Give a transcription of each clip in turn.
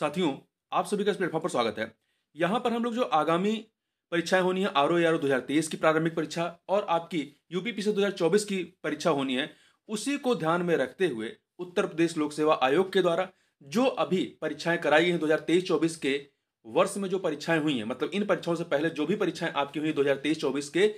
साथियों आप सभी का इस प्लेटफॉर्म पर स्वागत है यहाँ पर हम लोग जो आगामी परीक्षाएं होनी है आर ओ आर दो की प्रारंभिक परीक्षा और आपकी यूपीपी से चौबीस की परीक्षा होनी है उसी को ध्यान में रखते हुए उत्तर प्रदेश लोक सेवा आयोग के द्वारा जो अभी परीक्षाएं कराई हैं तेईस चौबीस के वर्ष में जो परीक्षाएं हुई हैं मतलब इन परीक्षाओं से पहले जो भी परीक्षाएं आपकी हुई तेईस चौबीस के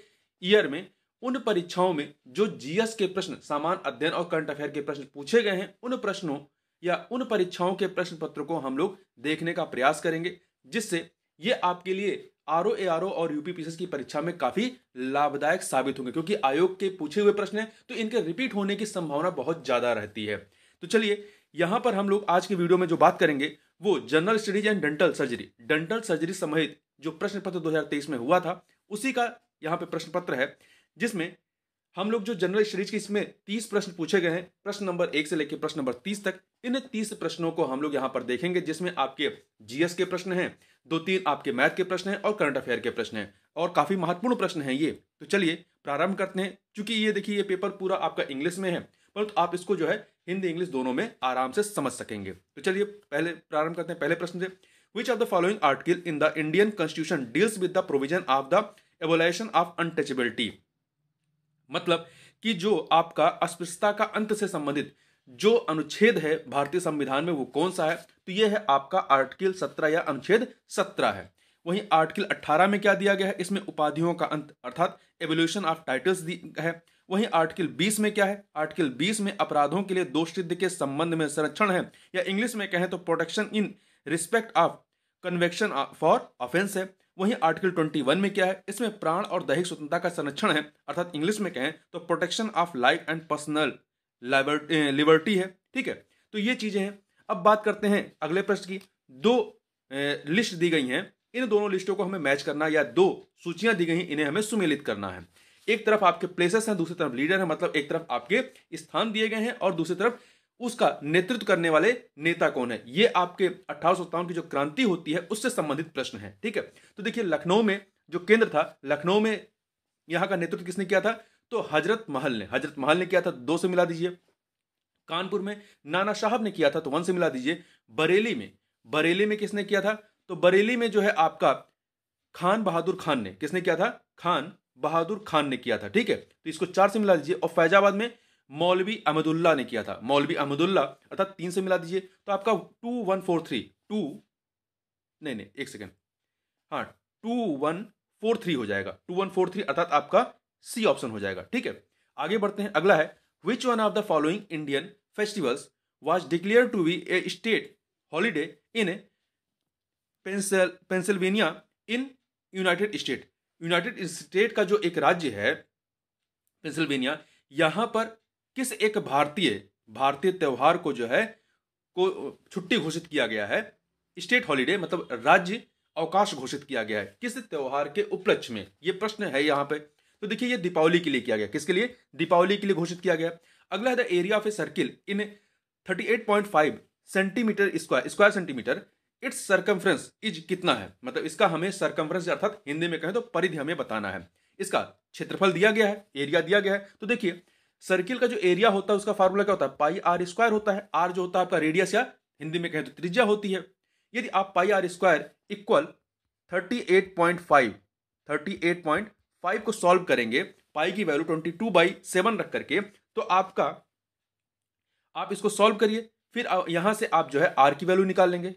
ईयर में उन परीक्षाओं में जो जीएस के प्रश्न सामान्य अध्ययन और करंट अफेयर के प्रश्न पूछे गए हैं उन प्रश्नों या उन परीक्षाओं के प्रश्न पत्र को हम लोग देखने का प्रयास करेंगे जिससे ये आपके लिए R O A R O और यूपी की परीक्षा में काफी लाभदायक साबित होंगे क्योंकि आयोग के पूछे हुए प्रश्न हैं तो इनके रिपीट होने की संभावना बहुत ज्यादा रहती है तो चलिए यहां पर हम लोग आज के वीडियो में जो बात करेंगे वो general studies and dental surgery dental surgery समेत जो प्रश्न पत्र दो में हुआ था उसी का यहाँ पे प्रश्न पत्र है जिसमें हम लोग जो जनरल सीरीज के इसमें तीस प्रश्न पूछे गए हैं प्रश्न नंबर एक से लेकर प्रश्न नंबर तीस तक इन तीस प्रश्नों को हम लोग यहाँ पर देखेंगे जिसमें आपके जीएस के प्रश्न हैं दो तीन आपके मैथ के प्रश्न हैं और करंट अफेयर के प्रश्न हैं और काफी महत्वपूर्ण प्रश्न हैं ये तो चलिए प्रारंभ करते हैं क्योंकि ये देखिए ये पेपर पूरा आपका इंग्लिश में है परंतु तो आप इसको जो है हिंदी इंग्लिश दोनों में आराम से समझ सकेंगे तो चलिए पहले प्रारंभ करते हैं पहले प्रश्न से which are the following article in the Indian constitution deals with the provision of the abolition of untouchability मतलब कि जो आपका अस्पृश्यता का अंत से संबंधित जो अनुच्छेद है भारतीय संविधान में वो कौन सा है तो ये है आपका आर्टिकल सत्रह या अनुच्छेद सत्रह है वहीं आर्टिकल अट्ठारह में क्या दिया गया है इसमें उपाधियों का अंत अर्थात एवोल्यूशन ऑफ टाइटल्स है वहीं आर्टिकल बीस में क्या है आर्टिकल बीस में अपराधों के लिए दोष सिद्ध के संबंध में संरक्षण है या इंग्लिश में कहें तो protection in respect of conviction for offence है वहीं आर्टिकल 21 में क्या है इसमें प्राण और दैहिक स्वतंत्रता का संरक्षण है अर्थात इंग्लिश में कहें तो protection of life and personal liberty है ठीक है तो ये चीज़ें हैं अब बात करते हैं अगले प्रश्न की दो लिस्ट दी गई हैं इन दोनों लिस्टों को हमें मैच करना या दो सूचियां दी गई हैं इन्हें हमें सुमेलित करना है एक तरफ आपके प्लेसेस हैं दूसरी तरफ लीडर है मतलब एक तरफ आपके स्थान दिए गए हैं और दूसरी तरफ उसका नेतृत्व करने वाले नेता कौन है ये आपके अठारह की जो क्रांति होती है उससे संबंधित प्रश्न है ठीक है तो देखिए लखनऊ में जो केंद्र था लखनऊ में यहाँ का नेतृत्व किसने किया था तो हजरत महल ने हजरत महल ने किया था दो से मिला दीजिए कानपुर में नाना साहब ने किया था तो वन से मिला दीजिए बरेली में बरेली में किसने किया था तो बरेली में जो है आपका खान बहादुर खान ने किसने किया था खान बहादुर खान ने किया था ठीक है तो इसको चार से मिला दीजिए और फैजाबाद में मौलवी अहमदुल्ला ने किया था मौलवी अहमदुल्ला अर्थात तीन से मिला दीजिए तो आपका two one four three two नहीं नहीं एक सेकेंड हाँ टू वन फोर थ्री हो जाएगा टू वन फोर थ्री अर्थात आपका सी ऑप्शन हो जाएगा ठीक है आगे बढ़ते हैं अगला है which one of the following Indian festivals was declare to be a state holiday in Pennsylvania in United State United State का जो एक राज्य है पेंसिल्वेनिया यहाँ पर किस एक भारतीय भारतीय त्यौहार को जो है को छुट्टी घोषित किया गया है स्टेट हॉलीडे मतलब राज्य अवकाश घोषित किया गया है किस त्यौहार के उपलक्ष्य में ये प्रश्न है यहाँ पे तो देखिए ये दीपावली के लिए किया गया किसके लिए दीपावली के लिए घोषित किया गया अगला है the area of a circle in 38.5 centimetre square square centimetre its circumference is कितना है मतलब इसका हमें सर्कम्फ्रेंस अर्थात हिंदी में कहें तो परिधि हमें बताना है इसका क्षेत्रफल दिया गया है एरिया दिया गया है तो देखिए सर्किल का जो एरिया होता है उसका फार्मूला क्या होता है पाई आर स्क्वायर होता है आर जो होता है आपका रेडियस या हिंदी में कहें तो त्रिज्या होती है यदि आप pi r square equal thirty eight point five thirty eight point five को सॉल्व करेंगे पाई की value twenty two by seven रख करके तो आपका आप इसको सॉल्व करिए फिर यहां से आप जो है आर की वैल्यू निकाल लेंगे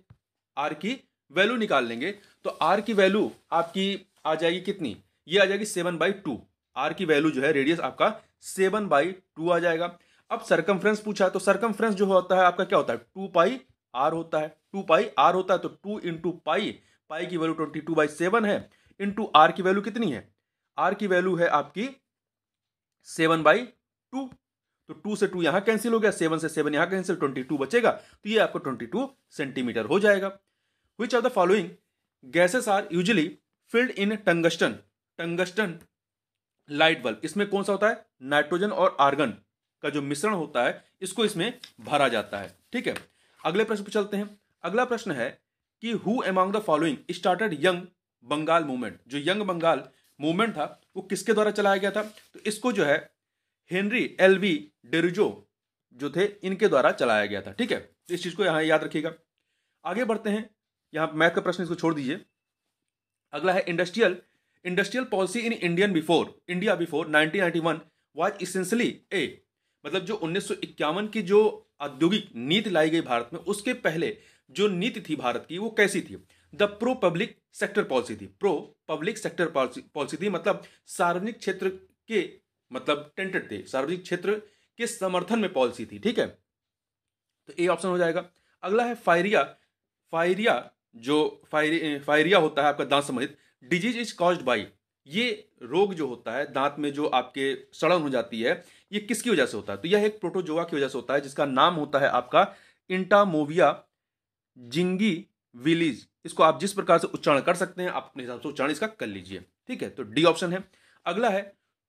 आर की वैल्यू निकाल लेंगे तो आर की वैल्यू आपकी आ जाएगी कितनी ये आ जाएगी सेवन बाई टू आर की वैल्यू जो है रेडियस आपका सेवन बाई टू आ जाएगा अब सरकमफ्रेंस पूछा है तो सरकमफ्रेंस जो होता है आपका क्या होता है टू पाई आर होता है टू पाई आर होता है तो टू इंटू पाई पाई की value twenty two by seven है इंटू आर की वैल्यू कितनी है आर की वैल्यू है आपकी सेवन बाई टू तो टू से टू यहाँ कैंसिल हो गया सेवन से सेवन यहाँ कैंसिल ट्वेंटी टू बचेगा तो ये आपको ट्वेंटी टू सेंटीमीटर हो जाएगा which are the following gases are usually filled in tungsten tungsten light bulb इसमें कौन सा होता है नाइट्रोजन और आर्गन का जो मिश्रण होता है इसको इसमें भरा जाता है ठीक है अगले प्रश्न पर चलते हैं अगला प्रश्न है कि who among the following started Young Bengal movement जो यंग बंगाल मूवमेंट था वो किसके द्वारा चलाया गया था तो इसको जो है हेनरी एल बी डेरिजो जो थे इनके द्वारा चलाया गया था ठीक है तो इस चीज़ को यहाँ याद रखिएगा आगे बढ़ते हैं यहाँ मैथ का प्रश्न इसको छोड़ दीजिए अगला है industrial industrial policy in Indian before India before 1991 was essentially a मतलब जो उन्नीस की जो औद्योगिक नीति लाई गई भारत में उसके पहले जो नीति थी भारत की वो कैसी थी the pro public sector policy थी प्रो पब्लिक सेक्टर पॉलिसी थी मतलब सार्वजनिक क्षेत्र के मतलब टेंटेड थे सार्वजनिक क्षेत्र के समर्थन में पॉलिसी थी ठीक है तो ए ऑप्शन हो जाएगा अगला है फायरिया फायरिया जो फायरिया होता है आपका दांत संबंधित डिजीज इज कॉज्ड बाई ये रोग जो होता है दांत में जो आपके सड़न हो जाती है ये किसकी वजह से होता है तो यह एक प्रोटोजोआ की वजह से होता है जिसका नाम होता है आपका इंटामोविया जिंगी विलीज इसको आप जिस प्रकार से उच्चारण कर सकते हैं आप अपने हिसाब से उच्चारण इसका कर लीजिए ठीक है तो डी ऑप्शन है अगला है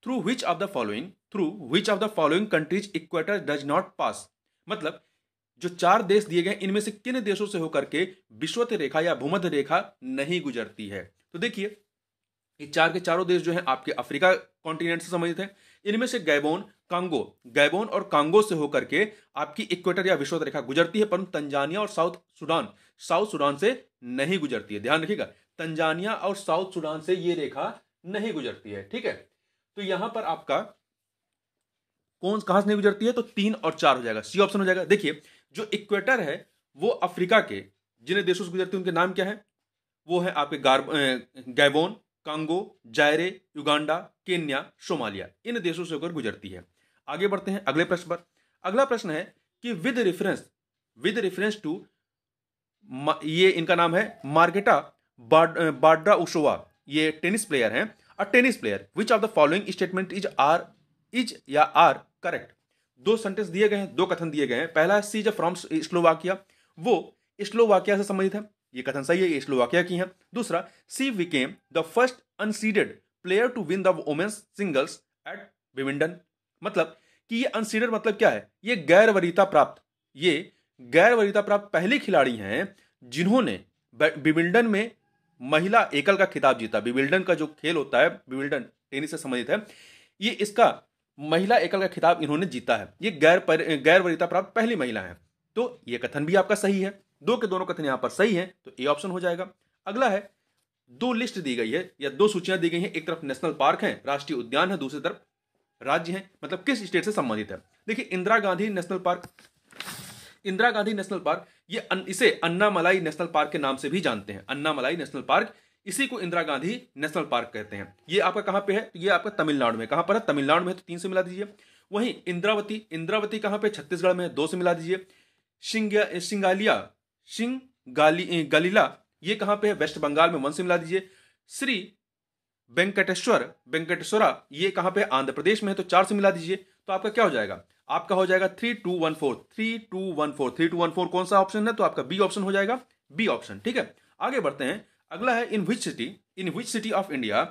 through which of the following through which of the following countries equator does not pass मतलब जो चार देश दिए गए इनमें से किन देशों से होकर के विश्वत रेखा या भूमध्य रेखा नहीं गुजरती है तो देखिए ये चार के चारों देश जो है आपके अफ्रीका कॉन्टिनेंट से संबंधित हैं इनमें से गैबोन कांगो गैबोन और कांगो से होकर के आपकी इक्वेटर या विश्व रेखा गुजरती है परंतु तंजानिया और साउथ सूडान साउथ सूडान से नहीं गुजरती है ध्यान रखिएगा तंजानिया और साउथ सूडान से ये रेखा नहीं गुजरती है ठीक है तो यहां पर आपका कौन कहां से नहीं गुजरती है तो तीन और चार हो जाएगा सी ऑप्शन हो जाएगा देखिए जो इक्वेटर है वो अफ्रीका के जिन्हें देशों से गुजरती है उनके नाम क्या है वो है आपके Gabon Congo Zaire Uganda Kenya Somalia इन देशों से होकर गुजरती है आगे बढ़ते हैं अगले प्रश्न पर अगला प्रश्न है कि with reference with reference to ये इनका नाम है मार्केटा बाड्रा उशोवा ये टेनिस प्लेयर हैं a tennis player which of the following statement is are is या आर करेक्ट दो सेंटेंस दिए गए हैं दो कथन दिए गए हैं पहला सीज फ्रॉम स्लोवाकिया वो स्लोवाकिया से संबंधित है ये कथन सही है ये स्लोवाकिया की है दूसरा she became the first unseeded player to win the women's singles at Wimbledon मतलब कि ये अनसीडेड मतलब क्या है ये गैर वरीता प्राप्त ये गैर वरीता प्राप्त पहले खिलाड़ी हैं जिन्होंने बिबिल्डन में महिला एकल का खिताब जीता बिबिल्डन का जो खेल होता है विमिल्डन टेनिस से संबंधित है ये इसका महिला एकल का खिताब इन्होंने जीता है ये गैर गैर वरीता प्राप्त पहली महिला है तो ये कथन भी आपका सही है दो के दोनों कथन यहां पर सही है तो ए ऑप्शन हो जाएगा अगला है दो लिस्ट दी गई है या दो सूचियां दी गई हैं एक तरफ नेशनल पार्क है राष्ट्रीय उद्यान है दूसरी तरफ राज्य है मतलब किस स्टेट से संबंधित है देखिए Indira Gandhi national park Indira Gandhi national park ये अन, इसे अन्ना मलाई नेशनल पार्क के नाम से भी जानते हैं अन्ना मलाई नेशनल पार्क इसी को इंदिरा गांधी नेशनल पार्क कहते हैं ये आपका कहां पे है ये आपका तमिलनाडु में कहां पर है तमिलनाडु में तो तीन से मिला दीजिए वहीं इंद्रावती इंद्रावती कहां पे छत्तीसगढ़ में दो से मिला दीजिए सिंगालिया सिंह गाली गलीला ये कहाँ पे है वेस्ट बंगाल में मन से मिला दीजिए श्री वेंकटेश्वर वेंकटेश्वरा ये कहाँ पे आंध्र प्रदेश में है तो चार से मिला दीजिए तो आपका क्या हो जाएगा आपका हो जाएगा three two one four three two one four three two one four कौन सा ऑप्शन है तो आपका बी ऑप्शन हो जाएगा बी ऑप्शन ठीक है आगे बढ़ते हैं अगला है in which city in which city of India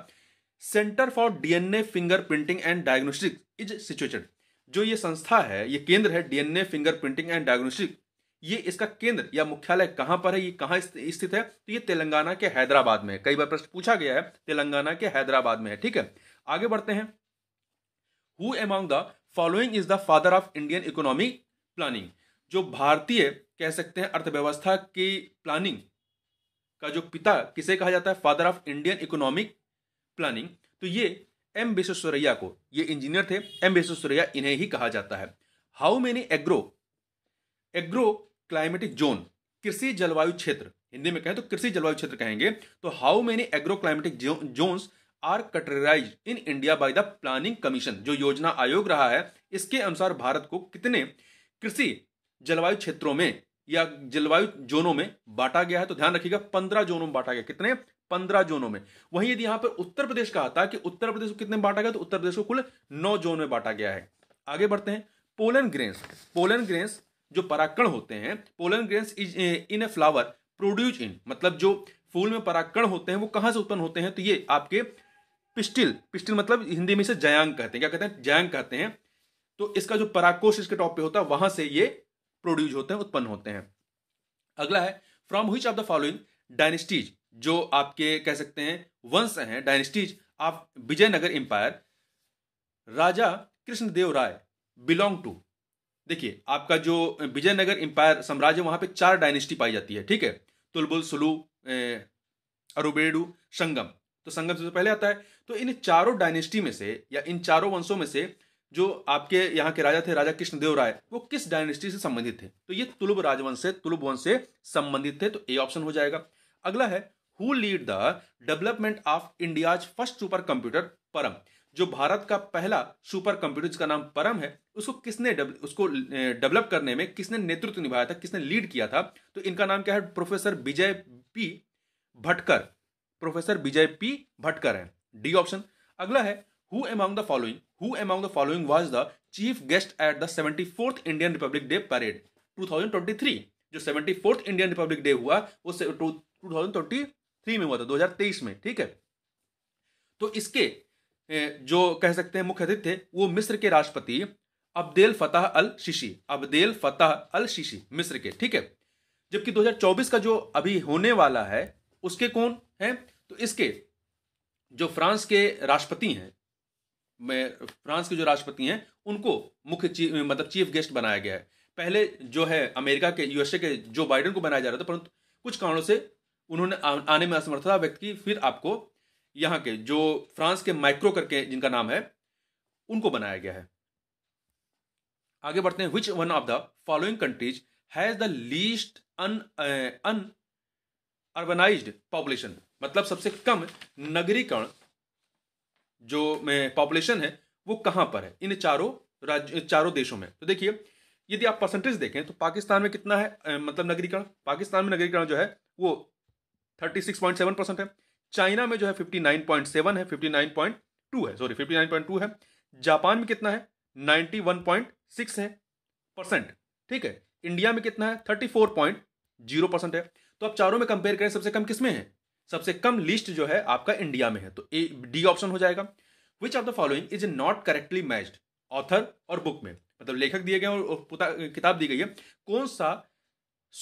centre for DNA finger printing and diagnostic is situated जो ये संस्था है ये केंद्र है DNA finger printing and diagnostic ये इसका केंद्र या मुख्यालय कहां पर है ये कहां स्थित है तो ये तेलंगाना के हैदराबाद में है कई बार प्रश्न पूछा गया है तेलंगाना के हैदराबाद में है ठीक है आगे बढ़ते हैं who among the following is the father of Indian economy planning जो भारतीय कह सकते हैं अर्थव्यवस्था की प्लानिंग का जो पिता किसे कहा जाता है father of Indian economic planning तो ये एम विश्वेश्वरैया को ये इंजीनियर थे एम विश्वेश्वरैया इन्हें ही कहा जाता है how many agro agro climatic zone कृषि जलवायु क्षेत्र हिंदी में कहें तो कृषि जलवायु क्षेत्र कहेंगे तो how many agro climatic zones are categorised in India by the planning commission जो योजना आयोग रहा है इसके अनुसार भारत को कितने कृषि जलवायु क्षेत्रों में या जलवायु जोनों में बांटा गया है तो ध्यान रखिएगा पंद्रह जोनों में बांटा गया कितने पंद्रह जोनों में वहीं यदि यहां पर उत्तर प्रदेश का आता कि उत्तर प्रदेश को कितने बांटा गया तो उत्तर प्रदेश को कुल नौ जोन में बांटा गया है आगे बढ़ते हैं पोलन ग्रेन्स पोलन ग्रेन्स जो पराकण होते हैं pollen grain in a flower produce in मतलब जो फूल में पराकण होते हैं वो कहाँ से उत्पन्न होते हैं तो ये आपके पिस्टिल पिस्टिल मतलब हिंदी में इसे जयांग कहते हैं क्या कहते हैं जयांग कहते हैं तो इसका जो पराकोश इसके टॉप पे होता है वहां से ये प्रोड्यूस होते हैं उत्पन्न होते हैं अगला है फ्रॉम हुई ऑफ द फॉलोइंग डायनेस्टीज जो आपके कह सकते हैं वंश हैं डायनेस्टीज आप विजयनगर एम्पायर राजा कृष्णदेव राय बिलोंग टू देखिए आपका जो विजयनगर एम्पायर साम्राज्य वहां पे चार डायनेस्टी पाई जाती है ठीक है तुलबुल सुलू अरुबेडू संगम तो संगम सबसे पहले आता है तो इन चारों डायनेस्टी में से या इन चारों वंशों में से जो आपके यहाँ के राजा थे राजा कृष्णदेव राय वो किस डायनेस्टी से संबंधित थे तो ये तुलुब राजवंश से तुलब वंश से संबंधित थे तो ए ऑप्शन हो जाएगा अगला है who lead the development of India's first super computer Param जो भारत का पहला सुपर कंप्यूटर जिसका नाम परम है उसको किसने डब, उसको डेवलप करने में किसने नेतृत्व निभाया था किसने लीड किया था तो इनका नाम क्या है professor Vijay P Bhatkar professor Vijay P Bhatkar है डी ऑप्शन अगला है who among the following who among the following was the chief guest at the seventy fourth Indian republic day parade 2023 जो seventy fourth Indian republic day हुआ वो two thousand twenty three में हुआ था 2023 में ठीक है तो इसके जो कह सकते हैं मुख्य अतिथि थे वो मिस्र के राष्ट्रपति अब्देल फतह अल शीशी अब्देल फतह अल शीशी मिस्र के ठीक है जबकि 2024 का जो अभी होने वाला है उसके कौन है तो इसके जो फ्रांस के राष्ट्रपति हैं मैं फ्रांस के जो राष्ट्रपति हैं उनको मुख्य चीफ मतलब चीफ गेस्ट बनाया गया है पहले जो है अमेरिका के यूएसए के जो बाइडन को बनाया जा रहा था परंतु कुछ कारणों से उन्होंने आने में असमर्थता व्यक्त की फिर आपको यहाँ के जो फ्रांस के माइक्रो करके जिनका नाम है उनको बनाया गया है आगे बढ़ते हैं which one of the following countries has the least uh uh urbanised population मतलब सबसे कम नगरीकरण जो में पॉपुलेशन है वो कहाँ पर है इन चारों राज्य चारों देशों में तो देखिए यदि आप परसेंटेज देखें तो पाकिस्तान में कितना है मतलब नगरीकरण पाकिस्तान में नगरीकरण जो है वो thirty six point seven percent है चाइना में जो है 59.7 है 59.2 है सॉरी 59.2 है जापान में कितना है 91.6 है परसेंट ठीक है इंडिया में कितना है 34.0 परसेंट है तो आप चारों में कंपेयर करें सबसे कम किस में है सबसे कम लिस्ट जो है आपका इंडिया में है तो ए डी ऑप्शन हो जाएगा which of the following is not correctly matched author और बुक में मतलब लेखक दिए गए और किताब दी गई है कौन सा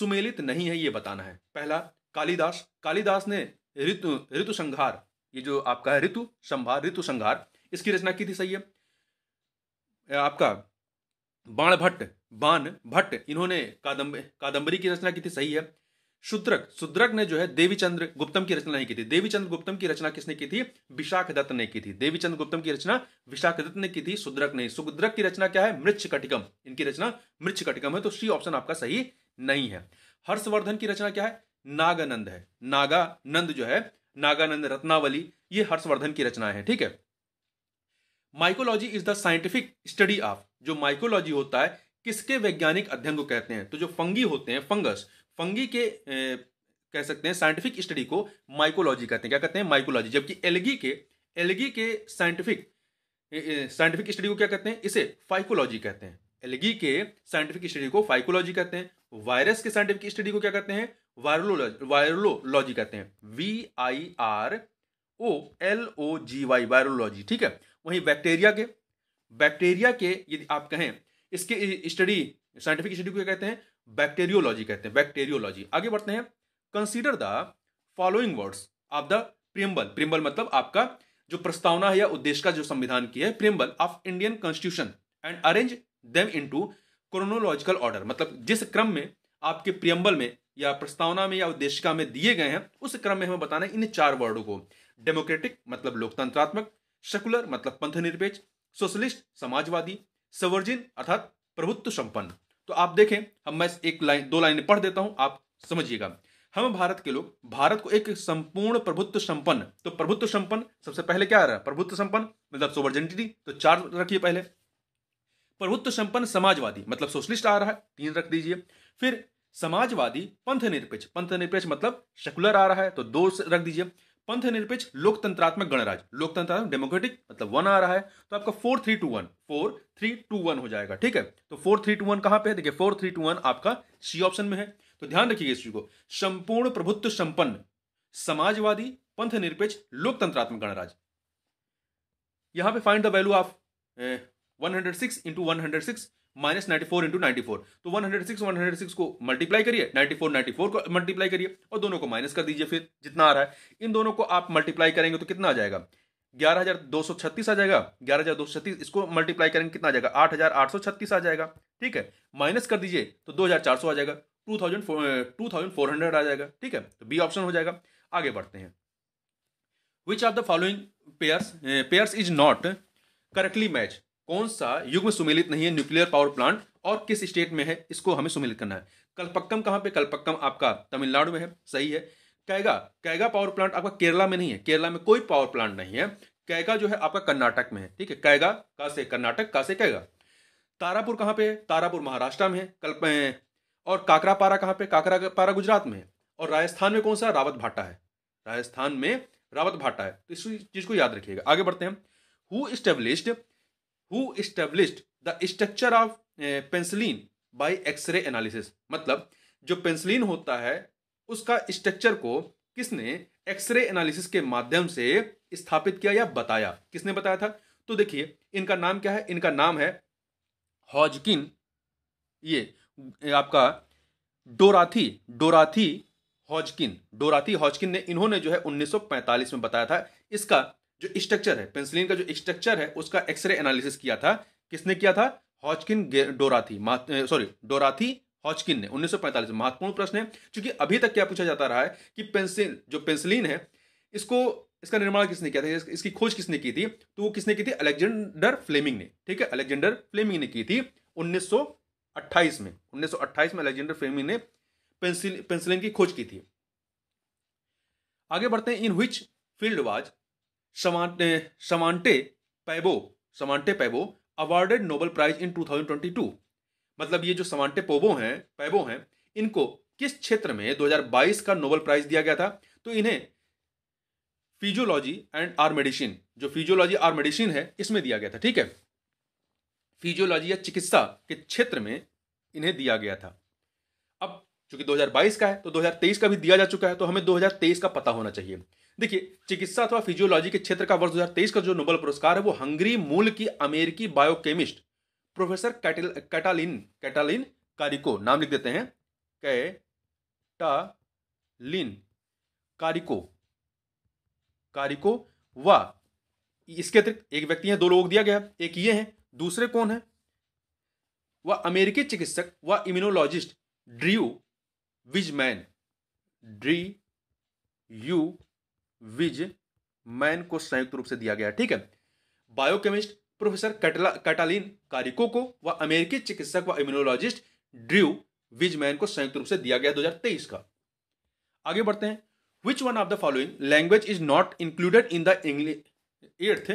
सुमेलित नहीं है ये बताना है पहला कालिदास कालिदास ने ऋतु ऋतु संघार ये जो आपका है ऋतु संभार ऋतु संघार इसकी रचना की थी सही है आपका बाण भट्ट बाण भट्ट इन्होंने कादम्ब कादम्बरी की रचना की थी सही है शुद्रक शुद्रक ने जो है देवीचंद्र गुप्तम की रचना नहीं की थी देवीचंद्र गुप्तम की रचना किसने की थी विशाख दत्त ने की थी देवीचंद्र गुप्तम की रचना विशाख दत्त ने की थी शुद्रक ने सुद्रक की रचना क्या है मृक्ष कटिकम इनकी रचना मृक्ष कटिकम है तो सी ऑप्शन आपका सही नहीं है हर्षवर्धन की रचना क्या है नागानंद है नागानंद जो है नागानंद रत्नावली ये हर्षवर्धन की रचना है ठीक है mycology is the scientific study of जो माइकोलॉजी होता है किसके वैज्ञानिक अध्ययन को कहते हैं तो जो फंगी होते हैं फंगस फंगी के ए, कह सकते हैं साइंटिफिक स्टडी को माइकोलॉजी कहते हैं क्या कहते हैं माइकोलॉजी जबकि एलगी के एलगी के साइंटिफिक साइंटिफिक स्टडी को क्या कहते हैं इसे फाइकोलॉजी कहते हैं एलगी के साइंटिफिक स्टडी को फाइकोलॉजी कहते हैं वायरस के साइंटिफिक स्टडी को क्या कहते हैं वायरोलॉजी वायरोलॉजी कहते हैं V I R O L O G Y virology ठीक है वहीं बैक्टीरिया के बैक्टीरिया के यदि आप कहें इसके स्टडी साइंटिफिक स्टडी को कहते हैं बैक्टेरियोलॉजी कहते हैं बैक्टेरियोलॉजी आगे बढ़ते हैं consider the following words of the preamble preamble मतलब आपका जो प्रस्तावना है या उद्देश्य का जो संविधान की है preamble of Indian constitution and arrange them into chronological order मतलब जिस क्रम में आपके प्रियम्बल में या प्रस्तावना में या उद्देशिका में दिए गए हैं उस क्रम में हमें बताना है इन चार वर्डों को डेमोक्रेटिक मतलब लोकतंत्रात्मक सेकुलर मतलब निरपेक्ष सोशलिस्ट समाजवादी सवर्जिन अर्थात प्रभुत्व संपन्न तो आप देखें हम मैं एक लाइन दो लाइनें पढ़ देता हूं आप समझिएगा हम भारत के लोग भारत को एक संपूर्ण प्रभुत्व संपन्न तो प्रभुत्व संपन्न सबसे पहले क्या आ रहा है प्रभुत्व संपन्न मतलब सोवर्जेंटिटी तो चार रखिए पहले प्रभुत्व संपन्न समाजवादी मतलब सोशलिस्ट आ रहा है तीन रख दीजिए फिर समाजवादी पंथ निरपेक्ष पंथ निरपेक्ष मतलब सेकुलर आ रहा है तो दो रख दीजिए पंथ निरपेक्ष लोकतंत्रात्मक गणराज लोकतंत्रात्मक डेमोक्रेटिक मतलब वन आ रहा है तो आपका four three two one four three two one हो जाएगा ठीक है तो फोर थ्री टू वन कहां पे है देखिए फोर थ्री टू वन आपका सी ऑप्शन में है तो ध्यान रखिएगा इस चीज को संपूर्ण प्रभुत्व संपन्न समाजवादी पंथ निरपेक्ष लोकतंत्रात्मक गणराज यहां पे find the value of one hundred six into one hundred six minus ninety four into ninety four तो one hundred six one hundred six को मल्टीप्लाई करिए नाइन्टी फोर नाइन्टी फोर को मल्टीप्लाई करिए और दोनों को माइनस कर दीजिए फिर जितना आ रहा है इन दोनों को आप मल्टीप्लाई करेंगे तो कितना आ जाएगा ग्यारह हजार दो सौ छत्तीस आ जाएगा ग्यारह हजार दो सौ छत्तीस इसको मल्टीप्लाई करेंगे कितना आ जाएगा आठ हजार आठ सौ छत्तीस आ जाएगा ठीक है माइनस कर दीजिए तो दो हजार चार सौ आ जाएगा two thousand two thousand four hundred आ जाएगा ठीक है तो बी ऑप्शन हो जाएगा आगे बढ़ते हैं which are the following pairs pairs is not correctly match कौन सा युग में सुमेलित नहीं है न्यूक्लियर पावर प्लांट और किस स्टेट में है इसको हमें सुमेलित करना है कल्पक्कम कहाँ पे कल्पक्कम आपका तमिलनाडु में है सही है कैगा कैगा पावर प्लांट आपका केरला में नहीं है केरला में कोई पावर प्लांट नहीं है कैगा जो है आपका कर्नाटक में है ठीक है कैगा का से कर्नाटक का से कैगा तारापुर कहाँ पे है तारापुर महाराष्ट्र में है कल्प और पारा कहाँ पे पारा गुजरात में है और राजस्थान में कौन सा रावत भाटा है राजस्थान में रावत भाटा है तो इस चीज़ को याद रखिएगा आगे बढ़ते हैं who established who established the structure of penicillin by X ray analysis मतलब जो पेंसिलिन होता है उसका स्ट्रक्चर को किसने एक्सरे एनालिसिस के माध्यम से स्थापित किया या बताया किसने बताया था तो देखिए इनका नाम क्या है इनका नाम है हॉजकिन ये आपका डोराथी डोराथी हॉजकिन डोराथी हॉजकिन ने इन्होंने जो है 1945 में बताया था इसका जो स्ट्रक्चर है पेंसिलिन का जो स्ट्रक्चर है उसका एक्सरे एनालिसिस किया था किसने किया था हॉचकिन डोराथी सॉरी डोराथी हॉचकिन ने 1945 महत्वपूर्ण प्रश्न है क्योंकि अभी तक क्या पूछा जाता रहा है कि पेंसिल जो पेंसिलिन है इसको इसका निर्माण किसने किया था इसकी खोज किसने की थी तो वो किसने की थी अलेक्जेंडर फ्लेमिंग ने ठीक है अलेक्जेंडर फ्लेमिंग ने की थी 1928 में 1928 में अलेक्जेंडर फ्लेमिंग ने पेंसिल पेंसिलिन की खोज की थी आगे बढ़ते हैं इन विच फील्ड वाज समांटे समांटे पैबो समांटे पैबो अवार्डेड नोबल प्राइज इन 2022 मतलब ये जो समांटे पोबो हैं पैबो हैं इनको किस क्षेत्र में 2022 का नोबल प्राइज दिया गया था तो इन्हें फिजियोलॉजी एंड आर मेडिसिन जो फिजियोलॉजी आर मेडिसिन है इसमें दिया गया था ठीक है फिजियोलॉजी या चिकित्सा के क्षेत्र में इन्हें दिया गया था अब चूंकि 2022 का है तो 2023 का भी दिया जा चुका है तो हमें 2023 का पता होना चाहिए देखिए चिकित्सा अथवा फिजियोलॉजी के क्षेत्र का वर्ष 2023 का जो नोबल पुरस्कार है वो हंगरी मूल की अमेरिकी biochemist professor Katalin Katalin Kariko नाम लिख देते हैं कैटालिन कारिको कारिको व इसके अतिरिक्त एक व्यक्ति है दो लोग दिया गया एक ये है दूसरे कौन है वह अमेरिकी चिकित्सक व immunologist Drew Weissman Drew Weissman को संयुक्त रूप से दिया गया ठीक है बायोकेमिस्ट प्रोफेसर कैटालिन कारिको को व अमेरिकी चिकित्सक व इम्यूनोलॉजिस्ट ड्रू मैन को संयुक्त रूप से दिया गया 2023 का आगे बढ़ते हैं which one of the following language is not included in the eighth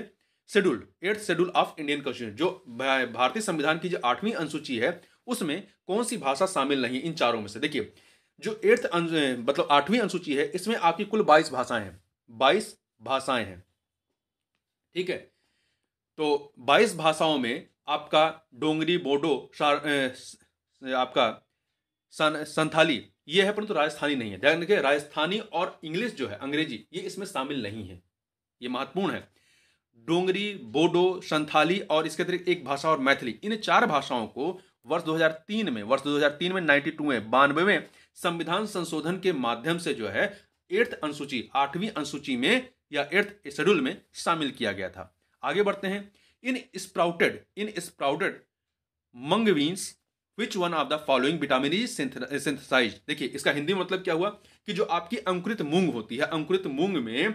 schedule eighth schedule of Indian constitution जो भारतीय संविधान की जो आठवीं अनुसूची है उसमें कौन सी भाषा शामिल नहीं इन चारों में से देखिए जो एट्थ मतलब आठवीं अनुसूची है इसमें आपकी कुल बाईस भाषाएं हैं बाईस भाषाएं हैं ठीक है तो बाईस भाषाओं में आपका डोंगरी बोडो आपका सन, संथाली ये है परंतु तो राजस्थानी नहीं है ध्यान रखिए राजस्थानी और इंग्लिश जो है अंग्रेजी ये इसमें शामिल नहीं है ये महत्वपूर्ण है डोंगरी बोडो संथाली और इसके अतिरिक्त एक भाषा और मैथिली इन चार भाषाओं को वर्ष 2003 में वर्ष 2003 में 92 में बानवे में संविधान संशोधन के माध्यम से जो है एर्थ अनुसूची आठवीं अनुसूची में या एर्थ शेड्यूल में शामिल किया गया था आगे बढ़ते हैं in sprouted in sprouted mung beans which one of the following vitamin is synthesize देखिए इसका हिंदी मतलब क्या हुआ कि जो आपकी अंकुरित मूंग होती है अंकुरित मूंग में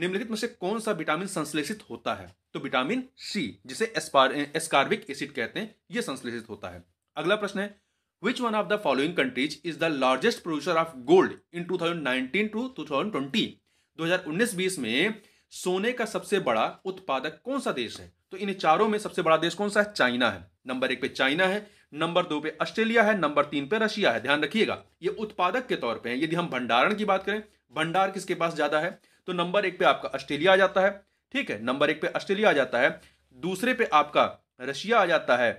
निम्नलिखित में से कौन सा विटामिन संश्लेषित होता है तो विटामिन सी जिसे एस्पार एस्कार्बिक एसिड कहते हैं यह संश्लेषित होता है अगला प्रश्न है Which one of the following countries is the largest producer of gold in 2019 to 2020? 2019-20 में सोने का सबसे बड़ा उत्पादक कौन सा देश है तो इन चारों में सबसे बड़ा देश कौन सा है चाइना है नंबर एक पे चाइना है नंबर दो पे ऑस्ट्रेलिया है नंबर तीन पे रशिया है ध्यान रखिएगा ये उत्पादक के तौर पे है यदि हम भंडारण की बात करें भंडार किसके पास ज्यादा है तो नंबर एक पे आपका ऑस्ट्रेलिया आ जाता है ठीक है नंबर एक पे ऑस्ट्रेलिया आ जाता है दूसरे पे आपका रशिया आ जाता है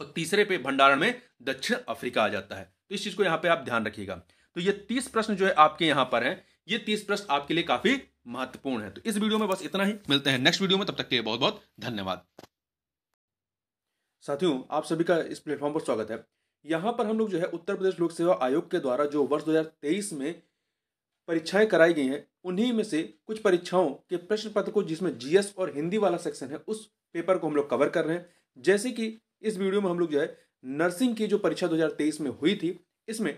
और तीसरे पे भंडारण में दक्षिण अफ्रीका आ जाता है तो इस चीज को यहाँ पे आप ध्यान रखिएगा तो ये तीस प्रश्न जो है आपके यहाँ पर है ये तीस प्रश्न आपके लिए काफी महत्वपूर्ण है तो इस वीडियो में बस इतना ही मिलते हैं नेक्स्ट वीडियो में तब तक के लिए बहुत बहुत धन्यवाद साथियों आप सभी का इस प्लेटफॉर्म पर स्वागत है यहाँ पर हम लोग जो है उत्तर प्रदेश लोक सेवा आयोग के द्वारा जो वर्ष 2023 में परीक्षाएं कराई गई हैं उन्हीं में से कुछ परीक्षाओं के प्रश्न पत्र को जिसमें जीएस और हिंदी वाला सेक्शन है उस पेपर को हम लोग कवर कर रहे हैं जैसे कि इस वीडियो में हम लोग जो है नर्सिंग की जो परीक्षा 2023 में हुई थी इसमें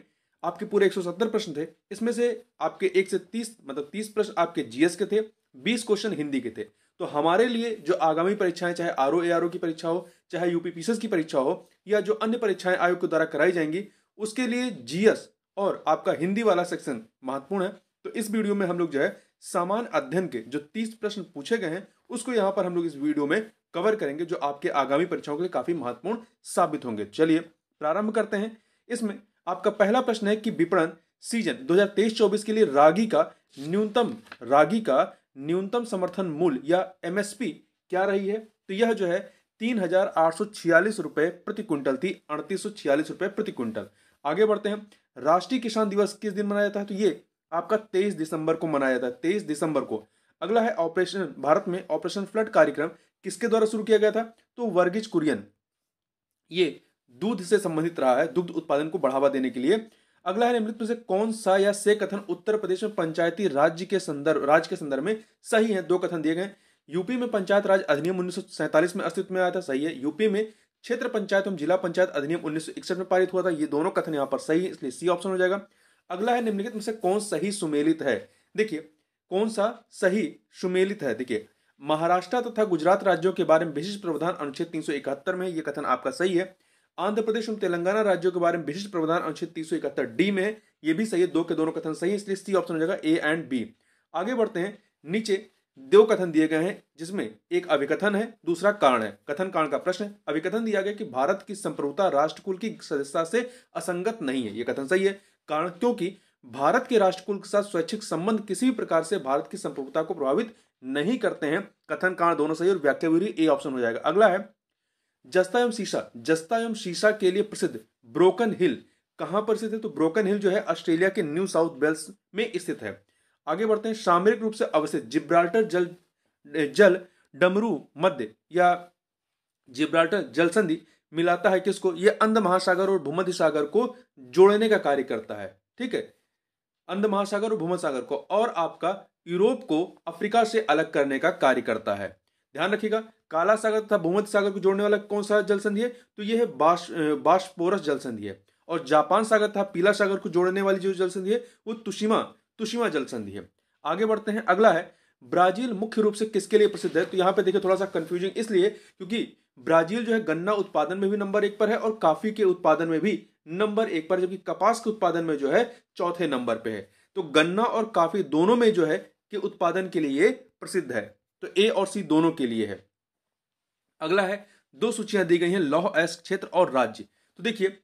आपके पूरे 170 प्रश्न थे इसमें से आपके एक से तीस मतलब तीस प्रश्न आपके जीएस के थे बीस क्वेश्चन हिंदी के थे तो हमारे लिए जो आगामी परीक्षाएं चाहे R O A R O की परीक्षा हो चाहे यूपी पीसीएस की परीक्षा हो या जो अन्य परीक्षाएं आयोग के द्वारा कराई जाएंगी उसके लिए जीएस और आपका हिंदी वाला सेक्शन महत्वपूर्ण है तो इस वीडियो में हम लोग जो है सामान्य अध्ययन के जो तीस प्रश्न पूछे गए हैं उसको यहाँ पर हम लोग इस वीडियो में कवर करेंगे जो आपके आगामी परीक्षाओं के लिए काफी महत्वपूर्ण साबित होंगे चलिए प्रारंभ करते हैं इसमें आपका पहला प्रश्न है कि विपणन सीजन 2023-24 के लिए रागी का न्यूनतम रागी का न्यूनतम समर्थन मूल्य या एमएसपी क्या रही है तो यह जो है तीन हजार आठ सौ छियालीस रुपए प्रति क्विंटल थी अड़तीस सौ छियालीस रुपए प्रति क्विंटल आगे बढ़ते हैं राष्ट्रीय किसान दिवस किस दिन मनाया जाता है तो ये आपका तेईस दिसंबर को मनाया जाता है तेईस दिसंबर को अगला है ऑपरेशन भारत में ऑपरेशन फ्लड कार्यक्रम किसके द्वारा शुरू किया गया था तो वर्गीज कुरियन ये दूध से संबंधित रहा है दुग्ध उत्पादन को बढ़ावा देने के लिए अगला है निम्नलिखित में से कौन सा या से कथन उत्तर प्रदेश में पंचायती राज्य के संदर्भ राज्य के संदर्भ में सही है दो कथन दिए गए यूपी में पंचायत राज अधिनियम उन्नीस में अस्तित्व में आया था सही है यूपी में क्षेत्र पंचायत एवं जिला पंचायत अधिनियम उन्नीस में पारित हुआ था ये दोनों कथन यहाँ पर सही है इसलिए सी ऑप्शन हो जाएगा अगला है निम्नलिखित में से कौन सही सुमेलित है देखिए कौन सा सही सुमेलित है देखिए महाराष्ट्र तथा गुजरात राज्यों के बारे में विशिष्ट प्रावधान अनुच्छेद तीन में ये कथन आपका सही है आंध्र प्रदेश और तेलंगाना राज्यों के बारे में विशिष्ट प्रावधान अनुच्छेद तीन डी में ये भी सही है दो के दोनों कथन सही है इसलिए सी ऑप्शन हो जाएगा ए एंड बी आगे बढ़ते हैं नीचे दो कथन दिए गए हैं जिसमें एक अभिकथन है दूसरा कारण है कथन कारण का प्रश्न अभिकथन दिया गया कि भारत की संप्रभुता राष्ट्रकुल की सदस्यता से असंगत नहीं है यह कथन सही है कारण क्योंकि भारत के राष्ट्रकुल के साथ स्वैच्छिक संबंध किसी भी प्रकार से भारत की संप्रभुता को प्रभावित नहीं करते हैं कथन कारण दोनों सही और व्याख्या विधि ए ऑप्शन हो जाएगा अगला है जस्ता एवं शीशा जस्ता एवं शीशा के लिए प्रसिद्ध ब्रोकन हिल कहां पर स्थित है तो ब्रोकन हिल जो है ऑस्ट्रेलिया के न्यू साउथ वेल्स में स्थित है आगे बढ़ते हैं सामरिक रूप से अवस्थित जिब्राल्टर जल जल डमरू मध्य या जिब्राल्टर जल संधि मिलाता है किसको यह अंध महासागर और भूमध्य सागर को जोड़ने का कार्य करता है ठीक है अंध महासागर और भूमध्य सागर को और आपका यूरोप को अफ्रीका से अलग करने का कार्य करता है ध्यान रखिएगा काला सागर तथा भूमध्य सागर को जोड़ने वाला कौन सा जल संधि है तो यह है बाष्पोरस जल संधि है और जापान सागर तथा पीला सागर को जोड़ने वाली जो जल संधि है वो तुशिमा तुशिमा जल संधि है आगे बढ़ते हैं अगला है ब्राजील मुख्य रूप से किसके लिए प्रसिद्ध है तो यहाँ पे देखिए थोड़ा सा कंफ्यूजिंग इसलिए क्योंकि ब्राजील जो है गन्ना उत्पादन में भी नंबर एक पर है और काफी के उत्पादन में भी नंबर एक पर जबकि कपास के उत्पादन में जो है चौथे नंबर पे है तो गन्ना और काफ़ी दोनों में जो है कि उत्पादन के लिए प्रसिद्ध है तो ए और सी दोनों के लिए है अगला है दो सूचियां दी गई हैं लौह अयस्क क्षेत्र और राज्य तो देखिए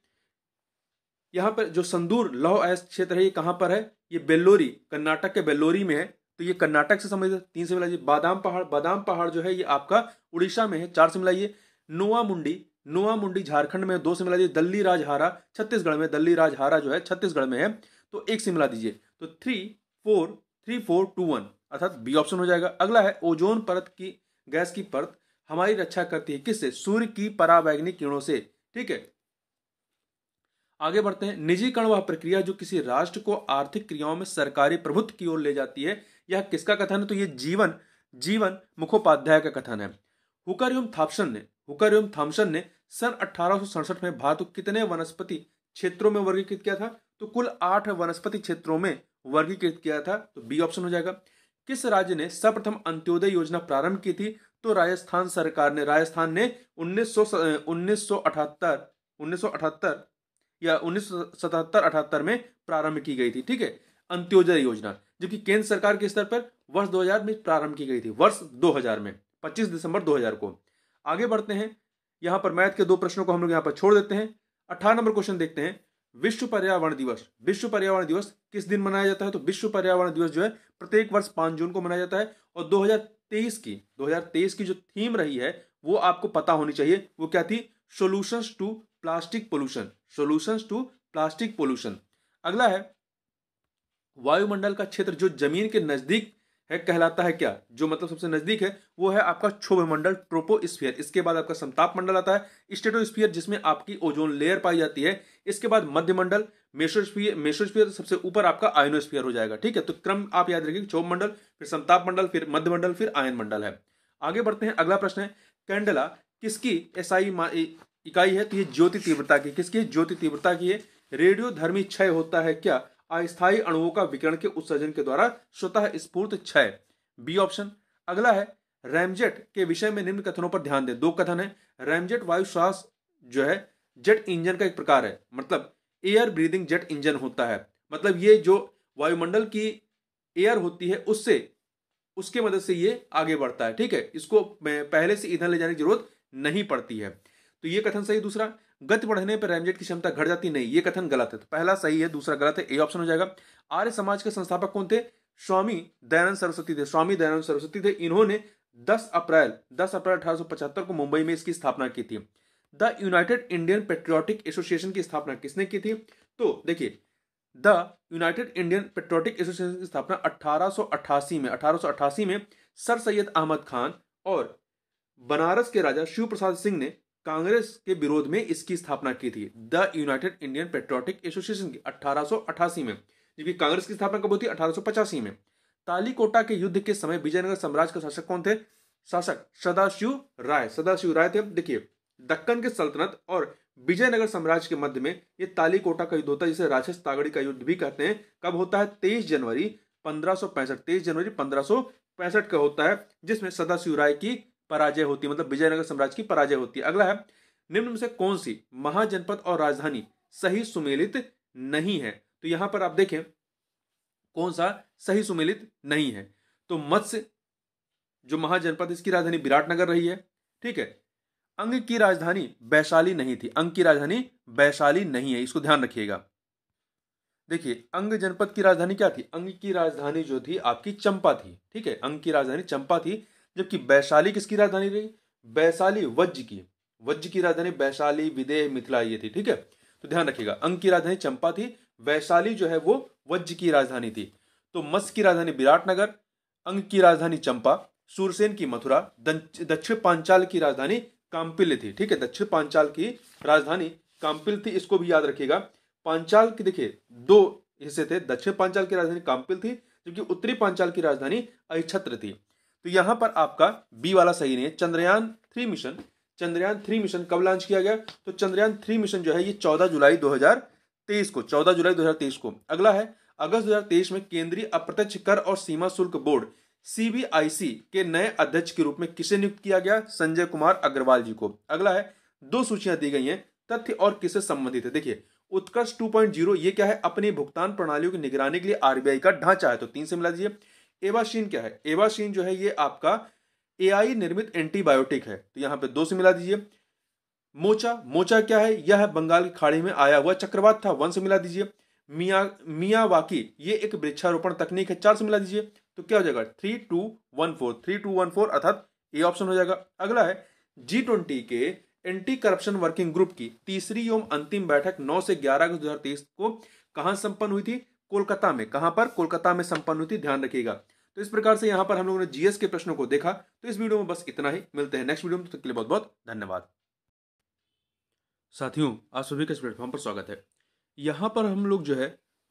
यहां पर जो संदूर लौह अयस्क क्षेत्र है ये कहां पर है ये बेल्लोरी कर्नाटक के बेल्लोरी में है तो ये कर्नाटक से समझ तीन से मिलाइए बादाम पहाड़ बादाम पहाड़ जो है ये आपका उड़ीसा में है चार से मिलाइए नोआ मुंडी नोआ मुंडी झारखंड में दो से मिला दीजिए दल्ली राजहारा छत्तीसगढ़ में दल्ली राजहारा जो है छत्तीसगढ़ में है तो एक से मिला दीजिए तो three four three four two one अर्थात बी ऑप्शन हो जाएगा अगला है ओजोन परत की गैस की परत हमारी रक्षा करती है किससे सूर्य की परावैग्निक किरणों से ठीक है आगे बढ़ते हैं निजीकरण वह प्रक्रिया जो किसी राष्ट्र को आर्थिक क्रियाओं में सरकारी प्रभुत्व की ओर ले जाती है यह किसका कथन है तो ये जीवन जीवन मुखोपाध्याय का कथन है हुकर एवं थाप्सन ने हुकर एवं थाम्सन ने सन अठारह में भारत को कितने वनस्पति क्षेत्रों में वर्गीकृत किया था तो कुल आठ वनस्पति क्षेत्रों में वर्गीकृत किया था तो बी ऑप्शन हो जाएगा किस राज्य ने सर्वप्रथम अंत्योदय योजना प्रारंभ की थी तो राजस्थान सरकार ने राजस्थान ने 1900 1978 1978 या 1977 78 में प्रारंभ की गई थी ठीक है अंत्योदय योजना जबकि केंद्र सरकार के स्तर पर वर्ष 2000 में प्रारंभ की गई थी वर्ष 2000 में 25 दिसंबर 2000 को आगे बढ़ते हैं यहां पर मैथ के दो प्रश्नों को हम लोग यहां पर छोड़ देते हैं अठारह नंबर क्वेश्चन देखते हैं विश्व पर्यावरण दिवस विश्व पर्यावरण दिवस किस दिन मनाया जाता है तो विश्व पर्यावरण दिवस जो है प्रत्येक वर्ष पांच जून को मनाया जाता है और 2023 की 2023 की जो थीम रही है वो आपको पता होनी चाहिए वो क्या थी solution to plastic pollution solution to plastic pollution अगला है वायुमंडल का क्षेत्र जो जमीन के नजदीक है कहलाता है क्या जो मतलब सबसे नजदीक है वो है आपका क्षोभ मंडल ट्रोपोस्फियर इसके बाद आपका संताप मंडल आता है स्टेटोस्फियर जिसमें आपकी ओजोन लेयर पाई जाती है इसके बाद मध्य मंडल मेसोस्फियर मेसोस्फियर सबसे ऊपर आपका आयनोस्फियर हो जाएगा ठीक है तो क्रम आप याद रखिए क्षोभ मंडल फिर संताप मंडल फिर मध्य मंडल फिर आयन मंडल है आगे बढ़ते हैं अगला प्रश्न है कैंडला किसकी एसआई इकाई है तो ये ज्योति तीव्रता की किसकी ज्योति तीव्रता की है रेडियोधर्मी क्षय होता है क्या अस्थायी अणुओं का विकिरण के उत्सर्जन के द्वारा स्वतः स्फूर्त क्षय बी ऑप्शन अगला है रैमजेट के विषय में निम्न कथनों पर ध्यान दें दो कथन है रैमजेट वायु श्वास जो है जेट इंजन का एक प्रकार है मतलब एयर ब्रीदिंग जेट इंजन होता है मतलब ये जो वायुमंडल की एयर होती है उससे उसके मदद से ये आगे बढ़ता है ठीक है इसको पहले से ईंधन ले जाने की जरूरत नहीं पड़ती है तो ये कथन सही दूसरा गति बढ़ने पर रैमजेट की क्षमता घट जाती नहीं ये कथन गलत है तो पहला सही है दूसरा गलत है ए ऑप्शन हो जाएगा आर्य समाज के संस्थापक कौन थे स्वामी दयानंद सरस्वती थे स्वामी दयानंद सरस्वती थे इन्होंने 10 अप्रैल 10 अप्रैल अठारह को मुंबई में इसकी स्थापना की थी the united Indian patriotic association की स्थापना किसने की थी तो देखिए the united Indian patriotic association की स्थापना 1888 में 1888 में सर सैयद अहमद खान और बनारस के राजा शिव प्रसाद सिंह ने कांग्रेस के विरोध में इसकी स्थापना की थी the united Indian patriotic association की अठारह में जबकि कांग्रेस की स्थापना कब होती है अठारह में तालीकोटा के युद्ध के समय विजयनगर साम्राज्य का शासक कौन थे शासक सदाशिव राय सदाशिव राय थे देखिए दक्कन के सल्तनत और विजयनगर साम्राज्य के मध्य में ये तालीकोटा का युद्ध होता है जिसे राक्षस तागड़ी का युद्ध भी कहते हैं कब होता है तेईस जनवरी पंद्रह सौ जनवरी पंद्रह सौ का होता है जिसमें सदाशिव राय की पराजय होती है मतलब विजयनगर साम्राज्य की पराजय होती है अगला है निम्न में से कौन सी महाजनपद और राजधानी सही सुमेलित नहीं है तो यहां पर आप देखें कौन सा सही सुमेलित नहीं है तो मत्स्य जो महाजनपद इसकी राजधानी विराटनगर रही है ठीक है अंग की राजधानी वैशाली नहीं थी अंग की राजधानी वैशाली नहीं है इसको ध्यान रखिएगा देखिए अंग जनपद की राजधानी क्या थी अंग की राजधानी जो थी आपकी चंपा थी ठीक है अंग की राजधानी चंपा थी जबकि वैशाली किसकी राजधानी रही वैशाली वज्र की वज्र की राजधानी वैशाली विदेह मिथिला ये थी ठीक है तो ध्यान रखिएगा अंग की राजधानी चंपा थी वैशाली जो है वो वज्र की राजधानी थी तो मस्क की राजधानी विराटनगर अंग की राजधानी चंपा सूरसेन की मथुरा दक्षिण पांचाल की राजधानी काम्पिल थी ठीक है दक्षिण पांचाल की राजधानी काम्पिल थी इसको भी याद रखिएगा पांचाल की देखिए दो हिस्से थे दक्षिण पांचाल की राजधानी काम्पिल थी जबकि उत्तरी पांचाल की राजधानी अहिछत्र थी तो यहां पर आपका बी वाला सही नहीं है Chandrayaan three mission Chandrayaan three mission कब लॉन्च किया गया तो चंद्रयान थ्री मिशन जो है ये चौदह जुलाई दो को चौदह जुलाई दो को अगला है अगस्त 2023 में केंद्रीय अप्रत्यक्ष कर और सीमा शुल्क बोर्ड सीबीआईसी के नए अध्यक्ष के रूप में किसे नियुक्त किया गया संजय कुमार अग्रवाल जी को अगला है दो सूचियां दी गई हैं तथ्य और किससे संबंधित है देखिए उत्कर्ष 2.0 ये क्या है अपनी भुगतान प्रणालियों की निगरानी के लिए आरबीआई का ढांचा है तो तीन से मिला दीजिए एवाशीन क्या है एवाशीन जो है ये आपका ए निर्मित एंटीबायोटिक है तो यहाँ पे दो से मिला दीजिए मोचा मोचा क्या है यह है बंगाल की खाड़ी में आया हुआ चक्रवात था वन से मिला दीजिए मिया मियावाकी ये एक वृक्षारोपण तकनीक है चार से मिला दीजिए तो क्या हो जाएगा three two one four three two one four अर्थात ए ऑप्शन हो जाएगा अगला है जी ट्वेंटी के एंटी करप्शन वर्किंग ग्रुप की तीसरी एवं अंतिम बैठक 9 से 11 अगस्त 2023 को कहां संपन्न हुई थी कोलकाता में कहां पर कोलकाता में संपन्न हुई थी ध्यान रखिएगा तो इस प्रकार से यहां पर हम लोगों ने जीएस के प्रश्नों को देखा तो इस वीडियो में बस इतना ही मिलते हैं नेक्स्ट वीडियो में तो तक के लिए बहुत बहुत धन्यवाद साथियों आप सभी का इस प्लेटफॉर्म पर स्वागत है यहाँ पर हम लोग जो है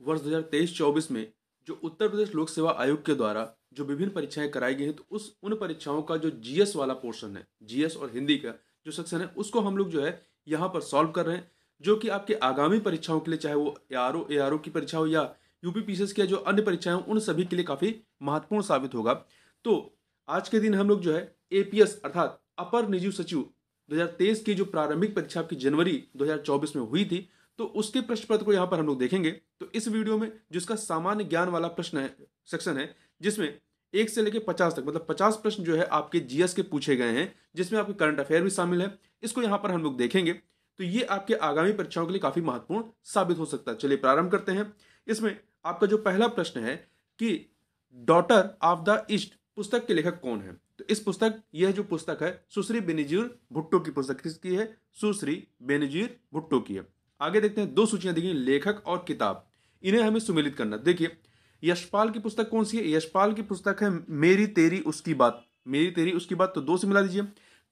वर्ष दो हजार में जो उत्तर प्रदेश लोक सेवा आयोग के द्वारा जो विभिन्न परीक्षाएं कराई गई हैं तो उस उन परीक्षाओं का जो जीएस वाला पोर्शन है जीएस और हिंदी का जो सेक्शन है उसको हम लोग जो है यहाँ पर सॉल्व कर रहे हैं जो कि आपके आगामी परीक्षाओं के लिए चाहे वो ए आर की परीक्षा हो या यूपी पीसीएस के जो अन्य परीक्षाएं उन सभी के लिए काफ़ी महत्वपूर्ण साबित होगा तो आज के दिन हम लोग जो है एपीएस अर्थात अपर निजी सचिव 2023 की जो प्रारंभिक परीक्षा आपकी जनवरी 2024 में हुई थी तो उसके प्रश्न पत्र को यहाँ पर हम लोग देखेंगे तो इस वीडियो में जिसका सामान्य ज्ञान वाला प्रश्न है सेक्शन है जिसमें एक से लेकर पचास तक मतलब पचास प्रश्न जो है आपके जीएस के पूछे गए हैं जिसमें आपके करंट अफेयर भी शामिल है इसको यहाँ पर हम लोग देखेंगे तो ये आपके आगामी परीक्षाओं के लिए काफी महत्वपूर्ण साबित हो सकता है चलिए प्रारंभ करते हैं इसमें आपका जो पहला प्रश्न है कि डॉटर ऑफ द ईस्ट पुस्तक के लेखक कौन है तो इस पुस्तक यह जो पुस्तक है सुश्री बेनिजीर भुट्टो की पुस्तक किसकी है सुश्री बेनिजीर भुट्टो की है आगे देखते हैं दो सूचियां देखिए लेखक और किताब इन्हें हमें सुमिलित करना देखिए यशपाल की पुस्तक कौन सी है यशपाल की पुस्तक है मेरी तेरी उसकी बात मेरी तेरी उसकी बात तो दो से मिला दीजिए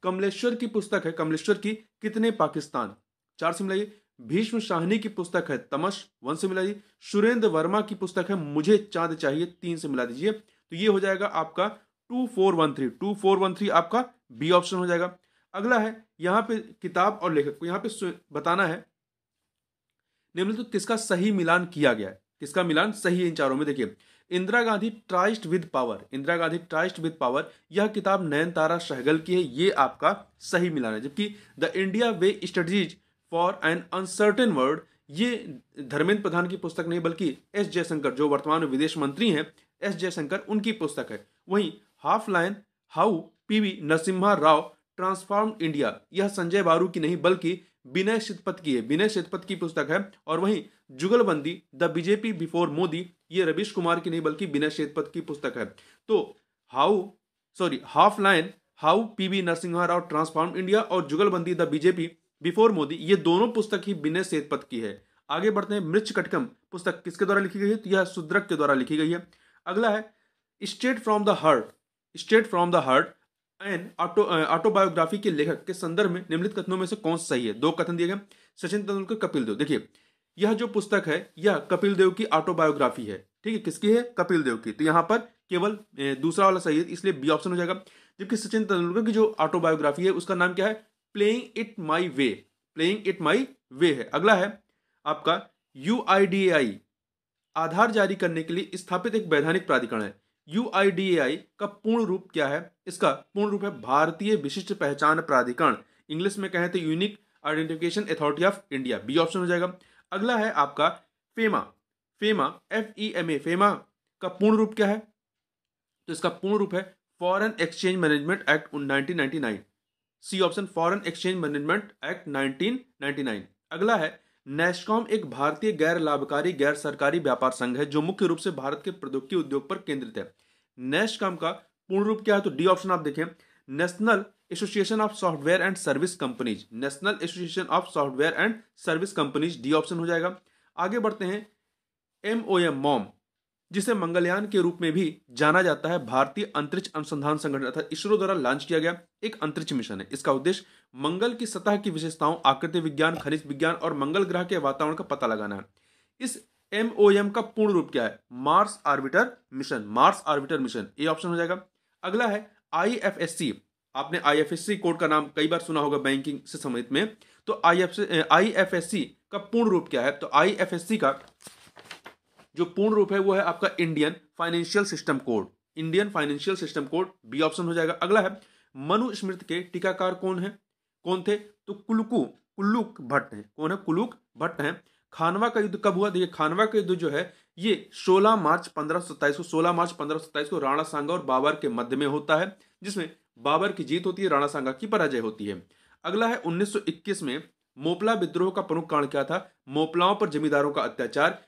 कमलेश्वर की पुस्तक है कमलेश्वर की कितने पाकिस्तान चार से मिलाइए भीष्म शाहनी की पुस्तक है तमश वन से मिला दीजिए सुरेंद्र वर्मा की पुस्तक है मुझे चांद चाहिए तीन से मिला दीजिए तो ये हो जाएगा आपका two four one three two four one three आपका बी ऑप्शन हो जाएगा अगला है यहाँ पे किताब और लेखक को यहाँ पे बताना है निम्नलिखित तो किसका सही मिलान किया गया है किसका मिलान सही है इन चारों में देखिए Indira Gandhi tryst with power Indira Gandhi tryst with power यह किताब नयनतारा सहगल की है ये आपका सही मिलान है जबकि the India way strategies for an uncertain world ये धर्मेंद्र प्रधान की पुस्तक नहीं बल्कि एस जयशंकर जो वर्तमान विदेश मंत्री हैं एस जयशंकर उनकी पुस्तक है वहीं half lion how P V Narasimha Rao transform India यह संजय बारू की नहीं बल्कि विनय शतपथ की है विनय शतपथ की पुस्तक है और वहीं जुगलबंदी द बीजेपी बिफोर मोदी ये रवीश कुमार की नहीं बल्कि विनय शतपथ की पुस्तक है तो how sorry half lion how P V Narasimha Rao transform India और Jugalbandi the BJP before Modi ये दोनों पुस्तक ही विनय सेतपथ की है आगे बढ़ते हैं मृच कटकम पुस्तक किसके द्वारा लिखी गई है तो यह सुद्रक के द्वारा लिखी गई है अगला है state from the heart state from the heart and auto autobiography के लेखक के संदर्भ में निम्नलिखित कथनों में से कौन सा सही है दो कथन दिए गए सचिन तेंदुलकर कपिल देव देखिए यह जो पुस्तक है यह कपिल देव की ऑटोबायोग्राफी है ठीक है किसकी है कपिल देव की तो यहाँ पर केवल दूसरा वाला सही है इसलिए बी ऑप्शन हो जाएगा जबकि सचिन तेंदुलकर की जो ऑटोबायोग्राफी है उसका नाम क्या है playing it my way playing it my way है अगला है आपका you I I D A आधार जारी करने के लिए स्थापित एक वैधानिक प्राधिकरण है you I I D A का पूर्ण रूप क्या है इसका पूर्ण रूप है भारतीय विशिष्ट पहचान प्राधिकरण इंग्लिश में कहें तो unique identification authority of India B option हो जाएगा अगला है आपका FEMA FEMA F E M A FEMA का पूर्ण रूप क्या है तो इसका पूर्ण रूप है foreign exchange management act nineteen ninety nine C option foreign exchange management act 1999 अगला है नेशकॉम एक भारतीय गैर लाभकारी गैर सरकारी व्यापार संघ है जो मुख्य रूप से भारत के प्रौद्योगिकी उद्योग पर केंद्रित है नेशकॉम का पूर्ण रूप क्या है तो डी ऑप्शन आप देखें national association of software and service companies national association of software and service companies D option हो जाएगा आगे बढ़ते हैं एम ओ एम मॉम जिसे मंगलयान के रूप में भी जाना जाता है भारतीय अंतरिक्ष अनुसंधान संगठन अर्थात इसरो द्वारा लॉन्च किया गया एक अंतरिक्ष मिशन है इसका उद्देश्य मंगल की सतह की विशेषताओं आकृति विज्ञान खनिज विज्ञान और मंगल ग्रह के वातावरण का पता लगाना है इस एम का पूर्ण रूप क्या है Mars orbiter mission Mars orbiter mission ये ऑप्शन हो जाएगा अगला है आई आपने आई कोड का नाम कई बार सुना होगा बैंकिंग से संबंधित में तो आई आई का पूर्ण रूप क्या है तो आई का जो पूर्ण रूप है वो है आपका Indian financial system code Indian financial system code B option हो जाएगा अगला है मनु स्मृत के टीकाकार कौन है कौन थे तो कुलकू कुल्लुक भट्ट है कौन है कुलुक भट्ट है खानवा का युद्ध कब हुआ देखिए खानवा का युद्ध जो है ये 16 मार्च पंद्रह सत्ताईस को 16 मार्च पंद्रह सत्ताईस को राणा सांगा और बाबर के मध्य में होता है जिसमें बाबर की जीत होती है राणा सांगा की पराजय होती है अगला है 1921 में मोपला विद्रोह का प्रमुख कारण क्या था मोपलाओं पर जमींदारों का अत्याचार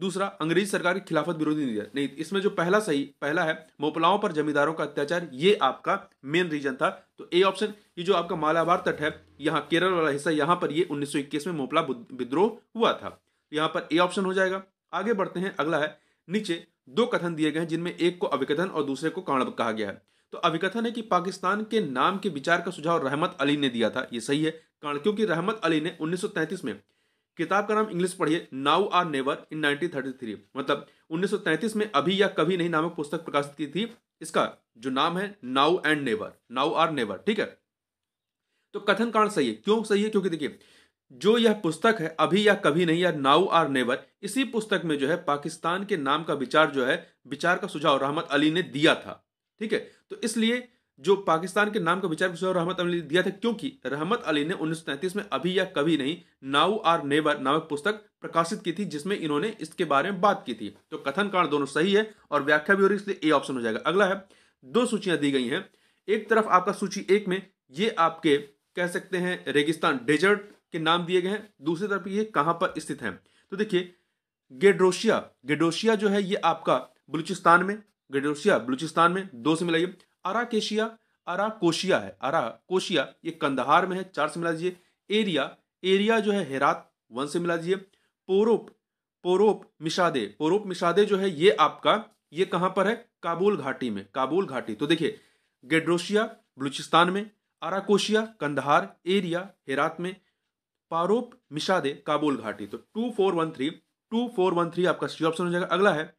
दूसरा अंग्रेज सरकार की खिलाफत विरोधी नीति नहीं इसमें जो पहला सही पहला है मोपलाओं पर जमींदारों का अत्याचार ये आपका मेन रीजन था तो ए ऑप्शन ये जो आपका मालाबार तट है यहाँ केरल वाला हिस्सा यहाँ पर ये 1921 में मोपला विद्रोह हुआ था यहाँ पर ए ऑप्शन हो जाएगा आगे बढ़ते हैं अगला है नीचे दो कथन दिए गए हैं जिनमें एक को अविकथन और दूसरे को काणब कहा गया है तो अविकथन है कि पाकिस्तान के नाम के विचार का सुझाव रहमत अली ने दिया था ये सही है कारण क्योंकि रहमत अली ने 1933 में किताब का नाम इंग्लिश पढ़िए नाउ आर नेवर इन 1933 मतलब 1933 में अभी या कभी नहीं नामक पुस्तक प्रकाशित की थी इसका जो नाम है now and never now or never ठीक है तो कथन कारण सही है क्यों सही है क्योंकि देखिए जो यह पुस्तक है अभी या कभी नहीं या नाउ आर नेवर इसी पुस्तक में जो है पाकिस्तान के नाम का विचार जो है विचार का सुझाव रहमत अली ने दिया था ठीक है तो इसलिए जो पाकिस्तान के नाम का विचार किशोर रहमत अली ने दिया था क्योंकि रहमत अली ने उन्नीस में अभी या कभी नहीं नाउ आर नेबर नामक पुस्तक प्रकाशित की थी जिसमें इन्होंने इसके बारे में बात की थी तो कथन कारण दोनों सही है और व्याख्या भी हो रही है इसलिए ए ऑप्शन हो जाएगा अगला है दो सूचियां दी गई हैं एक तरफ आपका सूची एक में ये आपके कह सकते हैं रेगिस्तान डेजर्ट के नाम दिए गए हैं दूसरी तरफ ये कहाँ पर स्थित हैं तो देखिए गेडोशिया गेडोशिया जो है ये आपका बलूचिस्तान में गेडोशिया बलूचिस्तान में दो से मिलाइए अराकेशिया अराकोशिया है अराकोशिया ये कंदहार में है चार से मिला दीजिए एरिया एरिया जो है हेरात वन से मिला दीजिए पोरोप पोरोप मिशादे पोरोप मिशादे जो है ये आपका ये कहाँ पर है काबुल घाटी में काबुल घाटी तो देखिए गेड्रोशिया बलूचिस्तान में अराकोशिया कंदहार एरिया हेरात में पारोप मिशादे काबुल घाटी तो two four one three two four one three आपका सी ऑप्शन हो जाएगा अगला है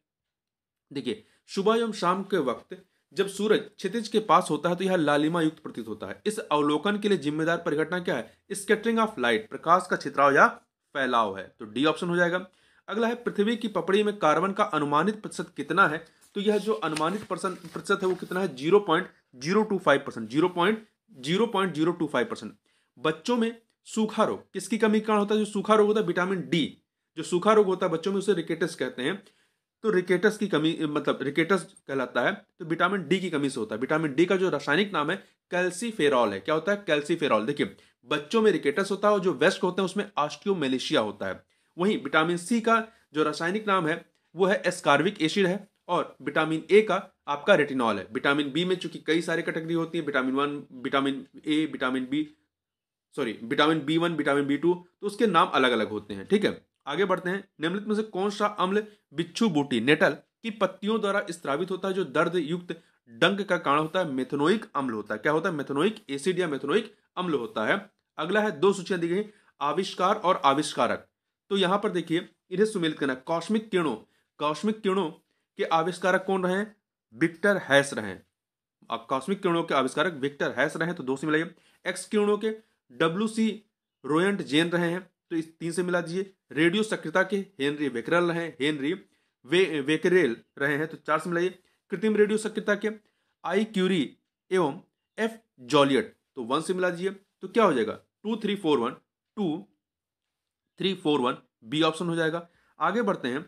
देखिए सुबह एवं शाम के वक्त जब सूरज क्षितिज के पास होता है तो यह लालिमा युक्त प्रतीत होता है इस अवलोकन के लिए जिम्मेदार परिघटना क्या है स्केटरिंग ऑफ लाइट प्रकाश का छित्राव या फैलाव है तो डी ऑप्शन हो जाएगा अगला है पृथ्वी की पपड़ी में कार्बन का अनुमानित प्रतिशत कितना है तो यह जो अनुमानित प्रतिशत है वो कितना है zero point zero two five percent zero point zero point zero two five percent बच्चों में सूखा रोग किसकी कमी कारण होता है जो सूखा रोग होता है विटामिन डी जो सूखा रोग होता है बच्चों में उसे रिकेटस कहते हैं तो रिकेटस की कमी मतलब रिकेटस कहलाता है तो विटामिन डी की कमी से होता है विटामिन डी का जो रासायनिक नाम है कैल्सीफेरॉल है क्या होता है कैल्सीफेरॉल देखिए बच्चों में रिकेटस होता है और जो वेस्ट होते हैं उसमें आस्टियोमेलेशिया होता है वहीं विटामिन सी का जो रासायनिक नाम है वो है एस्कार्विक एसिड है और विटामिन ए का आपका रेटिनॉल है विटामिन बी में चूंकि कई सारे कैटेगरी होती है vitamin one vitamin A vitamin B sorry vitamin B one vitamin B two तो उसके नाम अलग अलग होते हैं ठीक है आगे बढ़ते हैं निम्नलिखित में से कौन सा अम्ल बिच्छू बूटी नेटल की पत्तियों द्वारा स्त्रावित होता है जो दर्द युक्त डंक का कारण होता है मेथनोइक अम्ल होता है क्या होता है मेथनोइक एसिड या मेथनोइक अम्ल होता है अगला है दो सूचियां दी गई आविष्कार और आविष्कारक तो यहां पर देखिए इन्हें सुमेलित करना कौश्मिक किरणों कौश्मिक किरणों के आविष्कारक कौन रहे विक्टर हैस रहे अब कौष्मिक किरणों के आविष्कारक विक्टर हैस रहे तो दो सी मिलाइए एक्स किरणों के डब्ल्यू सी रोयंट जेन रहे हैं तो इस तीन से मिला दीजिए रेडियो सक्रियता के हेनरी वेकरल रहे हेनरी वे वेकरेल रहे हैं तो चार से मिलाइए कृत्रिम रेडियो सक्रियता के आई क्यूरी एवं एफ जॉलियट तो वन से मिला दीजिए तो क्या हो जाएगा two three four one two three four one B option हो जाएगा आगे बढ़ते हैं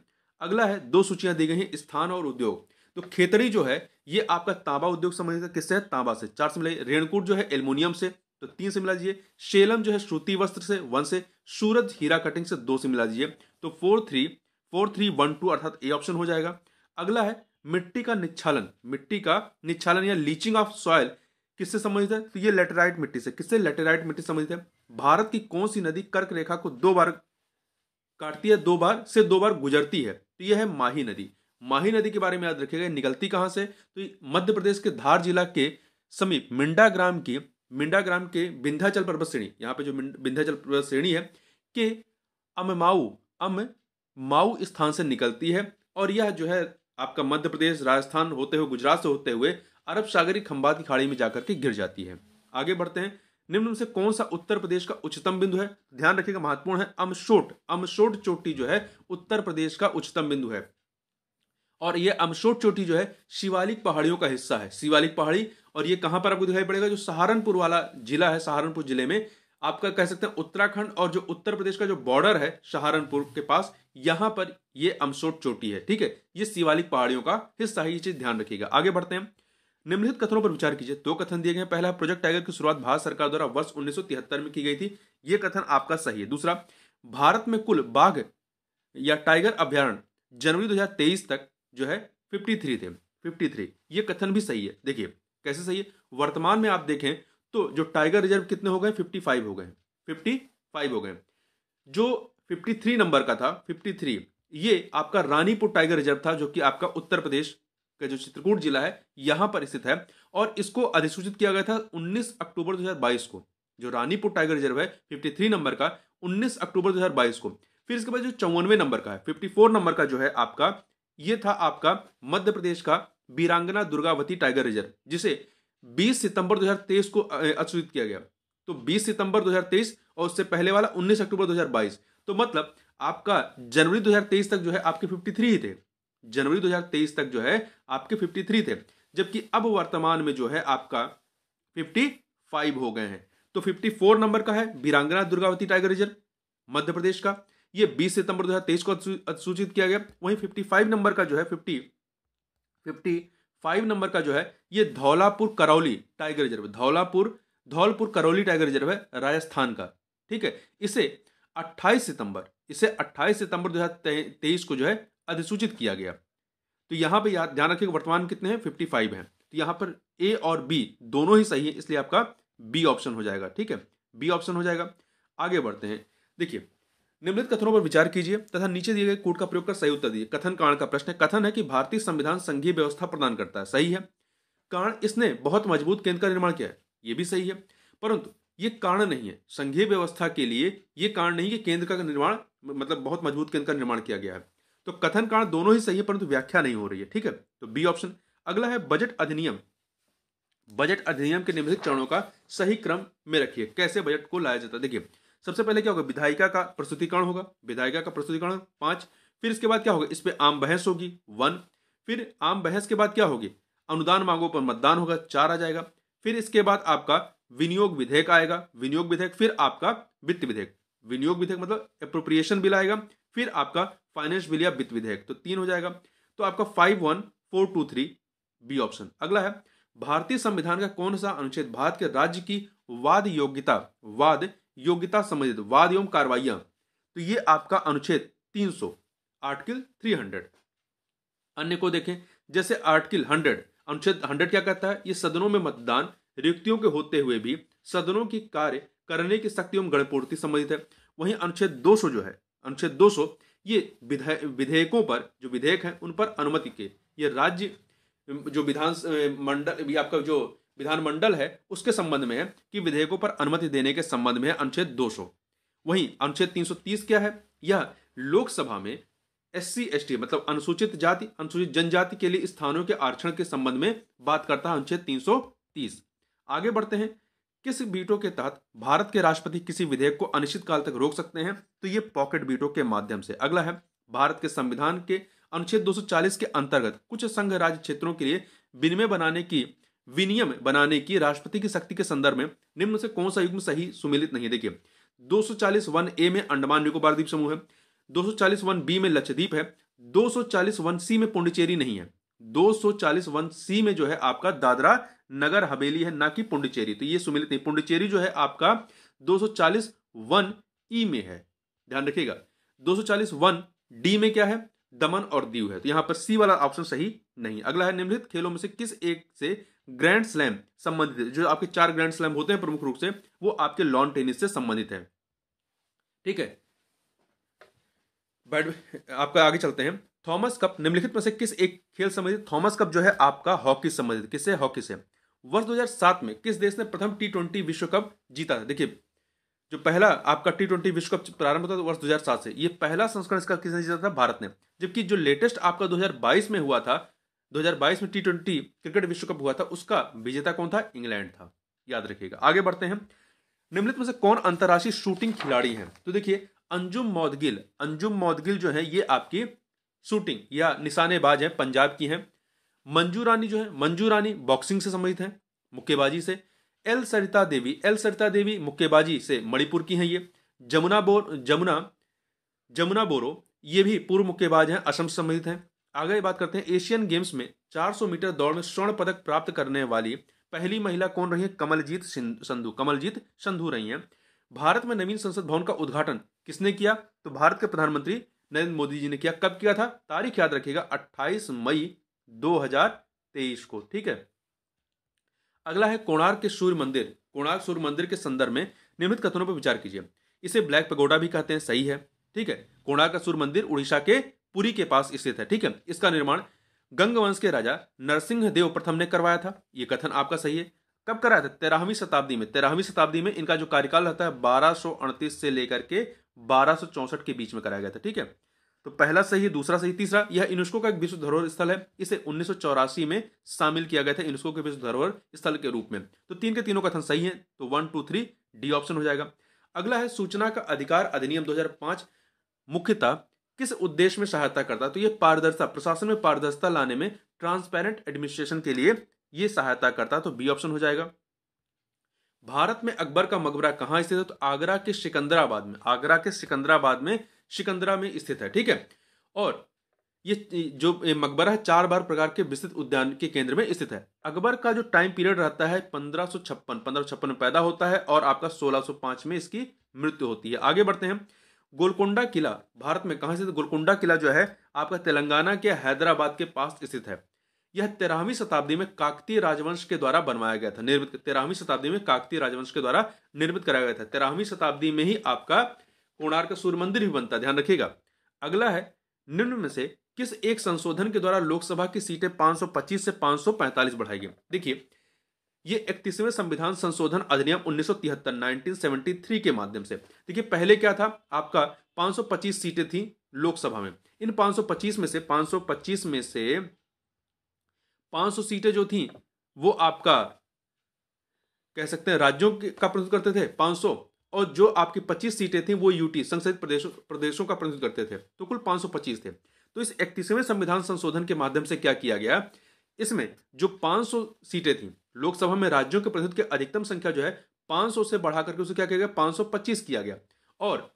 अगला है दो सूचियां दी गई हैं स्थान और उद्योग तो खेतरी जो है ये आपका तांबा उद्योग समझ किससे है तांबा से चार से मिलाइए रेणकूट जो है एल्युमिनियम से तो तीन से मिला दीजिए शेलम जो है श्रुति वस्त्र से वन से सूरज हीरा कटिंग से दो से मिला दीजिए तो four three four three one two अर्थात ए ऑप्शन हो जाएगा अगला है मिट्टी का निच्छालन मिट्टी का निच्छालन या लीचिंग ऑफ सॉयल किससे संबंधित है तो ये लेटेराइट मिट्टी से किससे लेटेराइट मिट्टी संबंधित है भारत की कौन सी नदी कर्क रेखा को दो बार काटती है दो बार से दो बार गुजरती है तो यह है माही नदी माही नदी के बारे में याद रखिएगा निकलती कहाँ से तो मध्य प्रदेश के धार जिला के समीप मिंडा ग्राम की मिंडा ग्राम के विंध्याचल पर्वत श्रेणी यहाँ पे जो विंध्याचल पर्वत श्रेणी है के अममाऊ अम माऊ स्थान से निकलती है और यह जो है आपका मध्य प्रदेश राजस्थान होते हुए गुजरात से होते हुए अरब सागरी खंबात की खाड़ी में जाकर के गिर जाती है आगे बढ़ते हैं निम्न से कौन सा उत्तर प्रदेश का उच्चतम बिंदु है ध्यान रखिएगा महत्वपूर्ण है अमशोट अमशोट चोटी जो है उत्तर प्रदेश का उच्चतम बिंदु है और ये अमशोट चोटी जो है शिवालिक पहाड़ियों का हिस्सा है शिवालिक पहाड़ी और ये कहाँ पर आपको दिखाई पड़ेगा जो सहारनपुर वाला जिला है सहारनपुर जिले में आपका कह सकते हैं उत्तराखंड और जो उत्तर प्रदेश का जो बॉर्डर है सहारनपुर के पास यहाँ पर ये अमसोट चोटी है ठीक है ये शिवालिक पहाड़ियों का हिस्सा है ये चीज ध्यान रखिएगा आगे बढ़ते हैं निम्नलिखित कथनों पर विचार कीजिए दो कथन दिए गए पहला प्रोजेक्ट टाइगर की शुरुआत भारत सरकार द्वारा वर्ष उन्नीस में की गई थी ये कथन आपका सही है दूसरा भारत में कुल बाघ या टाइगर अभ्यारण जनवरी 2023 तक जो है फिफ्टी थ्री थे फिफ्टी थ्री ये कथन भी सही है देखिए कैसे सही है वर्तमान में आप देखें तो जो टाइगर रिजर्व कितने हो गए फिफ्टी फाइव हो गए फिफ्टी फाइव हो गए जो फिफ्टी थ्री नंबर का था फिफ्टी थ्री ये आपका रानीपुर टाइगर रिजर्व था जो कि आपका उत्तर प्रदेश का जो चित्रकूट जिला है यहाँ पर स्थित है और इसको अधिसूचित किया गया था उन्नीस अक्टूबर 2022 को जो रानीपुर टाइगर रिजर्व है 53 नंबर का 19 अक्टूबर 2022 को फिर इसके बाद जो चौवनवे नंबर का है 54 नंबर का जो है आपका ये था आपका मध्य प्रदेश का बीरांगना दुर्गावती टाइगर रिजर्व जिसे 20 सितंबर 2023 को अधिसूचित किया गया तो 20 सितंबर 2023 और उससे पहले वाला 19 अक्टूबर 2022 तो मतलब आपका जनवरी 2023 तक जो है आपके 53 ही थे जनवरी 2023 तक जो है आपके 53 थे जबकि अब वर्तमान में जो है आपका 55 हो गए हैं तो 54 नंबर का है बीरांगना दुर्गावती टाइगर रिजर्व मध्य प्रदेश का ये 20 सितंबर 2023 को अधिसूचित किया गया वहीं 55 नंबर का जो है 50 55 नंबर का जो है ये Dhaulapur Karauli tiger reserve Dhaulapur Dholpur Karauli tiger reserve है राजस्थान का ठीक है इसे 28 सितंबर इसे 28 सितंबर 2023 को जो है अधिसूचित किया गया तो यहाँ पर याद ध्यान रखिए वर्तमान कितने हैं फाइव है तो यहाँ पर ए और बी दोनों ही सही है इसलिए आपका बी ऑप्शन हो जाएगा ठीक है बी ऑप्शन हो जाएगा आगे बढ़ते हैं देखिए निम्नलिखित कथनों पर विचार कीजिए तथा नीचे दिए गए कूट का प्रयोग कर सही उत्तर दिए कथन कारण का प्रश्न कथन है कि भारतीय संविधान संघीय व्यवस्था प्रदान करता है सही है कारण इसने बहुत मजबूत केंद्र का निर्माण किया है ये भी सही है परंतु ये कारण नहीं है संघीय व्यवस्था के लिए ये कारण नहीं कि केंद्र का निर्माण मतलब बहुत मजबूत केंद्र का निर्माण किया गया है तो कथन कारण दोनों ही सही है परंतु व्याख्या नहीं हो रही है ठीक है तो बी ऑप्शन अगला है बजट अधिनियम बजट अधिनियम के निम्नलिखित चरणों का सही क्रम में रखिए कैसे बजट को लाया जाता है देखिए सबसे पहले क्या होगा विधायिका का प्रस्तुतिकरण होगा विधायिका का प्रस्तुतिकरण पांच फिर इसके बाद क्या होगा इस पर आम बहस होगी वन फिर आम बहस के बाद क्या होगी अनुदान मांगों पर मतदान होगा चार आ जाएगा फिर इसके बाद आपका विनियोग विधेयक आएगा विनियोग विधेयक फिर आपका वित्त विधेयक विनियोग विधेयक मतलब अप्रोप्रिएशन बिल आएगा फिर आपका फाइनेंस बिल या वित्त विधेयक तो तीन हो जाएगा तो आपका five one four two three B option अगला है भारतीय संविधान का कौन सा अनुच्छेद भारत के राज्य की वाद योग्यता वाद योग्यता संबंधित वाद एवं कार्रवाइयां तो ये आपका अनुच्छेद 300 आर्टिकल 300 अन्य को देखें जैसे आर्टिकल 100 अनुच्छेद 100 क्या कहता है ये सदनों में मतदान रिक्तियों के होते हुए भी सदनों की कार्य करने की शक्ति एवं गणपूर्ति संबंधित है वहीं अनुच्छेद 200 जो है अनुच्छेद 200 ये विधेयकों पर जो विधेयक हैं उन पर अनुमति के ये राज्य जो विधान मंडल आपका जो विधानमंडल है उसके संबंध में है कि विधेयकों पर अनुमति देने के संबंध में है अनुच्छेद सौ वहीं अनुच्छेद 330 क्या है यह लोकसभा में एस सी मतलब अनुसूचित जाति अनुसूचित जनजाति के लिए स्थानों के आरक्षण के संबंध में बात करता है अनुच्छेद 330 आगे बढ़ते हैं किस बीटो के तहत भारत के राष्ट्रपति किसी विधेयक को अनिश्चित काल तक रोक सकते हैं तो ये पॉकेट बीटो के माध्यम से अगला है भारत के संविधान के अनुच्छेद 240 के अंतर्गत कुछ संघ राज्य क्षेत्रों के लिए विनिमय बनाने की विनियम बनाने की राष्ट्रपति की शक्ति के संदर्भ में निम्न से कौन सा युग्म सही सुमिलित नहीं है देखिए 240 वन ए में अंडमान निकोबार द्वीप समूह है 240 वन बी में लक्षद्वीप है 240 वन सी में पुंडिचेरी नहीं है 240 वन सी में जो है आपका दादरा नगर हवेली है ना कि पुंडिचेरी तो ये सुमिलित नहीं पुंडिचेरी जो है आपका 240 वन ई में है ध्यान रखिएगा 240 वन डी में क्या है दमन और दीव है तो यहां पर सी वाला ऑप्शन सही नहीं अगला है निम्नलिखित खेलों में से किस एक से ग्रैंड स्लैम संबंधित है जो आपके चार ग्रैंड स्लैम होते हैं प्रमुख रूप से वो आपके लॉन टेनिस से संबंधित है ठीक है बैड आपका आगे चलते हैं थॉमस कप निम्नलिखित में से किस एक खेल संबंधित थॉमस कप जो है आपका हॉकी संबंधित किससे हॉकी से वर्ष 2007 में किस देश ने प्रथम टी ट्वेंटी विश्व कप जीता था देखिए जो पहला आपका टी ट्वेंटी विश्व कप प्रारंभ होता था वर्ष 2007 से ये पहला संस्करण इसका किसने जीता था भारत ने जबकि जो लेटेस्ट आपका 2022 में हुआ था 2022 में टी ट्वेंटी क्रिकेट विश्व कप हुआ था उसका विजेता कौन था इंग्लैंड था याद रखिएगा आगे बढ़ते हैं निम्नलिखित में से कौन अंतर्राष्ट्रीय शूटिंग खिलाड़ी हैं तो देखिए अंजुम मौदगिल अंजुम मौदगिल जो है ये आपकी शूटिंग या निशानेबाज है पंजाब की हैं मंजू रानी जो है मंजू रानी बॉक्सिंग से संबंधित है मुक्केबाजी से एल सरिता देवी एल सरिता देवी मुक्केबाजी से मणिपुर की हैं ये जमुना बोर जमुना जमुना बोरो ये भी पूर्व मुक्केबाज हैं असम से संबंधित हैं आगे बात करते हैं एशियन गेम्स में 400 मीटर दौड़ में स्वर्ण पदक प्राप्त करने वाली पहली महिला कौन रही है कमलजीत संधु कमलजीत संधु रही हैं भारत में नवीन संसद भवन का उद्घाटन किसने किया तो भारत के प्रधानमंत्री नरेंद्र मोदी जी ने किया कब किया था तारीख याद रखिएगा 28 मई 2023 को ठीक है अगला है कोणार्क के सूर्य मंदिर कोणार्क सूर्य मंदिर के संदर्भ में निर्मित कथनों पर विचार कीजिए इसे ब्लैक पगोडा भी कहते हैं सही है ठीक है कोणार्क का सूर्य मंदिर उड़ीसा के पुरी के पास स्थित है ठीक है इसका निर्माण गंगवंश के राजा नरसिंह देव प्रथम ने करवाया था ये कथन आपका सही है कब कराया था तेरहवीं शताब्दी में तेरहवीं शताब्दी में इनका जो कार्यकाल रहता है बारह से लेकर के बारह के बीच में कराया गया था ठीक है तो पहला सही है दूसरा सही तीसरा यह यूनेस्को का एक विश्व धरोहर स्थल है इसे उन्नीस में शामिल किया गया था यूनेस्को के विश्व धरोहर स्थल के रूप में तो तीन के तीनों कथन सही है तो one two three D option हो जाएगा अगला है सूचना का अधिकार अधिनियम 2005 मुख्यतः किस उद्देश्य में सहायता करता है तो ये पारदर्शिता प्रशासन में पारदर्शिता लाने में ट्रांसपेरेंट एडमिनिस्ट्रेशन के लिए ये सहायता करता है तो बी ऑप्शन हो जाएगा भारत में अकबर का मकबरा कहाँ स्थित है तो आगरा के सिकंदराबाद में आगरा के सिकंदराबाद में सिकंदरा में स्थित है ठीक है और ये जो मकबरा है चार बार प्रकार के विस्तृत उद्यान के केंद्र में स्थित है अकबर का जो टाइम पीरियड रहता है पंद्रह सौ छप्पन पंद्रह में पैदा होता है और आपका सोलह सौ पांच में इसकी मृत्यु होती है आगे बढ़ते हैं गोलकुंडा किला भारत में कहाँ स्थित गोलकुंडा किला जो है आपका तेलंगाना के हैदराबाद के पास स्थित है यह तेरहवीं शताब्दी में काकतीय राजवंश के द्वारा बनवाया गया था निर्मित तेरहवीं शताब्दी में काकतीय राजवंश के द्वारा निर्मित कराया गया था तेरहवीं शताब्दी में ही आपका कोणार्क सूर्य मंदिर भी बनता ध्यान रखिएगा अगला है निम्न में से किस एक संशोधन के द्वारा लोकसभा की सीटें 525 से 545 बढ़ाई गई देखिए ये इकतीसवें संविधान संशोधन अधिनियम 1973 1973 के माध्यम से देखिए पहले क्या था आपका 525 सीटें थी लोकसभा में इन 525 में से 525 में से 500 सीटें जो थी वो आपका कह सकते हैं राज्यों का प्रतिनिधित्व करते थे 500 और जो आपकी 25 सीटें थी वो यूटी संसदीय प्रदेशों प्रदेशों का प्रतिनिधित्व करते थे तो कुल 525 थे तो इस इकतीसवें संविधान संशोधन के माध्यम से क्या किया गया इसमें जो 500 सीटें थी लोकसभा में राज्यों के प्रतिनिधि की अधिकतम संख्या जो है 500 से बढ़ा करके उसे क्या किया गया 525 किया गया और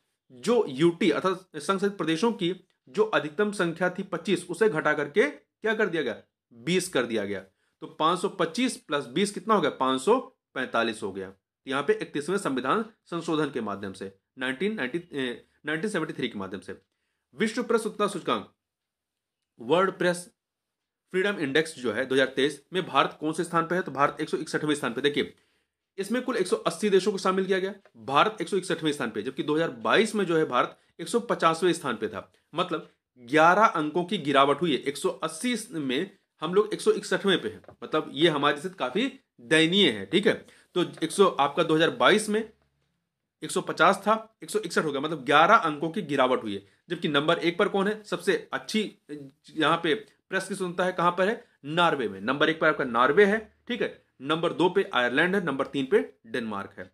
जो यूटी अर्थात संसदीय प्रदेशों की जो अधिकतम संख्या थी 25 उसे घटा करके क्या कर दिया गया 20 कर दिया गया तो 525 प्लस 20 कितना हो गया 545 हो गया तो यहाँ पे इकतीसवें संविधान संशोधन के माध्यम से 1990 1973 के माध्यम से विश्व प्रेस उत्तर सूचकांक वर्ल्ड प्रेस फ्रीडम इंडेक्स जो है 2023 में भारत कौन से स्थान पर है तो भारत एक स्थान पर देखिए इसमें कुल 180 देशों को शामिल किया गया भारत एक स्थान पर जबकि 2022 में जो है भारत एक स्थान पर था मतलब 11 अंकों की गिरावट हुई है 180 में हम लोग एक पे हैं मतलब ये हमारी स्थिति काफी दयनीय है ठीक है तो एक आपका दो में 150 था एक हो गया मतलब 11 अंकों की गिरावट हुई है जबकि नंबर एक पर कौन है सबसे अच्छी यहाँ पे की सुनता है कहां पर है नॉर्वे में नंबर एक पर आपका नॉर्वे है ठीक है नंबर दो पे आयरलैंड है नंबर तीन पे डेनमार्क है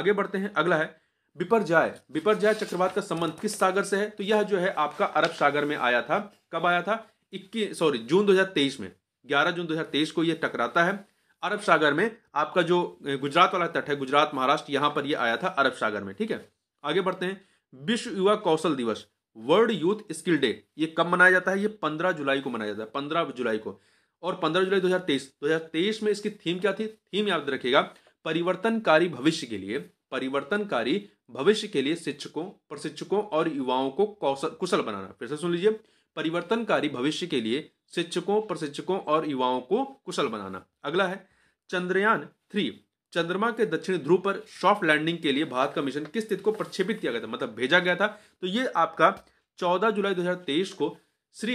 आगे बढ़ते हैं अगला है बिपरजाय बिपरजाय चक्रवात का संबंध किस सागर से है तो यह जो है आपका अरब सागर में आया था कब आया था इक्कीस सॉरी जून दो में ग्यारह जून दो को यह टकराता है अरब सागर में आपका जो गुजरात वाला तट है गुजरात महाराष्ट्र यहां पर यह आया था अरब सागर में ठीक है आगे बढ़ते हैं विश्व युवा कौशल दिवस वर्ल्ड यूथ स्किल डे ये कब मनाया जाता है ये पंद्रह जुलाई को मनाया जाता है पंद्रह जुलाई को और पंद्रह जुलाई 2023 2023 में इसकी थीम क्या थी थीम याद रखिएगा परिवर्तनकारी भविष्य के लिए परिवर्तनकारी भविष्य के लिए शिक्षकों प्रशिक्षकों और युवाओं को कौशल कुशल बनाना फिर से सुन लीजिए परिवर्तनकारी भविष्य के लिए शिक्षकों प्रशिक्षकों और युवाओं को कुशल बनाना अगला है चंद्रयान थ्री चंद्रमा के दक्षिण ध्रुव पर सॉफ्ट लैंडिंग के लिए भारत का मिशन किस तिथि को प्रक्षेपित किया गया था मतलब भेजा गया था तो ये आपका 14 जुलाई 2023 को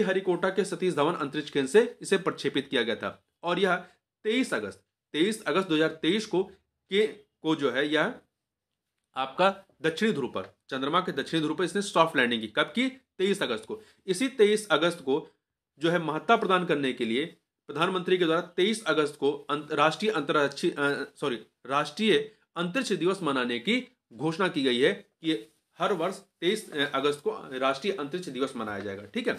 हरिकोटा के सतीश धवन अंतरिक्ष केंद्र से इसे प्रक्षेपित किया गया था और यह तेईस अगस्त तेईस अगस्त 2023 को के को जो है यह आपका दक्षिणी ध्रुव पर चंद्रमा के दक्षिणी ध्रुव पर इसने सॉफ्ट लैंडिंग की कब की तेईस अगस्त को इसी तेईस अगस्त को जो है महत्ता प्रदान करने के लिए प्रधानमंत्री के द्वारा 23 अगस्त को राष्ट्रीय अंतरराष्ट्रीय सॉरी राष्ट्रीय अंतरिक्ष दिवस मनाने की घोषणा की गई है कि हर वर्ष 23 अगस्त को राष्ट्रीय अंतरिक्ष दिवस मनाया जाएगा ठीक है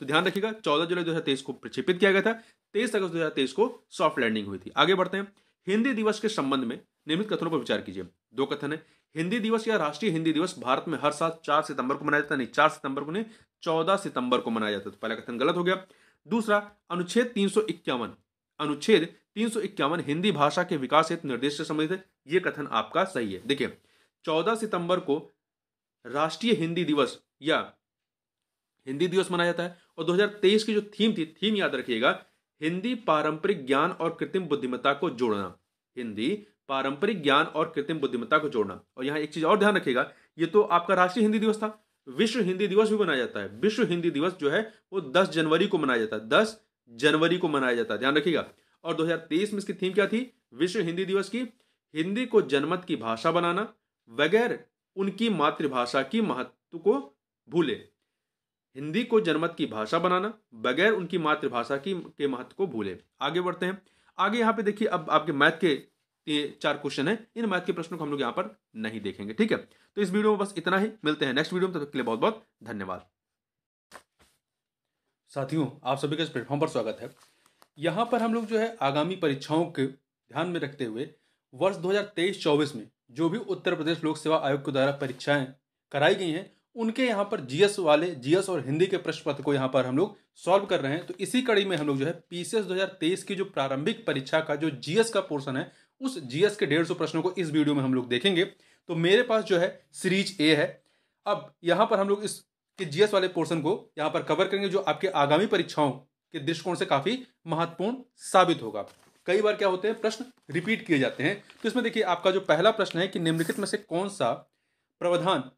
तो ध्यान रखिएगा 14 जुलाई 2023 को प्रक्षेपित किया गया था 23 अगस्त 2023 को सॉफ्ट लैंडिंग हुई थी आगे बढ़ते हैं हिंदी दिवस के संबंध में निर्मित कथनों पर विचार कीजिए दो कथन है हिंदी दिवस या राष्ट्रीय हिंदी दिवस भारत में हर साल चार सितंबर को मनाया जाता है नहीं चार सितंबर को नहीं चौदह सितंबर को मनाया जाता है तो पहला कथन गलत हो गया दूसरा अनुच्छेद तीन अनुच्छेद तीन हिंदी भाषा के विकास हेतु निर्देश से संबंधित है ये कथन आपका सही है देखिए 14 सितंबर को राष्ट्रीय हिंदी दिवस या हिंदी दिवस मनाया जाता है और 2023 की जो थीम थी थीम याद रखिएगा हिंदी पारंपरिक ज्ञान और कृत्रिम बुद्धिमत्ता को जोड़ना हिंदी पारंपरिक ज्ञान और कृत्रिम बुद्धिमत्ता को जोड़ना और यहाँ एक चीज और ध्यान रखिएगा ये तो आपका राष्ट्रीय हिंदी दिवस था विश्व हिंदी दिवस भी मनाया जाता है विश्व हिंदी दिवस जो है वो 10 जनवरी को मनाया जाता है 10 जनवरी को मनाया जाता है ध्यान रखिएगा और 2023 में इसकी थीम क्या थी विश्व हिंदी दिवस की हिंदी को जनमत की भाषा बनाना वगैरह उनकी मातृभाषा की महत्व को भूले हिंदी को जनमत की भाषा बनाना बगैर उनकी मातृभाषा की के महत्व को भूले आगे बढ़ते हैं आगे यहाँ पे देखिए अब आपके मैथ के ये चार क्वेश्चन है इन मैथ के प्रश्नों को हम लोग यहाँ पर नहीं देखेंगे ठीक है तो इस वीडियो में बस इतना ही मिलते हैं नेक्स्ट वीडियो में तब तक के लिए बहुत बहुत धन्यवाद साथियों आप सभी का इस प्लेटफॉर्म पर स्वागत है यहाँ पर हम लोग जो है आगामी परीक्षाओं के ध्यान में रखते हुए वर्ष 2023-24 में जो भी उत्तर प्रदेश लोक सेवा आयोग के द्वारा परीक्षाएं कराई गई हैं उनके यहाँ पर जीएस वाले जीएस और हिंदी के प्रश्न पत्र को यहाँ पर हम लोग सॉल्व कर रहे हैं तो इसी कड़ी में हम लोग जो है पीसीएस 2023 की जो प्रारंभिक परीक्षा का जो जीएस का पोर्शन है उस जीएस के डेढ़ सौ प्रश्नों को इस वीडियो में हम लोग देखेंगे तो मेरे पास जो है सीरीज ए है अब यहाँ पर हम लोग इस के जीएस वाले पोर्सन को यहाँ पर कवर करेंगे जो आपके आगामी परीक्षाओं के दृष्टिकोण से काफ़ी महत्वपूर्ण साबित होगा कई बार क्या होते हैं प्रश्न रिपीट किए जाते हैं तो इसमें देखिए आपका जो पहला प्रश्न है कि निम्नलिखित में से कौन सा प्रावधान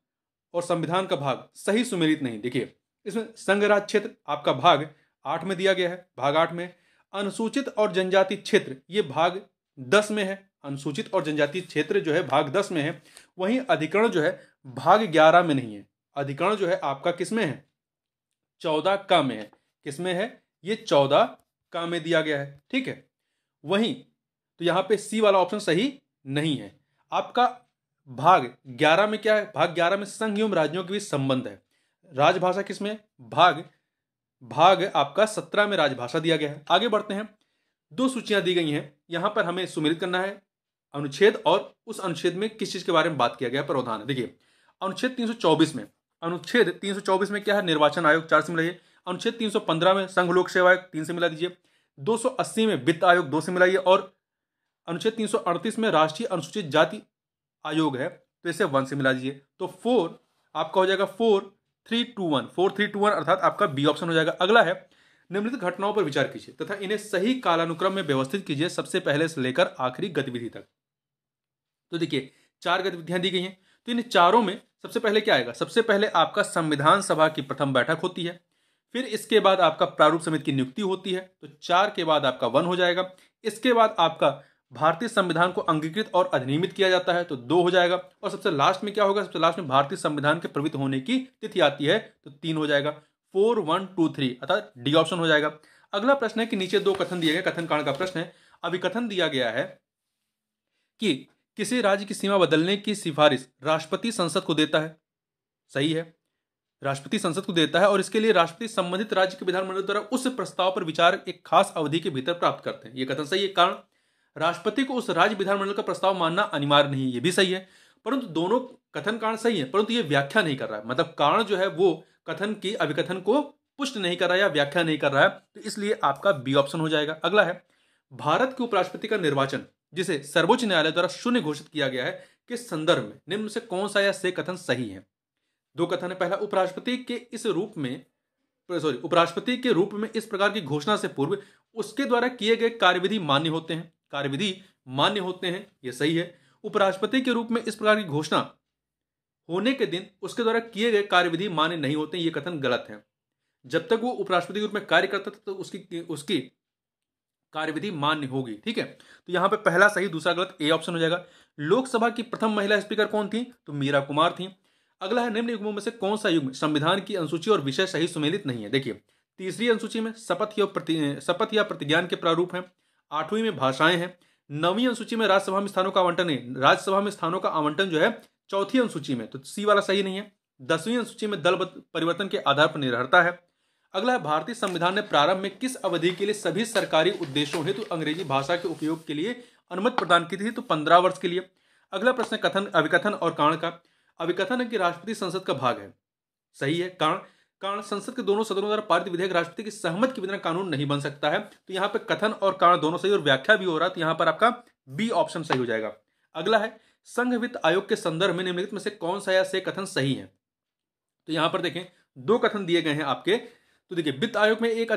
और संविधान का भाग सही सुमेलित नहीं देखिए इसमें संघराज क्षेत्र आपका भाग आठ में दिया गया है भाग आठ में अनुसूचित और जनजाति क्षेत्र ये भाग दस में है अनुसूचित और जनजातीय क्षेत्र जो है भाग दस में है वहीं अधिकरण जो है भाग ग्यारह में नहीं है अधिकरण जो है आपका किसमें है चौदह का में है किसमें है ये चौदह का में दिया गया है ठीक है वहीं तो यहाँ पे सी वाला ऑप्शन सही नहीं है आपका भाग ग्यारह में क्या है भाग ग्यारह में संघ एवं राज्यों के बीच संबंध है राजभाषा किसमें भाग भाग आपका सत्रह में राजभाषा दिया गया है आगे बढ़ते हैं दो सूचियां दी गई हैं यहां पर हमें सुमेलित करना है अनुच्छेद और उस अनुच्छेद में किस चीज के बारे में बात किया गया प्रावधान है देखिए अनुच्छेद 324 में अनुच्छेद 324 में क्या है निर्वाचन आयोग चार से मिलाइए अनुच्छेद 315 में संघ लोक सेवा आयोग तीन से मिला दीजिए 280 में वित्त आयोग दो से मिलाइए और अनुच्छेद 338 में राष्ट्रीय अनुसूचित जाति आयोग है तो इसे वन से मिला दीजिए तो फोर आपका हो जाएगा four three two one four three two one अर्थात आपका बी ऑप्शन हो जाएगा अगला है निम्नलिखित घटनाओं पर विचार कीजिए तथा इन्हें सही कालानुक्रम में व्यवस्थित कीजिए सबसे पहले से लेकर आखिरी गतिविधि तक तो देखिए चार गतिविधियां दी गई हैं तो इन चारों में सबसे पहले क्या आएगा सबसे पहले आपका संविधान सभा की प्रथम बैठक होती है फिर इसके बाद आपका प्रारूप समिति की नियुक्ति होती है तो चार के बाद आपका वन हो जाएगा इसके बाद आपका भारतीय संविधान को अंगीकृत और अधिनियमित किया जाता है तो दो हो जाएगा और सबसे लास्ट में क्या होगा सबसे लास्ट में भारतीय संविधान के प्रवृत्त होने की तिथि आती है तो तीन हो जाएगा फोर वन टू थ्री अर्थात डी ऑप्शन हो जाएगा अगला प्रश्न है कि नीचे दो कथन दिए गए कथन कांड का प्रश्न है अभी कथन दिया गया है कि किसी राज्य की सीमा बदलने की सिफारिश राष्ट्रपति संसद को देता है सही है राष्ट्रपति संसद को देता है और इसके लिए राष्ट्रपति संबंधित राज्य के विधानमंडल द्वारा उस प्रस्ताव पर विचार एक खास अवधि के भीतर प्राप्त करते हैं यह कथन सही है कारण राष्ट्रपति को उस राज्य विधानमंडल का प्रस्ताव मानना अनिवार्य नहीं ये भी सही है परंतु दोनों कथन कारण सही है परंतु यह व्याख्या नहीं कर रहा है मतलब कारण जो है वो कथन की अभिकथन को पुष्ट नहीं कर रहा है या व्याख्या नहीं कर रहा है तो इसलिए आपका बी ऑप्शन हो जाएगा अगला है भारत के उपराष्ट्रपति का निर्वाचन जिसे सर्वोच्च न्यायालय द्वारा शून्य घोषित किया गया है किस संदर्भ में निम्न से कौन सा या से कथन सही है दो कथन है पहला उपराष्ट्रपति के इस रूप में सॉरी उपराष्ट्रपति के रूप में इस प्रकार की घोषणा से पूर्व उसके द्वारा किए गए कार्यविधि मान्य होते हैं कार्यविधि मान्य होते हैं यह सही है उपराष्ट्रपति के रूप में इस प्रकार की घोषणा होने के दिन उसके द्वारा किए गए कार्यविधि मान्य नहीं होते ये कथन गलत है जब तक वो उपराष्ट्रपति के रूप में कार्य करता था तो उसकी उसकी कार्यविधि मान्य होगी ठीक है तो यहाँ पे पहला सही दूसरा गलत ए ऑप्शन हो जाएगा लोकसभा की प्रथम महिला स्पीकर कौन थी तो मीरा कुमार थी अगला है निम्न युग्मों में से कौन सा युग्म संविधान की अनुसूची और विषय सही सुमेलित नहीं है देखिए तीसरी अनुसूची में शपथ या प्रति शपथ या प्रतिज्ञान के प्रारूप हैं आठवीं में भाषाएं हैं नवीं अनुसूची में राज्यसभा में स्थानों का आवंटन है राज्यसभा में स्थानों का आवंटन जो है चौथी अनुसूची में तो सी वाला सही नहीं है दसवीं अनुसूची में दल परिवर्तन के आधार पर निर्भरता है अगला है भारतीय संविधान ने प्रारंभ में किस अवधि के लिए सभी सरकारी उद्देश्यों हेतु तो अंग्रेजी भाषा के उपयोग के लिए अनुमति प्रदान की थी तो पंद्रह वर्ष के लिए अगला प्रश्न कथन अविकथन और कारण का अविकथन की राष्ट्रपति संसद का भाग है सही है कारण कारण संसद के दोनों सदनों द्वारा पारित विधेयक राष्ट्रपति की सहमत के बिना कानून नहीं बन सकता है तो यहाँ पे कथन और कारण दोनों सही और व्याख्या भी हो रहा है तो यहाँ पर आपका बी ऑप्शन सही हो जाएगा अगला है संघ वित्त आयोग के संदर्भ में निम्नलिखित में से कौन सा या से कथन सही है तो यहां पर देखें दो कथन दिए गए हैं आपके तो देखिए वित्त आयोग में एक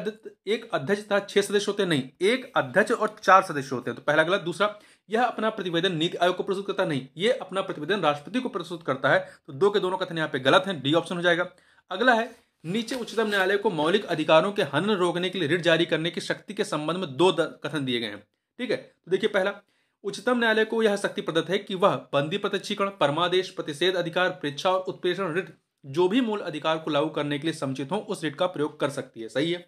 एक अध्यक्ष तथा छह सदस्य होते हैं नहीं एक अध्यक्ष और चार सदस्य होते हैं तो पहला गलत दूसरा यह अपना प्रतिवेदन नीति आयोग को प्रस्तुत करता नहीं ये अपना प्रतिवेदन राष्ट्रपति को प्रस्तुत करता है तो दो के दोनों कथन यहाँ पे गलत है डी ऑप्शन हो जाएगा अगला है नीचे उच्चतम न्यायालय को मौलिक अधिकारों के हनन रोकने के लिए ऋण जारी करने की शक्ति के संबंध में दो कथन दिए गए हैं ठीक है तो देखिए पहला उच्चतम न्यायालय को यह शक्ति प्रदत्त है कि वह बंदी प्रतिक्षीकरण परमादेश प्रतिषेध अधिकार परीक्षा और उत्प्रेषण रिट जो भी मूल अधिकार को लागू करने के लिए समुचित हो उस रिट का प्रयोग कर सकती है सही है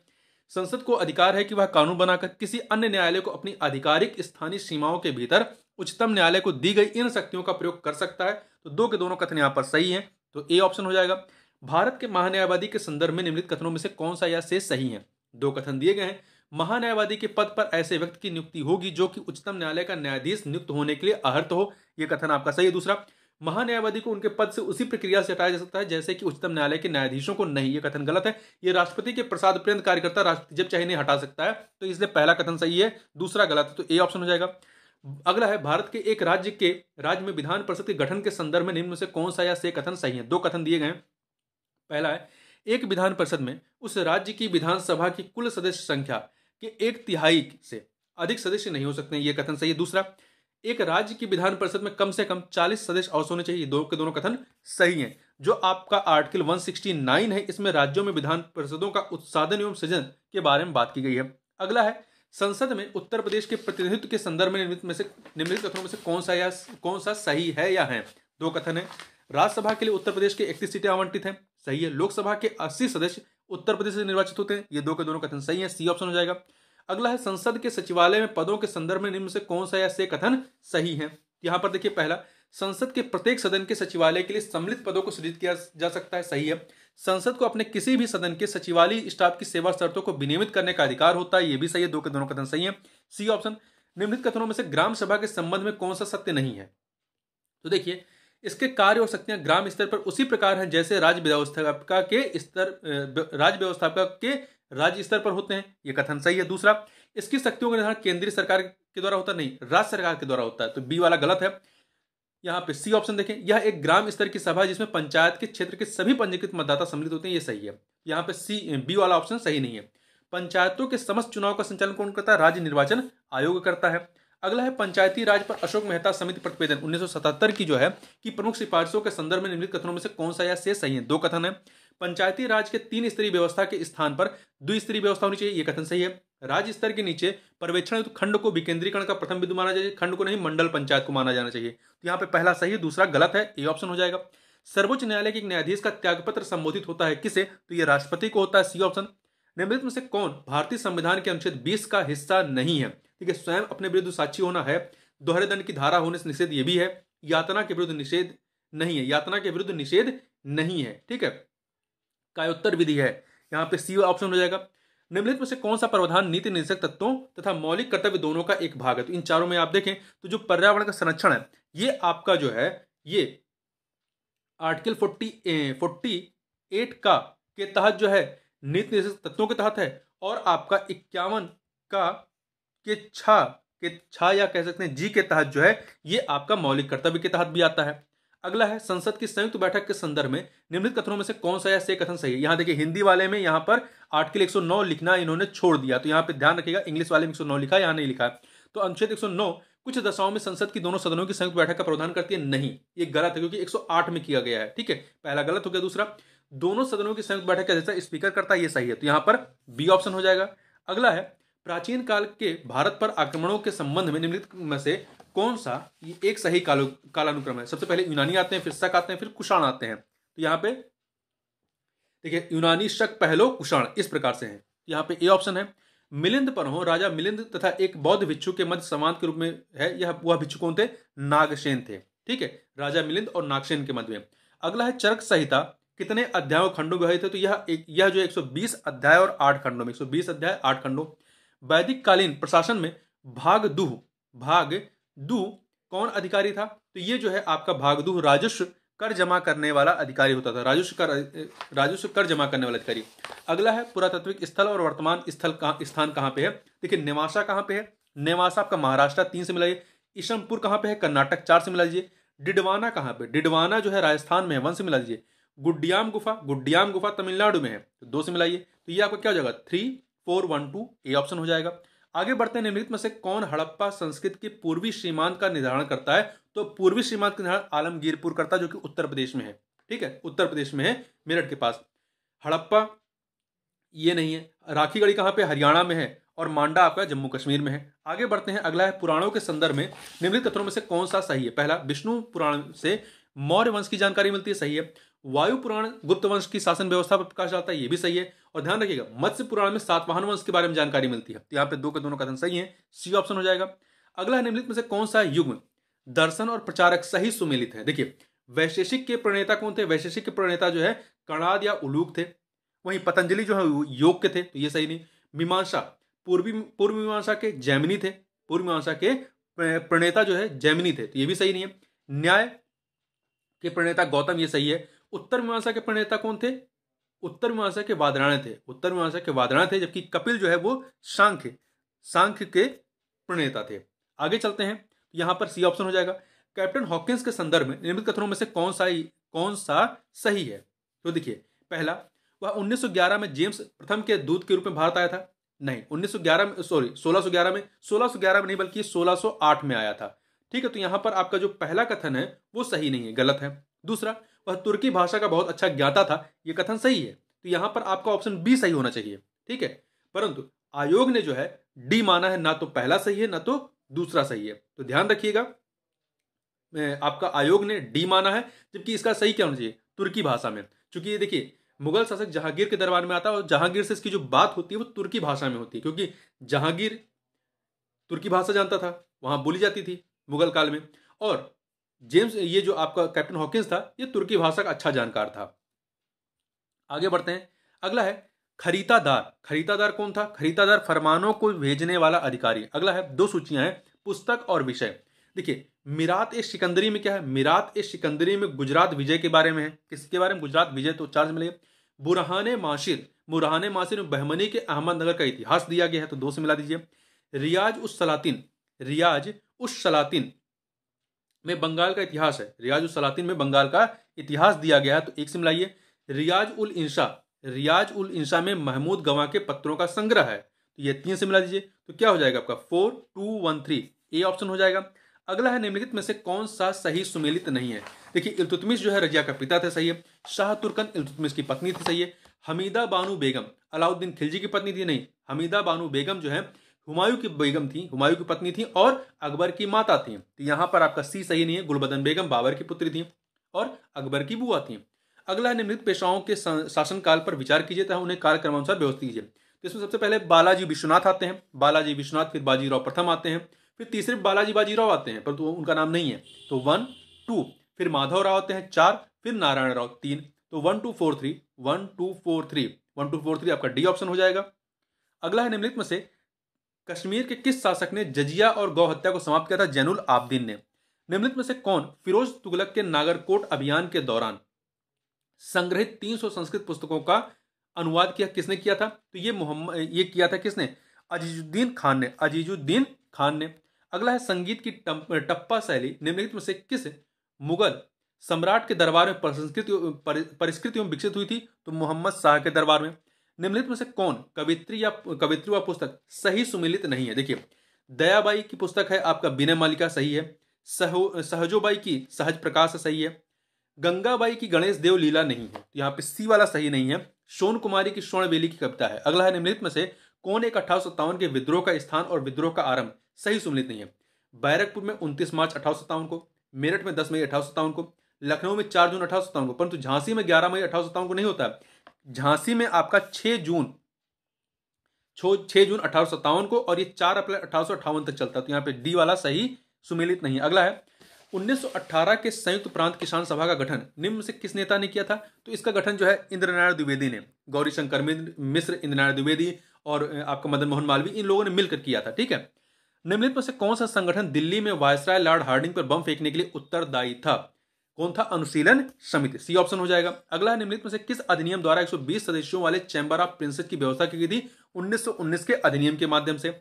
संसद को अधिकार है कि वह कानून बनाकर किसी अन्य न्यायालय को अपनी आधिकारिक स्थानीय सीमाओं के भीतर उच्चतम न्यायालय को दी गई इन शक्तियों का प्रयोग कर सकता है तो दो के दोनों कथन यहाँ पर सही है तो ए ऑप्शन हो जाएगा भारत के महान्यायवादी के संदर्भ में निम्नलिखित कथनों में से कौन सा या से सही है दो कथन दिए गए हैं महान्यायवादी के पद पर ऐसे व्यक्ति की नियुक्ति होगी जो कि उच्चतम न्यायालय का न्यायाधीश नियुक्त होने के लिए अहर्त हो यह कथन आपका सही है दूसरा महान्यायवादी को उनके पद से उसी प्रक्रिया से हटाया जा सकता है जैसे कि उच्चतम न्यायालय के न्यायाधीशों को नहीं ये कथन गलत है ये राष्ट्रपति के प्रसाद पर्यंत कार्यकर्ता राष्ट्रपति जब चाहे नहीं हटा सकता है तो इसलिए पहला कथन सही है दूसरा गलत है तो ए ऑप्शन हो जाएगा अगला है भारत के एक राज्य के राज्य में विधान परिषद के गठन के संदर्भ में निम्न से कौन सा या से कथन सही है दो कथन दिए गए पहला है एक विधान परिषद में उस राज्य की विधानसभा की कुल सदस्य संख्या कि एक तिहाई से अधिक सदस्य नहीं हो सकते ये कथन सही है दूसरा एक राज्य की विधान परिषद में कम से कम 40 सदस्य अवश्य होने चाहिए दो के दोनों कथन सही हैं जो आपका आर्टिकल 169 है इसमें राज्यों में विधान परिषदों का उत्साधन एवं सृजन के बारे में बात की गई है अगला है संसद में उत्तर प्रदेश के प्रतिनिधित्व के संदर्भ में निर्मित में से निम्नलिखित कथनों में से कौन सा या कौन सा सही है या है दो कथन है राज्यसभा के लिए उत्तर प्रदेश के इकतीस सीटें आवंटित हैं सही है लोकसभा के अस्सी सदस्य उत्तर प्रदेश से निर्वाचित होते हैं ये दो के दोनों कथन सही है सी ऑप्शन हो जाएगा अगला है संसद के सचिवालय में पदों के संदर्भ में निम्न से कौन सा या से कथन सही है यहां पर देखिए पहला संसद के प्रत्येक सदन के सचिवालय के लिए सम्मिलित पदों को सृजित किया जा सकता है सही है संसद को अपने किसी भी सदन के सचिवालय स्टाफ की सेवा शर्तों को विनियमित करने का अधिकार होता है ये भी सही है दो के दोनों कथन सही है सी ऑप्शन निम्नलिखित कथनों में से ग्राम सभा के संबंध में कौन सा सत्य नहीं है तो देखिए इसके कार्य और शक्तियां ग्राम स्तर पर उसी प्रकार हैं जैसे राज्य व्यवस्थापिका के स्तर राज्य व्यवस्थापिका के राज्य स्तर पर होते हैं ये कथन सही है दूसरा इसकी शक्तियों का निर्धारण केंद्रीय सरकार के द्वारा होता नहीं राज्य सरकार के द्वारा होता है तो बी वाला गलत है यहाँ पे सी ऑप्शन देखें यह एक ग्राम स्तर की सभा जिसमें पंचायत के क्षेत्र के सभी पंजीकृत मतदाता सम्मिलित होते हैं ये सही है यहाँ पे सी बी वाला ऑप्शन सही नहीं है पंचायतों के समस्त चुनाव का संचालन कौन करता है राज्य निर्वाचन आयोग करता है अगला है पंचायती राज पर अशोक मेहता समिति प्रतिवेदन 1977 की जो है कि प्रमुख सिफारिशों के संदर्भ में निम्नलिखित कथनों में से कौन सा या से सही है दो कथन है पंचायती राज के तीन स्तरीय व्यवस्था के स्थान पर द्विस्तरीय व्यवस्था होनी चाहिए यह कथन सही है राज्य स्तर के नीचे पर्यवेक्षण तो खंड को विकेंद्रीकरण का प्रथम बिंदु माना जाए खंड को नहीं मंडल पंचायत को माना जाना चाहिए तो यहाँ पे पहला सही है दूसरा गलत है ये ऑप्शन हो जाएगा सर्वोच्च न्यायालय के एक न्यायाधीश का त्यागपत्र संबोधित होता है किसे तो ये राष्ट्रपति को होता है सी ऑप्शन निम्नलिखित में से कौन भारतीय संविधान के अनुच्छेद 20 का हिस्सा नहीं है ठीक है स्वयं अपने विरुद्ध साक्षी होना है दोहरे दंड की धारा होने से निषेध यह भी है यातना के विरुद्ध निषेध नहीं है यातना के विरुद्ध निषेध नहीं है ठीक है कायोत्तर विधि है यहाँ पे सी ऑप्शन हो जाएगा निम्नलिखित में से कौन सा प्रावधान नीति निर्देशक तत्वों तथा मौलिक कर्तव्य दोनों का एक भाग है तो इन चारों में आप देखें तो जो पर्यावरण का संरक्षण है ये आपका जो है ये आर्टिकल फोर्टी फोर्टी एट का के तहत जो है नीति निर्देशक तत्वों के तहत है और आपका इक्यावन का कि छा के छा या कह सकते हैं जी के तहत जो है ये आपका मौलिक कर्तव्य के तहत भी आता है अगला है संसद की संयुक्त बैठक के संदर्भ में निम्नलिखित कथनों में से कौन सा या से कथन सही है यहाँ देखिए हिंदी वाले में यहाँ पर आर्टिकल 109 लिखना इन्होंने छोड़ दिया तो यहाँ पे ध्यान रखिएगा इंग्लिश वाले में 109 लिखा यहाँ नहीं लिखा तो अनुच्छेद 109 कुछ दशाओं में संसद की दोनों सदनों की संयुक्त बैठक का प्रावधान करती है नहीं ये गलत है क्योंकि एक में किया गया है ठीक है पहला गलत हो गया दूसरा दोनों सदनों की संयुक्त बैठक का जैसा स्पीकर करता है ये सही है तो यहाँ पर बी ऑप्शन हो जाएगा अगला है प्राचीन काल के भारत पर आक्रमणों के संबंध में निम्नलिखित में से कौन सा ये एक सही कालो कालानुक्रम है सबसे पहले यूनानी आते हैं फिर शक आते हैं फिर कुषाण आते हैं तो यहाँ पे देखिए यूनानी शक पहलो कुषाण इस प्रकार से है तो यहाँ पे ए ऑप्शन है मिलिंद पर हो राजा मिलिंद तथा एक बौद्ध भिक्षु के मध्य समान के रूप में है यह वह भिक्षु कौन थे नागसेन थे ठीक है राजा मिलिंद और नागसेन के मध्य में अगला है चरक संहिता कितने अध्यायों खंडों में थे तो यह एक यह जो 120 अध्याय और आठ खंडों में 120 अध्याय आठ खंडों वैदिक कालीन प्रशासन में भाग दुह भाग दू कौन अधिकारी था तो ये जो है आपका भागदूह राजस्व कर जमा करने वाला अधिकारी होता था राजस्व कर राजस्व कर जमा करने वाला अधिकारी अगला है पुरातत्विक स्थल और वर्तमान स्थल का स्थान कहाँ पे है देखिए निवासा कहाँ पे है निवासा आपका महाराष्ट्र तीन से मिलाइए ईशमपुर कहाँ पे है कर्नाटक चार से मिला लीजिए डिडवाना कहाँ पे डिडवाना जो है राजस्थान में है वन से मिला लीजिए गुड्डियाम गुफा गुड्डियाम गुफा तमिलनाडु में है तो दो से मिलाइए तो ये आपका क्या हो जाएगा three four one two A option हो जाएगा आगे बढ़ते हैं निम्नलिखित में से कौन हड़प्पा संस्कृत के पूर्वी सीमांत का निर्धारण करता है तो पूर्वी सीमांत का निर्धारण आलमगीरपुर करता है जो कि उत्तर प्रदेश में है ठीक है उत्तर प्रदेश में है मेरठ के पास हड़प्पा ये नहीं है राखीगढ़ी कहाँ पे हरियाणा में है और मांडा आपका जम्मू कश्मीर में है आगे बढ़ते हैं अगला है पुराणों के संदर्भ में निम्नलिखित तथ्यों में से कौन सा सही है पहला विष्णु पुराण से मौर्य वंश की जानकारी मिलती है सही है वायु पुराण गुप्त वंश की शासन व्यवस्था पर प्रकाश डालता है ये भी सही है और ध्यान रखिएगा मत्स्य पुराण में सातवाहन वंश के बारे में जानकारी मिलती है तो यहाँ पे दो के दोनों कथन सही है सी ऑप्शन हो जाएगा अगला निम्नलिखित में से कौन सा युग दर्शन और प्रचारक सही सुमेलित है देखिए वैशेषिक के प्रणेता कौन थे वैशेषिक के प्रणेता जो है कणाद या उलूक थे वहीं पतंजलि जो है योग के थे तो ये सही नहीं मीमांसा पूर्वी पूर्व मीमांसा के जैमिनी थे पूर्व मीमांसा के प्रणेता जो है जैमिनी थे तो ये भी सही नहीं है न्याय के प्रणेता गौतम ये सही है उत्तर मीमांसा के प्रणेता कौन थे उत्तर मीमांसा के वादराणे थे उत्तर मीमांसा के वादराणे थे जबकि कपिल जो है वो सांख्य सांख्य के प्रणेता थे आगे चलते हैं यहां पर सी ऑप्शन हो जाएगा कैप्टन हॉकिंस के संदर्भ में निर्मित कथनों में से कौन सा ही कौन सा सही है तो देखिए पहला वह 1911 में जेम्स प्रथम के दूत के रूप में भारत आया था नहीं 1911 में सॉरी 1611 में 1611 में नहीं बल्कि 1608 में आया था ठीक है तो यहां पर आपका जो पहला कथन है वो सही नहीं है गलत है दूसरा वह तुर्की भाषा का बहुत अच्छा ज्ञाता था ये कथन सही है तो यहाँ पर आपका ऑप्शन बी सही होना चाहिए ठीक है परंतु आयोग ने जो है डी माना है ना तो पहला सही है ना तो दूसरा सही है तो ध्यान रखिएगा आपका आयोग ने डी माना है जबकि इसका सही क्या होना चाहिए तुर्की भाषा में चूंकि ये देखिए मुगल शासक जहांगीर के दरबार में आता है और जहांगीर से इसकी जो बात होती है वो तुर्की भाषा में होती है क्योंकि जहांगीर तुर्की भाषा जानता था वहां बोली जाती थी मुगल काल में और जेम्स ये जो आपका कैप्टन हॉकिंस था ये तुर्की भाषा का अच्छा जानकार था आगे बढ़ते हैं अगला है खरीदादार खरीदादार कौन था खरीदादार फरमानों को भेजने वाला अधिकारी अगला है दो सूचियां हैं पुस्तक और विषय देखिए मिरात ए सिकंदरी में क्या है मिरात ए सिकंदरी में गुजरात विजय के बारे में है किसके बारे में गुजरात विजय तो चार्ज मिलेगा बुरहान माशिर बुरहान माशिर में बहमनी के अहमदनगर का इतिहास दिया गया है तो दो से मिला दीजिए रियाज उस सलातिन रियाज उस सलातिन में बंगाल का इतिहास है रियाज उल सलातीन में बंगाल का इतिहास दिया गया है तो एक सिम लाइए रियाज उल इंशा रियाज उल इंशा में महमूद गवा के पत्रों का संग्रह है तो ये तीन से मिला दीजिए तो क्या हो जाएगा आपका four two one three A option हो जाएगा अगला है निम्नलिखित में से कौन सा सही सुमेलित नहीं है देखिए इल्तुतमिस जो है रजिया का पिता थे सही है शाह तुर्कन इल्तुतमिस की पत्नी थी सही है हमीदा बानू बेगम अलाउद्दीन खिलजी की पत्नी थी नहीं हमीदा बानू बेगम जो है हुमायूं की बेगम थी हुमायूं की पत्नी थी और अकबर की माता थी तो यहाँ पर आपका सी सही नहीं है गुलबदन बेगम बाबर की पुत्री थी और अकबर की बुआ थी अगला निमृत पेशाओं के शासनकाल पर विचार कीजिए तथा उन्हें कार्यक्रमानुसार व्यवस्थित कीजिए तो इसमें सबसे पहले बालाजी विश्वनाथ आते हैं बालाजी विश्वनाथ फिर बाजीराव प्रथम आते हैं फिर तीसरे बालाजी बाजीराव आते हैं पर तो उनका नाम नहीं है तो वन टू फिर माधव राव आते हैं चार फिर नारायण राव तीन तो one two four three one two four three one two four three आपका डी ऑप्शन हो जाएगा अगला है निम्नलिखित में से कश्मीर के किस शासक ने जजिया और गौ हत्या को समाप्त किया था जैनुल आबदीन ने निम्नलिखित में से कौन फिरोज तुगलक के नागरकोट अभियान के दौरान संग्रहित 300 संस्कृत पुस्तकों का अनुवाद किया किसने किया था तो ये मोहम्मद ये किया था किसने अजीजुद्दीन खान ने अजीजुद्दीन खान ने अगला है संगीत की टप्पा शैली निम्नलिखित में से किस मुगल सम्राट के दरबार में परिष्कृत परिष्कृत एवं विकसित हुई थी तो मोहम्मद शाह के दरबार में निम्नलिखित में से कौन कवित्री या कवित्री व पुस्तक सही सुमिलित नहीं है देखिए दयाबाई की पुस्तक है आपका विनय मालिका सही है सहो सहजोबाई की सहज प्रकाश सही है गंगाबाई की गणेश देव लीला नहीं है तो यहाँ पे सी वाला सही नहीं है सोन कुमारी की बेली की कविता है अगला है निम्नलिखित में से कौन एक अठारह के विद्रोह का स्थान और विद्रोह का आरंभ सही सुमिलित नहीं है बैरकपुर में उनतीस मार्च अठारह को मेरठ में दस मई अठारह को लखनऊ में चार जून अठारह को परंतु झांसी में ग्यारह मई अठारह को नहीं होता है झांसी में आपका 6 जून छः जून अठारह को और ये चार अप्रैल अठारह तक चलता है तो यहाँ पे डी वाला सही सुमेलित नहीं है अगला है 1918 के संयुक्त प्रांत किसान सभा का गठन निम्न से किस नेता ने किया था तो इसका गठन जो है इंद्रनारायण द्विवेदी ने गौरी शंकर मिश्र इंद्रनारायण द्विवेदी और आपका मदन मोहन मालवीय इन लोगों ने मिलकर किया था ठीक है निम्नलिखित में से कौन सा संगठन दिल्ली में वायसराय लॉर्ड हार्डिंग पर बम फेंकने के लिए उत्तरदायी था कौन था अनुशीलन समिति सी ऑप्शन हो जाएगा अगला निम्नलिखित में से किस अधिनियम द्वारा 120 सदस्यों वाले चैंबर ऑफ प्रिंसेस की व्यवस्था की गई थी 1919 के अधिनियम के माध्यम से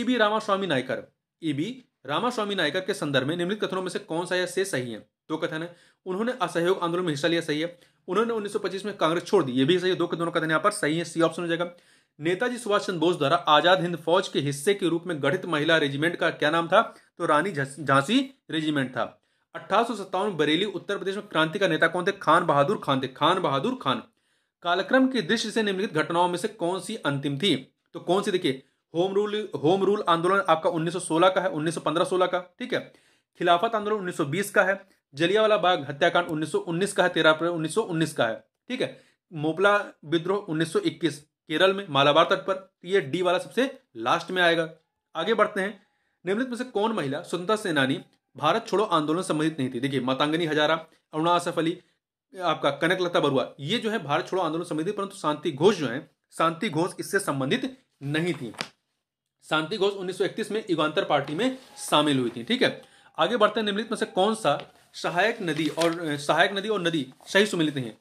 E V e Ramaswamy Naicker E V e Ramaswamy Naicker के संदर्भ में निम्नलिखित कथनों में से कौन सा यह से सही है दो कथन है उन्होंने असहयोग आंदोलन में हिस्सा लिया सही है उन्होंने उन्नीस में कांग्रेस छोड़ दी ये भी सही है दो दोनों कथन यहाँ पर सही है सी ऑप्शन हो जाएगा नेताजी सुभाष चंद्र बोस द्वारा आजाद हिंद फौज के हिस्से के रूप में गठित महिला रेजिमेंट का क्या नाम था तो रानी झांसी रेजिमेंट था अट्ठारह बरेली उत्तर प्रदेश में क्रांति का नेता कौन थे खान बहादुर खान थे खान बहादुर खान कालक्रम की दृष्टि से निम्नलिखित घटनाओं में से कौन सी अंतिम थी तो कौन सी देखिए होम रूल होम रूल आंदोलन आपका 1916 का है 1915-16 का ठीक है खिलाफत आंदोलन 1920 का है जलियावाला बाग हत्याकांड 1919 का है तेरह अप्रैल 1919 का है ठीक है मोपला विद्रोह 1921 केरल में मालाबार तट पर तो ये डी वाला सबसे लास्ट में आएगा आगे बढ़ते हैं निम्नलिखित में से कौन महिला स्वतंत्रता सेनानी भारत छोड़ो आंदोलन संबंधित नहीं थी देखिए मतांगनी हजारा अरुणा आसफ अली आपका कनक लता बरुआ ये जो है भारत छोड़ो आंदोलन संबंधित परंतु शांति घोष जो है शांति घोष इससे संबंधित नहीं थी शांति घोष 1931 में युगांतर पार्टी में शामिल हुई थी ठीक है आगे बढ़ते निम्नलिखित में से कौन सा सहायक नदी और सहायक नदी और नदी सही सुमिलित है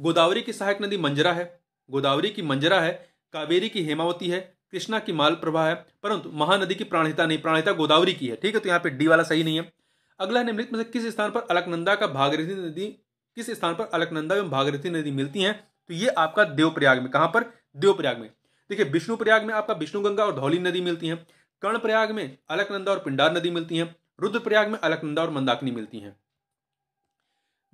गोदावरी की सहायक नदी मंजरा है गोदावरी की मंजरा है कावेरी की हेमावती है कृष्णा की माल प्रभा है परंतु महानदी की प्राणिता नहीं प्राणिता गोदावरी की है ठीक है तो यहाँ पे डी वाला सही नहीं है अगला निम्नलिखित में से किस स्थान पर अलकनंदा का भागीरथी नदी किस स्थान पर अलकनंदा एवं भागीरथी नदी मिलती है तो ये आपका देवप्रयाग में कहाँ पर देवप्रयाग में देखिए विष्णुप्रयाग में आपका विष्णुगंगा और धौली नदी मिलती कर्ण कर्णप्रयाग में अलकनंदा और पिंडार नदी मिलती है रुद्रप्रयाग में अलकनंदा और मंदाकिनी मिलती है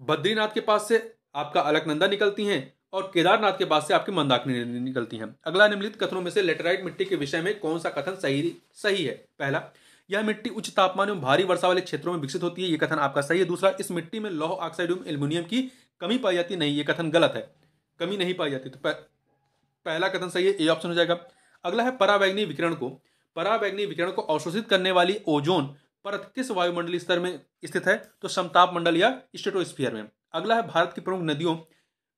बद्रीनाथ के पास से आपका अलकनंदा निकलती है और केदारनाथ के बाद से आपकी मंदाकिनी निकलती हैं अगला निम्नलिखित कथनों में से लेटराइट मिट्टी के विषय में कौन सा कथन सही सही है पहला यह मिट्टी उच्च तापमान एवं भारी वर्षा वाले क्षेत्रों में विकसित होती है यह कथन आपका सही है दूसरा इस मिट्टी में लौह ऑक्साइड एवं एल्यूमिनियम की कमी पाई जाती नहीं ये कथन गलत है कमी नहीं पाई जाती तो पहला कथन सही है ए ऑप्शन हो जाएगा अगला है परावैग्नि विकिरण को परावैग्नि विकिरण को अवशोषित करने वाली ओजोन परत किस वायुमंडलीय स्तर में स्थित है तो समताप मंडल या स्टेटोस्फीयर में अगला है भारत की प्रमुख नदियों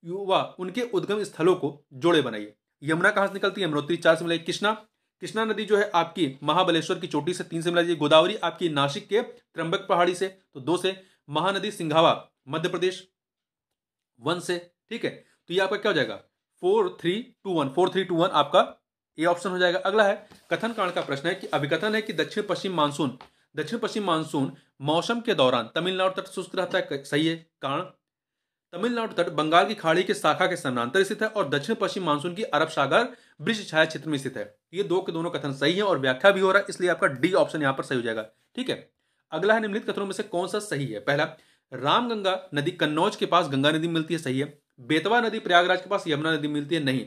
युवा उनके उद्गम स्थलों को जोड़े बनाइए यमुना कहाँ से निकलती है यमुनोत्री चार से मिलाइए कृष्णा कृष्णा नदी जो है आपकी महाबलेश्वर की चोटी से तीन से मिला गोदावरी आपकी नासिक के त्रंबक पहाड़ी से तो दो से महानदी सिंघावा मध्य प्रदेश वन से ठीक है तो ये आपका क्या हो जाएगा four three two one four three two one आपका ये ऑप्शन हो जाएगा अगला है कथन कांड का प्रश्न है कि अभिकथन है कि दक्षिण पश्चिम मानसून दक्षिण पश्चिम मानसून मौसम के दौरान तमिलनाडु तट शुष्क रहता है सही है कारण तमिलनाडु तट बंगाल की खाड़ी के शाखा के समानांतर स्थित है और दक्षिण पश्चिम मानसून की अरब सागर ब्रिज छाया क्षेत्र में स्थित है ये दो के दोनों कथन सही है और व्याख्या भी हो रहा है इसलिए आपका डी ऑप्शन यहाँ पर सही हो जाएगा ठीक है अगला है निम्नलिखित कथनों में से कौन सा सही है पहला रामगंगा नदी कन्नौज के पास गंगा नदी मिलती है सही है बेतवा नदी प्रयागराज के पास यमुना नदी मिलती है नहीं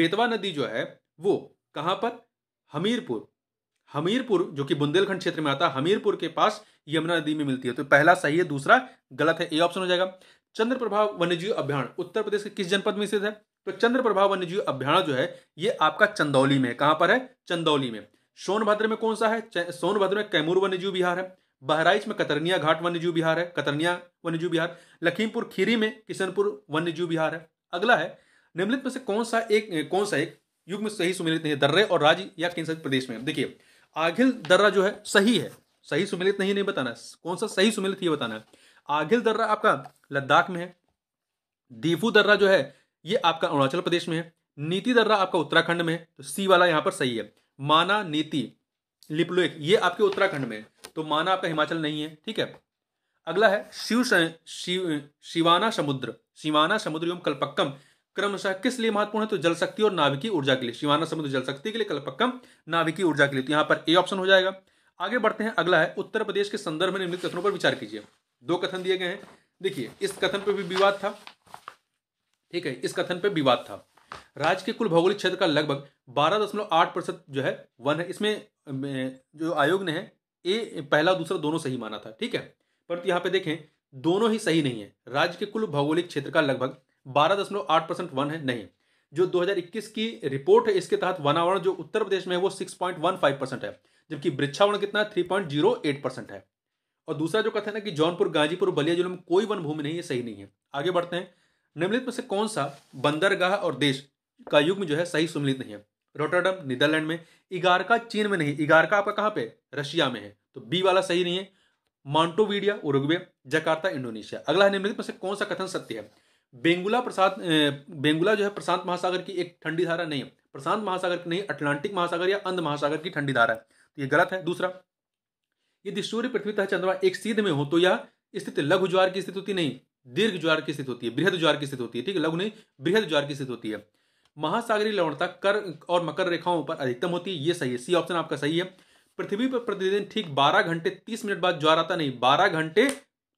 बेतवा नदी जो है वो कहाँ पर हमीरपुर हमीरपुर जो कि बुंदेलखंड क्षेत्र में आता है हमीरपुर के पास यमुना नदी में मिलती है तो पहला सही है दूसरा गलत है ए ऑप्शन हो जाएगा चंद्र प्रभाव वन्यजीव अभ्यारण उत्तर प्रदेश के किस जनपद में स्थित है तो चंद्र प्रभाव वन्यजीव अभ्यारण जो है ये आपका चंदौली में कहां पर है चंदौली में सोनभद्र में कौन सा है सोनभद्र में कैमूर वन्यजीव बिहार है बहराइच में कतरनिया घाट वन्यजीव बिहार है कतरनिया वन्यजीव बिहार लखीमपुर खीरी में किशनपुर वन्यजीव बिहार है अगला है निम्नलिखित में से कौन सा एक कौन सा एक युग में सही सुमिलित नहीं दर्रे और राज्य या केंद्र प्रदेश में देखिए आघिल दर्रा जो है सही है सही सुमिलित नहीं नहीं बताना कौन सा सही सुमिलित ये बताना है आगिल दर्रा आपका लद्दाख में है दीफू दर्रा जो है ये आपका अरुणाचल प्रदेश में है नीति दर्रा आपका उत्तराखंड में है तो सी वाला यहाँ पर सही है माना नीति लिपलोक ये आपके उत्तराखंड में है तो माना आपका हिमाचल नहीं है ठीक है अगला है शिव शिव शिवाना समुद्र शिवाना समुद्र एवं कल्पक्कम क्रमशः किस लिए महत्वपूर्ण है तो जल शक्ति और नाभिकी ऊर्जा के लिए शिवाना समुद्र जल शक्ति के लिए कल्पक्कम नाभिकी ऊर्जा के लिए तो यहाँ पर ए ऑप्शन हो जाएगा आगे बढ़ते हैं अगला है उत्तर प्रदेश के संदर्भ में निर्मित कथनों पर विचार कीजिए दो कथन दिए गए हैं देखिए इस कथन पर भी विवाद था ठीक है इस कथन पर विवाद था राज्य के कुल भौगोलिक क्षेत्र का लगभग बारह दशमलव आठ प्रतिशत जो है वन है इसमें जो आयोग ने है ए पहला दूसरा दोनों सही माना था ठीक है परंतु यहाँ पे देखें दोनों ही सही नहीं है राज्य के कुल भौगोलिक क्षेत्र का लगभग बारह दशमलव आठ परसेंट वन है नहीं जो 2021 की रिपोर्ट है इसके तहत वनावरण जो उत्तर प्रदेश में है वो 6.15 परसेंट है जबकि वृक्षावरण कितना 3.08 परसेंट है और दूसरा जो कथन है कि जौनपुर गाजीपुर बलिया जिलों में कोई वन भूमि नहीं है सही नहीं है आगे बढ़ते हैं निम्नलिखित में से कौन सा बंदरगाह और देश का युग में जो है सही सुमिलित नहीं है रोटरडम नीदरलैंड में इगारका चीन में नहीं इगारका आपका कहाँ पे रशिया में है तो बी वाला सही नहीं है मॉन्टोवीडिया उरुग्वे जकार्ता इंडोनेशिया अगला है निम्नलिखित में से कौन सा कथन सत्य है बेंगुला प्रसाद बेंगुला जो है प्रशांत महासागर की एक ठंडी धारा नहीं है प्रशांत महासागर की नहीं अटलांटिक महासागर या अंध महासागर की ठंडी धारा है तो ये गलत है दूसरा यदि सूर्य पृथ्वी तथा चंद्रमा एक सीध में हो तो यह स्थिति लघु ज्वार की स्थिति होती नहीं दीर्घ ज्वार की स्थिति होती है बृहद ज्वार की स्थिति होती है ठीक है लघु नहीं बृहद ज्वार की स्थिति होती है महासागरी लवणता कर और मकर रेखाओं पर अधिकतम होती है ये सही है सी ऑप्शन आपका सही है पृथ्वी पर प्रतिदिन ठीक 12 घंटे 30 मिनट बाद ज्वार आता नहीं 12 घंटे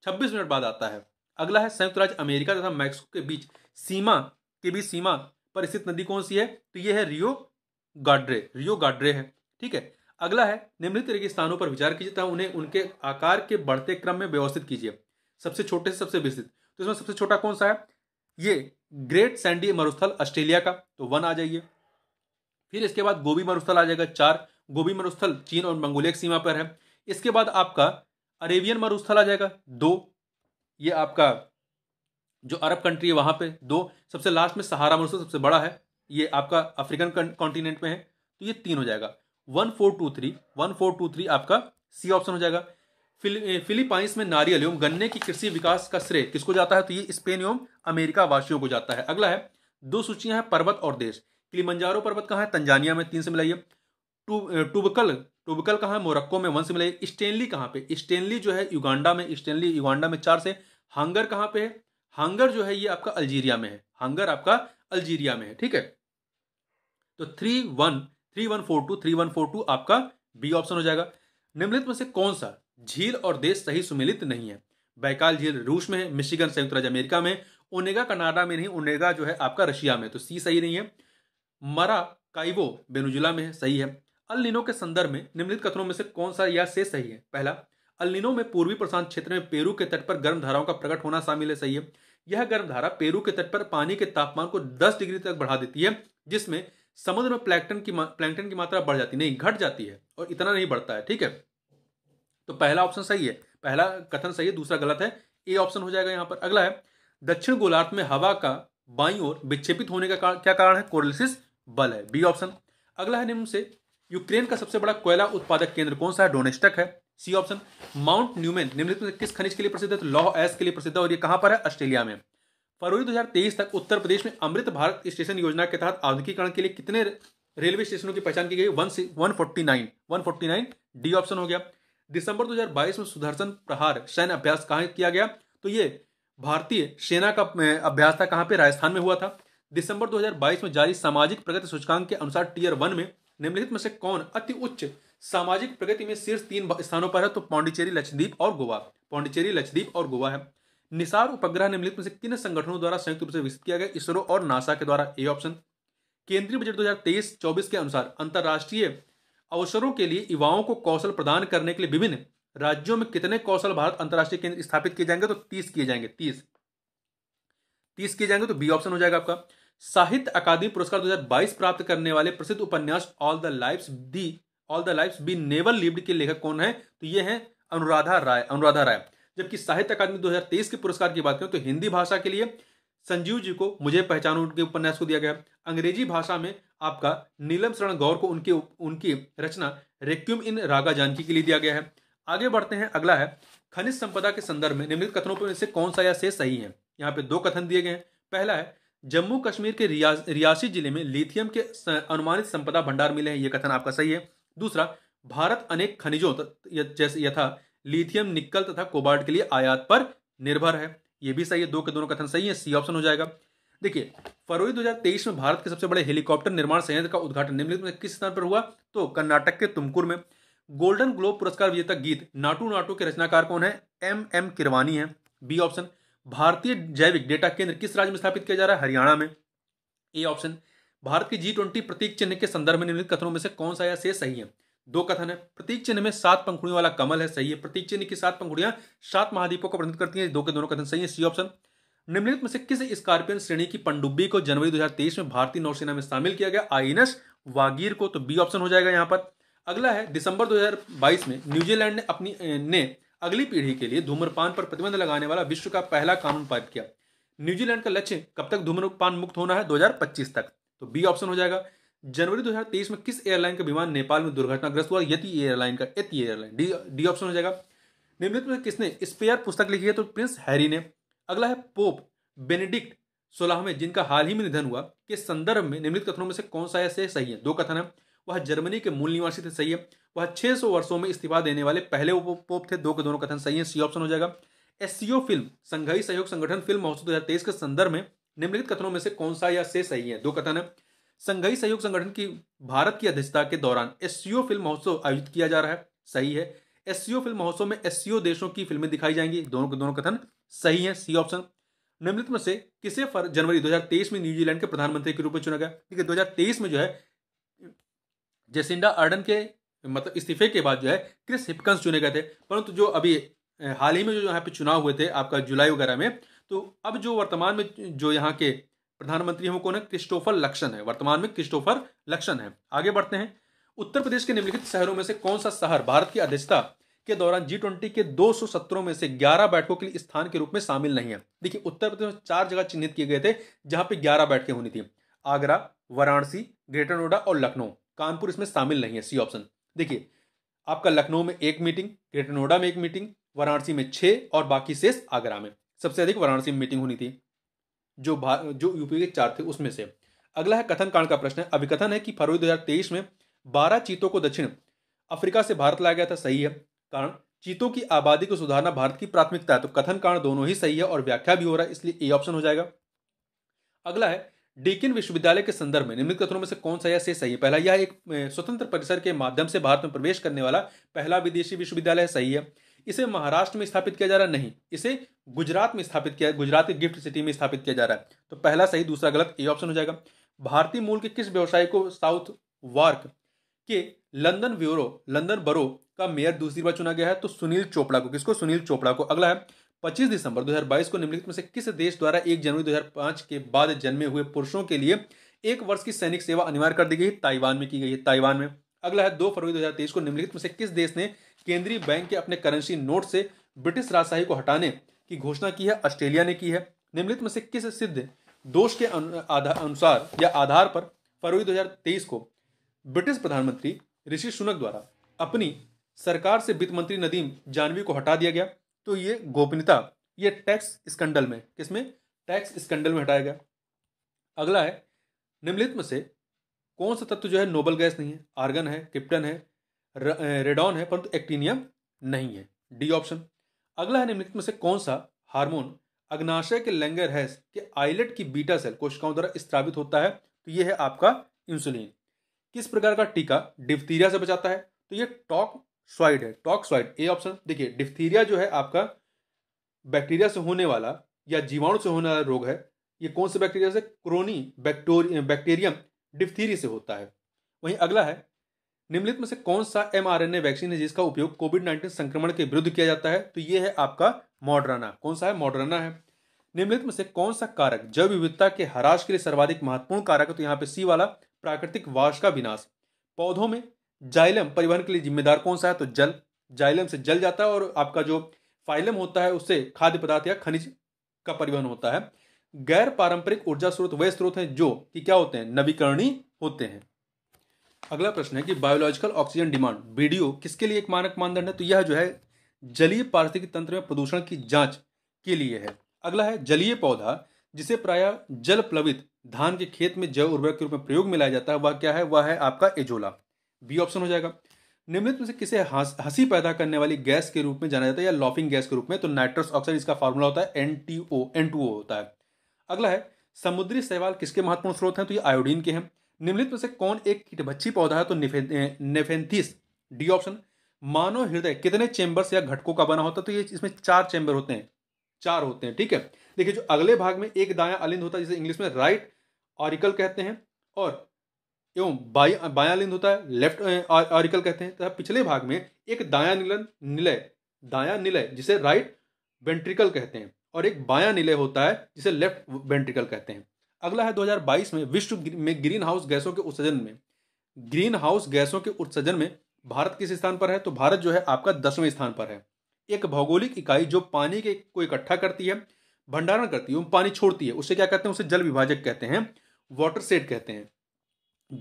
26 मिनट बाद आता है अगला है संयुक्त राज्य अमेरिका तथा मैक्सिको के बीच सीमा के बीच सीमा पर स्थित नदी कौन सी है तो ये है रियो गाड्रे रियो गाड्रे है ठीक है अगला है निम्नलिखित तरीके स्थानों पर विचार कीजिए तथा उन्हें उनके आकार के बढ़ते क्रम में व्यवस्थित कीजिए सबसे छोटे से सबसे विस्तृत तो इसमें सबसे छोटा कौन सा है ये ग्रेट सैंडी मरुस्थल ऑस्ट्रेलिया का तो वन आ जाइए फिर इसके बाद गोभी मरुस्थल आ जाएगा चार गोभी मरुस्थल चीन और मंगोलिया की सीमा पर है इसके बाद आपका अरेबियन मरुस्थल आ जाएगा दो ये आपका जो अरब कंट्री है वहाँ पे दो सबसे लास्ट में सहारा मरुस्थल सबसे बड़ा है ये आपका अफ्रीकन कॉन्टिनेंट में है तो ये तीन हो जाएगा one four two three one four two three आपका सी ऑप्शन हो जाएगा फिलीपाइंस में नारियल एवं गन्ने की कृषि विकास का श्रेय किसको जाता है तो ये स्पेन एवं अमेरिका वासियों को जाता है अगला है दो सूचियां हैं पर्वत और देश किलीमंजारो पर्वत कहाँ है तंजानिया में तीन से मिलाइए टू टूबकल टूबकल कहाँ है मोरक्को में वन से मिलाइए स्टेनली कहाँ पे स्टेनली जो है युगांडा में स्टेनली युगांडा में चार से हांगर कहाँ पे है हांगर जो है ये आपका अल्जीरिया में है हांगर आपका अल्जीरिया में है ठीक है तो three one three one four two three one four two आपका बी ऑप्शन हो जाएगा निम्नलिखित में से कौन सा झील और देश सही सुमिलित नहीं है बैकाल झील रूस में है मिशिगन संयुक्त राज्य अमेरिका में ओनेगा कनाडा में नहीं ओनेगा जो है आपका रशिया में तो सी सही नहीं है मरा काइबो बेनुजुला में है सही है अलिनो के संदर्भ में निम्नलिखित कथनों में से कौन सा या से सही है पहला अलिनो में पूर्वी प्रशांत क्षेत्र में पेरू के तट पर गर्म धाराओं का प्रकट होना शामिल है सही है यह गर्म धारा पेरू के तट पर पानी के तापमान को 10 डिग्री तक बढ़ा देती है जिसमें समुद्र में प्लैक्टन की प्लैक्टन की मात्रा बढ़ जाती नहीं घट जाती है और इतना नहीं बढ़ता है ठीक है तो पहला ऑप्शन सही है पहला कथन सही है दूसरा गलत है ए ऑप्शन हो जाएगा यहाँ पर अगला है दक्षिण गोलार्ध में हवा का बाई ओर विक्षेपित होने का क्या कारण है कोरलिसिस बल है बी ऑप्शन अगला है निम्न से यूक्रेन का सबसे बड़ा कोयला उत्पादक केंद्र कौन सा है डोनेस्टक है सी ऑप्शन माउंट न्यूमेन निम्नलिखित किस खनिज के लिए प्रसिद्ध है तो लॉ एस के लिए प्रसिद्ध है और ये कहां पर है ऑस्ट्रेलिया में फरवरी 2023 तक उत्तर प्रदेश में अमृत भारत स्टेशन योजना के तहत आधुनिकीकरण के लिए कितने रेलवे स्टेशनों की पहचान की गई one one forty nine one forty nine D option हो गया दिसंबर 2022 में सुदर्शन प्रहार सैन्य अभ्यास कहाँ किया गया तो ये भारतीय सेना का अभ्यास था कहाँ पे राजस्थान में हुआ था दिसंबर 2022 में जारी सामाजिक प्रगति सूचकांक के अनुसार टीयर वन में निम्नलिखित में से कौन अति उच्च सामाजिक प्रगति में शीर्ष तीन स्थानों पर है तो पौंडीचेरी लक्षद्वीप और गोवा पौंडीचेरी लक्षद्वीप और गोवा है निसार उपग्रह निम्नलिखित में से किन संगठनों द्वारा संयुक्त रूप से विकसित किया गया इसरो और नासा के द्वारा ए ऑप्शन केंद्रीय बजट 2023-24 के अनुसार अंतर्राष्ट्रीय अवसरों के लिए युवाओं को कौशल प्रदान करने के लिए विभिन्न राज्यों में कितने कौशल भारत अंतर्राष्ट्रीय केंद्र स्थापित किए जाएंगे तो तीस किए जाएंगे तीस तीस किए जाएंगे तो बी ऑप्शन हो जाएगा आपका साहित्य अकादमी पुरस्कार 2022 प्राप्त करने वाले प्रसिद्ध उपन्यास all the life the all the life be never lived के लेखक कौन है तो ये हैं अनुराधा राय अनुराधा राय जबकि साहित्य अकादमी 2023 के पुरस्कार की बात करें तो हिंदी भाषा के लिए संजीव जी को मुझे पहचानो उनके उपन्यास को दिया गया अंग्रेजी भाषा में आपका नीलम शरण गौर को उनके उनकी रचना रेक्यूम इन रागा जानकी के लिए दिया गया है आगे बढ़ते हैं अगला है खनिज संपदा के संदर्भ में निम्नलिखित कथनों पर से कौन सा या से सही है यहाँ पे दो कथन दिए गए हैं पहला है जम्मू कश्मीर के रिया रियासी जिले में लिथियम के अनुमानित संपदा भंडार मिले हैं ये कथन आपका सही है दूसरा भारत अनेक खनिजों जैसे यथा लिथियम निकल तथा कोबाल्ट के लिए आयात पर निर्भर है यह भी सही है दो के दोनों कथन सही है सी ऑप्शन हो जाएगा देखिए फरवरी 2023 में भारत के सबसे बड़े हेलीकॉप्टर निर्माण संयंत्र का उद्घाटन निम्नलिखित में किस स्थान पर हुआ तो कर्नाटक के तुमकुर में गोल्डन ग्लोब पुरस्कार विजेता गीत नाटू नाटू के रचनाकार कौन है एम एम किरवानी है बी ऑप्शन भारतीय जैविक डेटा केंद्र किस राज्य में स्थापित किया जा रहा है हरियाणा में ए ऑप्शन भारत के जी ट्वेंटी प्रतीक चिन्ह के संदर्भ में निर्मित कथनों में से कौन सा या से सही है दो कथन है प्रतीक चिन्ह में सात पंखुड़ियों वाला कमल है सही है प्रतीक चिन्ह की सात पंखुड़ियां सात महाद्वीपों को प्रतिनिधित्व करती हैं दो के दोनों कथन सही है सी ऑप्शन निम्नलिखित में से किस स्कॉर्पियन श्रेणी की पंडुब्बी को जनवरी 2023 में भारतीय नौसेना में शामिल किया गया आईएनएस वागीर को तो बी ऑप्शन हो जाएगा यहाँ पर अगला है दिसंबर 2022 में न्यूजीलैंड ने अपनी ने अगली पीढ़ी के लिए धूम्रपान पर प्रतिबंध लगाने वाला विश्व का पहला कानून पारित किया न्यूजीलैंड का लक्ष्य कब तक धूम्रपान मुक्त होना है 2025 तक तो बी ऑप्शन हो जाएगा जनवरी 2023 में किस एयरलाइन का विमान नेपाल में दुर्घटनाग्रस्त हुआ यति एयरलाइन का Yeti airline D D option हो जाएगा निम्नलिखित में किसने स्पेयर पुस्तक लिखी है तो प्रिंस हैरी ने अगला है पोप बेनेडिक्ट सोलह में जिनका हाल ही में निधन हुआ के संदर्भ में निम्नलिखित कथनों में से कौन सा ऐसे सही है दो कथन है वह जर्मनी के मूल निवासी थे सही है वह 600 वर्षों में इस्तीफा देने वाले पहले पोप थे दो के दोनों कथन सही है सी ऑप्शन हो जाएगा एस फिल्म संघाई सहयोग संगठन फिल्म महोत्सव दो के संदर्भ में निम्नलिखित कथनों में से कौन सा या से सही है दो कथन है संघई सहयोग संगठन की भारत की अध्यक्षता के दौरान एस फिल्म महोत्सव आयोजित किया जा रहा है सही है एस फिल्म महोत्सव में एस देशों की फिल्में दिखाई जाएंगी दोनों के दोनों कथन सही है सी ऑप्शन निम्नलिखित में से किसे फर जनवरी 2023 में न्यूजीलैंड के प्रधानमंत्री के रूप में चुना गया ठीक है 2023 में जो है जेसिंडा अर्डन के मतलब इस्तीफे के बाद जो है क्रिस हिपकंस चुने गए थे परंतु जो अभी हाल ही में जो यहाँ पे चुनाव हुए थे आपका जुलाई वगैरह में तो अब जो वर्तमान में जो यहाँ के प्रधानमंत्री हम कौन है क्रिस्टोफर लक्षण है वर्तमान में क्रिस्टोफर लक्षण है आगे बढ़ते हैं उत्तर प्रदेश के निम्नलिखित शहरों में से कौन सा शहर भारत की अध्यक्षता के दौरान जी ट्वेंटी के दो सौ सत्रों में से ग्यारह बैठकों के लिए स्थान के रूप में शामिल नहीं है देखिए उत्तर प्रदेश में चार जगह चिन्हित किए गए थे जहां पे ग्यारह बैठकें होनी थी आगरा वाराणसी ग्रेटर नोएडा और लखनऊ कानपुर इसमें शामिल नहीं है सी ऑप्शन देखिए आपका लखनऊ में एक मीटिंग ग्रेटर नोएडा में एक मीटिंग वाराणसी में छह और बाकी शेष आगरा में सबसे अधिक वाराणसी में मीटिंग होनी थी जो जो यूपी के चार थे उसमें से अगला है कथन कांड का प्रश्न है अभिकथन है कि फरवरी दो में बारह चीतों को दक्षिण अफ्रीका से भारत लाया गया था सही है कारण चीतों की आबादी को सुधारना भारत की प्राथमिकता है तो कथन कांड दोनों ही सही है और व्याख्या भी हो रहा है इसलिए ए ऑप्शन हो जाएगा अगला है डेकिन विश्वविद्यालय के संदर्भ में निम्नलिखित कथनों में से कौन सा या से सही है पहला यह एक स्वतंत्र परिसर के माध्यम से भारत में प्रवेश करने वाला पहला विदेशी विश्वविद्यालय सही है इसे महाराष्ट्र में स्थापित किया जा रहा है नहीं इसे गुजरात में स्थापित किया गुजरात के गिफ्ट सिटी में स्थापित किया जा रहा है तो पहला सही दूसरा गलत ये ऑप्शन हो जाएगा भारतीय मूल के किस व्यवसाय को साउथ वार्क के लंदन ब्यूरो लंदन बरो का मेयर दूसरी बार चुना गया है तो सुनील चोपड़ा को किसको सुनील चोपड़ा को अगला है पच्चीस दिसंबर दो को निम्नलिखित में से किस देश द्वारा एक जनवरी दो के बाद जन्मे हुए पुरुषों के लिए एक वर्ष की सैनिक सेवा अनिवार्य कर दी गई ताइवान में की गई है ताइवान में अगला है दो फरवरी दो को निम्नलिखित में से किस देश ने केंद्रीय बैंक के अपने करेंसी नोट से ब्रिटिश राजशाही को हटाने की घोषणा की है ऑस्ट्रेलिया ने की है निम्नलिखित में से किस सिद्ध दोष के अनुसार या आधार पर फरवरी 2023 को ब्रिटिश प्रधानमंत्री ऋषि सुनक द्वारा अपनी सरकार से वित्त मंत्री नदीम जानवी को हटा दिया गया तो ये गोपनीयता ये टैक्स स्कैंडल में किसमें टैक्स स्कैंडल में हटाया गया अगला है निम्नलिखित में से कौन सा तत्व जो है नोबल गैस नहीं है आर्गन है किप्टन है रेडॉन है परंतु एक्टिनियम नहीं है डी ऑप्शन अगला है निम्नलिखित में से कौन सा हार्मोन अग्नाशय के लंगर हैस के आइलेट की बीटा सेल कोशिकाओं द्वारा स्त्रावित होता है तो यह है आपका इंसुलिन किस प्रकार का टीका डिफ्थीरिया से बचाता है तो यह टॉक स्वाइड है टॉक स्वाइड ए ऑप्शन देखिए डिफ्थीरिया जो है आपका बैक्टीरिया से होने वाला या जीवाणु से होने वाला रोग है ये कौन से बैक्टीरिया से क्रोनी बैक्टोरियम बैक्टीरियम डिफ्थीरी से होता है वहीं अगला है निम्नलिखित में से कौन सा एमआरएनए वैक्सीन है जिसका उपयोग कोविड नाइन्टीन संक्रमण के विरुद्ध किया जाता है तो ये है आपका मॉडराना कौन सा है मॉडराना है निम्नलिखित में से कौन सा कारक जैव विविधता के हराश के लिए सर्वाधिक महत्वपूर्ण कारक है तो यहाँ पे सी वाला प्राकृतिक वाश का विनाश पौधों में जाइलम परिवहन के लिए जिम्मेदार कौन सा है तो जल जाइलम से जल जाता है और आपका जो फाइलम होता है उससे खाद्य पदार्थ या खनिज का परिवहन होता है गैर पारंपरिक ऊर्जा स्रोत वह स्रोत हैं जो कि क्या होते हैं नवीकरणीय होते हैं अगला प्रश्न है कि बायोलॉजिकल ऑक्सीजन डिमांड बीडीओ किसके लिए एक मानक मानदंड है तो यह जो है जलीय पारिस्थितिक तंत्र में प्रदूषण की जांच के लिए है अगला है जलीय पौधा जिसे प्राय जल प्लवित धान के खेत में जैव उर्वरक के रूप में प्रयोग में लाया जाता है वह क्या है वह है आपका एजोला बी ऑप्शन हो जाएगा निम्नलिखित में से किसे हंसी पैदा करने वाली गैस के रूप में जाना जाता है या लॉफिंग गैस के रूप में तो नाइट्रस ऑक्साइड इसका फॉर्मूला होता है N T O N two O होता है अगला है समुद्री सेवाल किसके महत्वपूर्ण स्रोत हैं तो ये आयोडीन के हैं निम्नलिखित में से कौन एक कीटभक्षी पौधा है तो नेफेंथिस डी ऑप्शन मानव हृदय कितने चेंबर्स या घटकों का बना होता है तो ये इसमें चार चेंबर होते हैं चार होते हैं ठीक है देखिए जो अगले भाग में एक दाया अलिंद होता है जिसे इंग्लिश में राइट ऑरिकल कहते हैं और एवं बाया बाया लिंद होता है लेफ्ट ऑरिकल कहते हैं तथा पिछले भाग में एक दाया निलन निलय दाया निलय जिसे राइट वेंट्रिकल कहते हैं और एक बाया निलय होता है जिसे लेफ्ट वेंट्रिकल कहते हैं अगला है 2022 में विश्व में ग्रीन हाउस गैसों के उत्सर्जन में ग्रीन हाउस गैसों के उत्सर्जन में भारत किस स्थान पर है तो भारत जो है आपका दसवें स्थान पर है एक भौगोलिक इकाई जो पानी के को इकट्ठा करती है भंडारण करती है पानी छोड़ती है उसे क्या कहते हैं उसे जल विभाजक कहते हैं वाटर सेट कहते हैं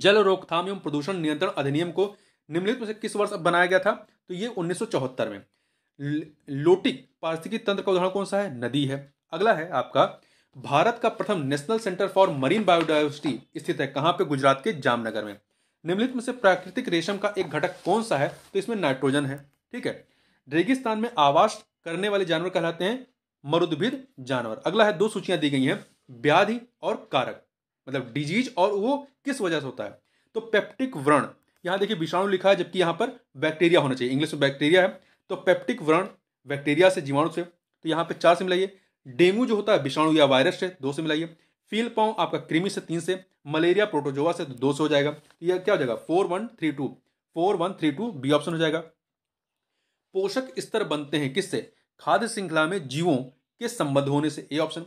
जल रोकथाम एवं प्रदूषण नियंत्रण अधिनियम को निम्नलिखित में से किस वर्ष बनाया गया था तो ये उन्नीस में लोटिक पारिस्थितिकी तंत्र का उदाहरण कौन सा है नदी है अगला है आपका भारत का प्रथम national centre for marine biodiversity स्थित है कहाँ पे गुजरात के जामनगर में निम्नलिखित में से प्राकृतिक रेशम का एक घटक कौन सा है तो इसमें नाइट्रोजन है ठीक है रेगिस्तान में आवास करने वाले जानवर कहलाते हैं मरुद्भिद जानवर अगला है दो सूचियां दी गई हैं व्याधि और कारक मतलब डिजीज और वो किस वजह से होता है तो पेप्टिक व्रण यहाँ देखिए विषाणु लिखा है जबकि यहाँ पर बैक्टीरिया होना चाहिए इंग्लिश में बैक्टीरिया है तो पेप्टिक व्रण बैक्टीरिया से जीवाणु से तो यहाँ पे चार से मिलाइए डेंगू जो होता है विषाणु या वायरस से दो से मिलाइए फील पाओ आपका क्रिमी से तीन से मलेरिया प्रोटोजोआ से तो दो से हो जाएगा यह क्या हो जाएगा four one three two four one three two B option हो जाएगा पोषक स्तर बनते हैं किससे खाद्य श्रृंखला में जीवों के संबंध होने से ए ऑप्शन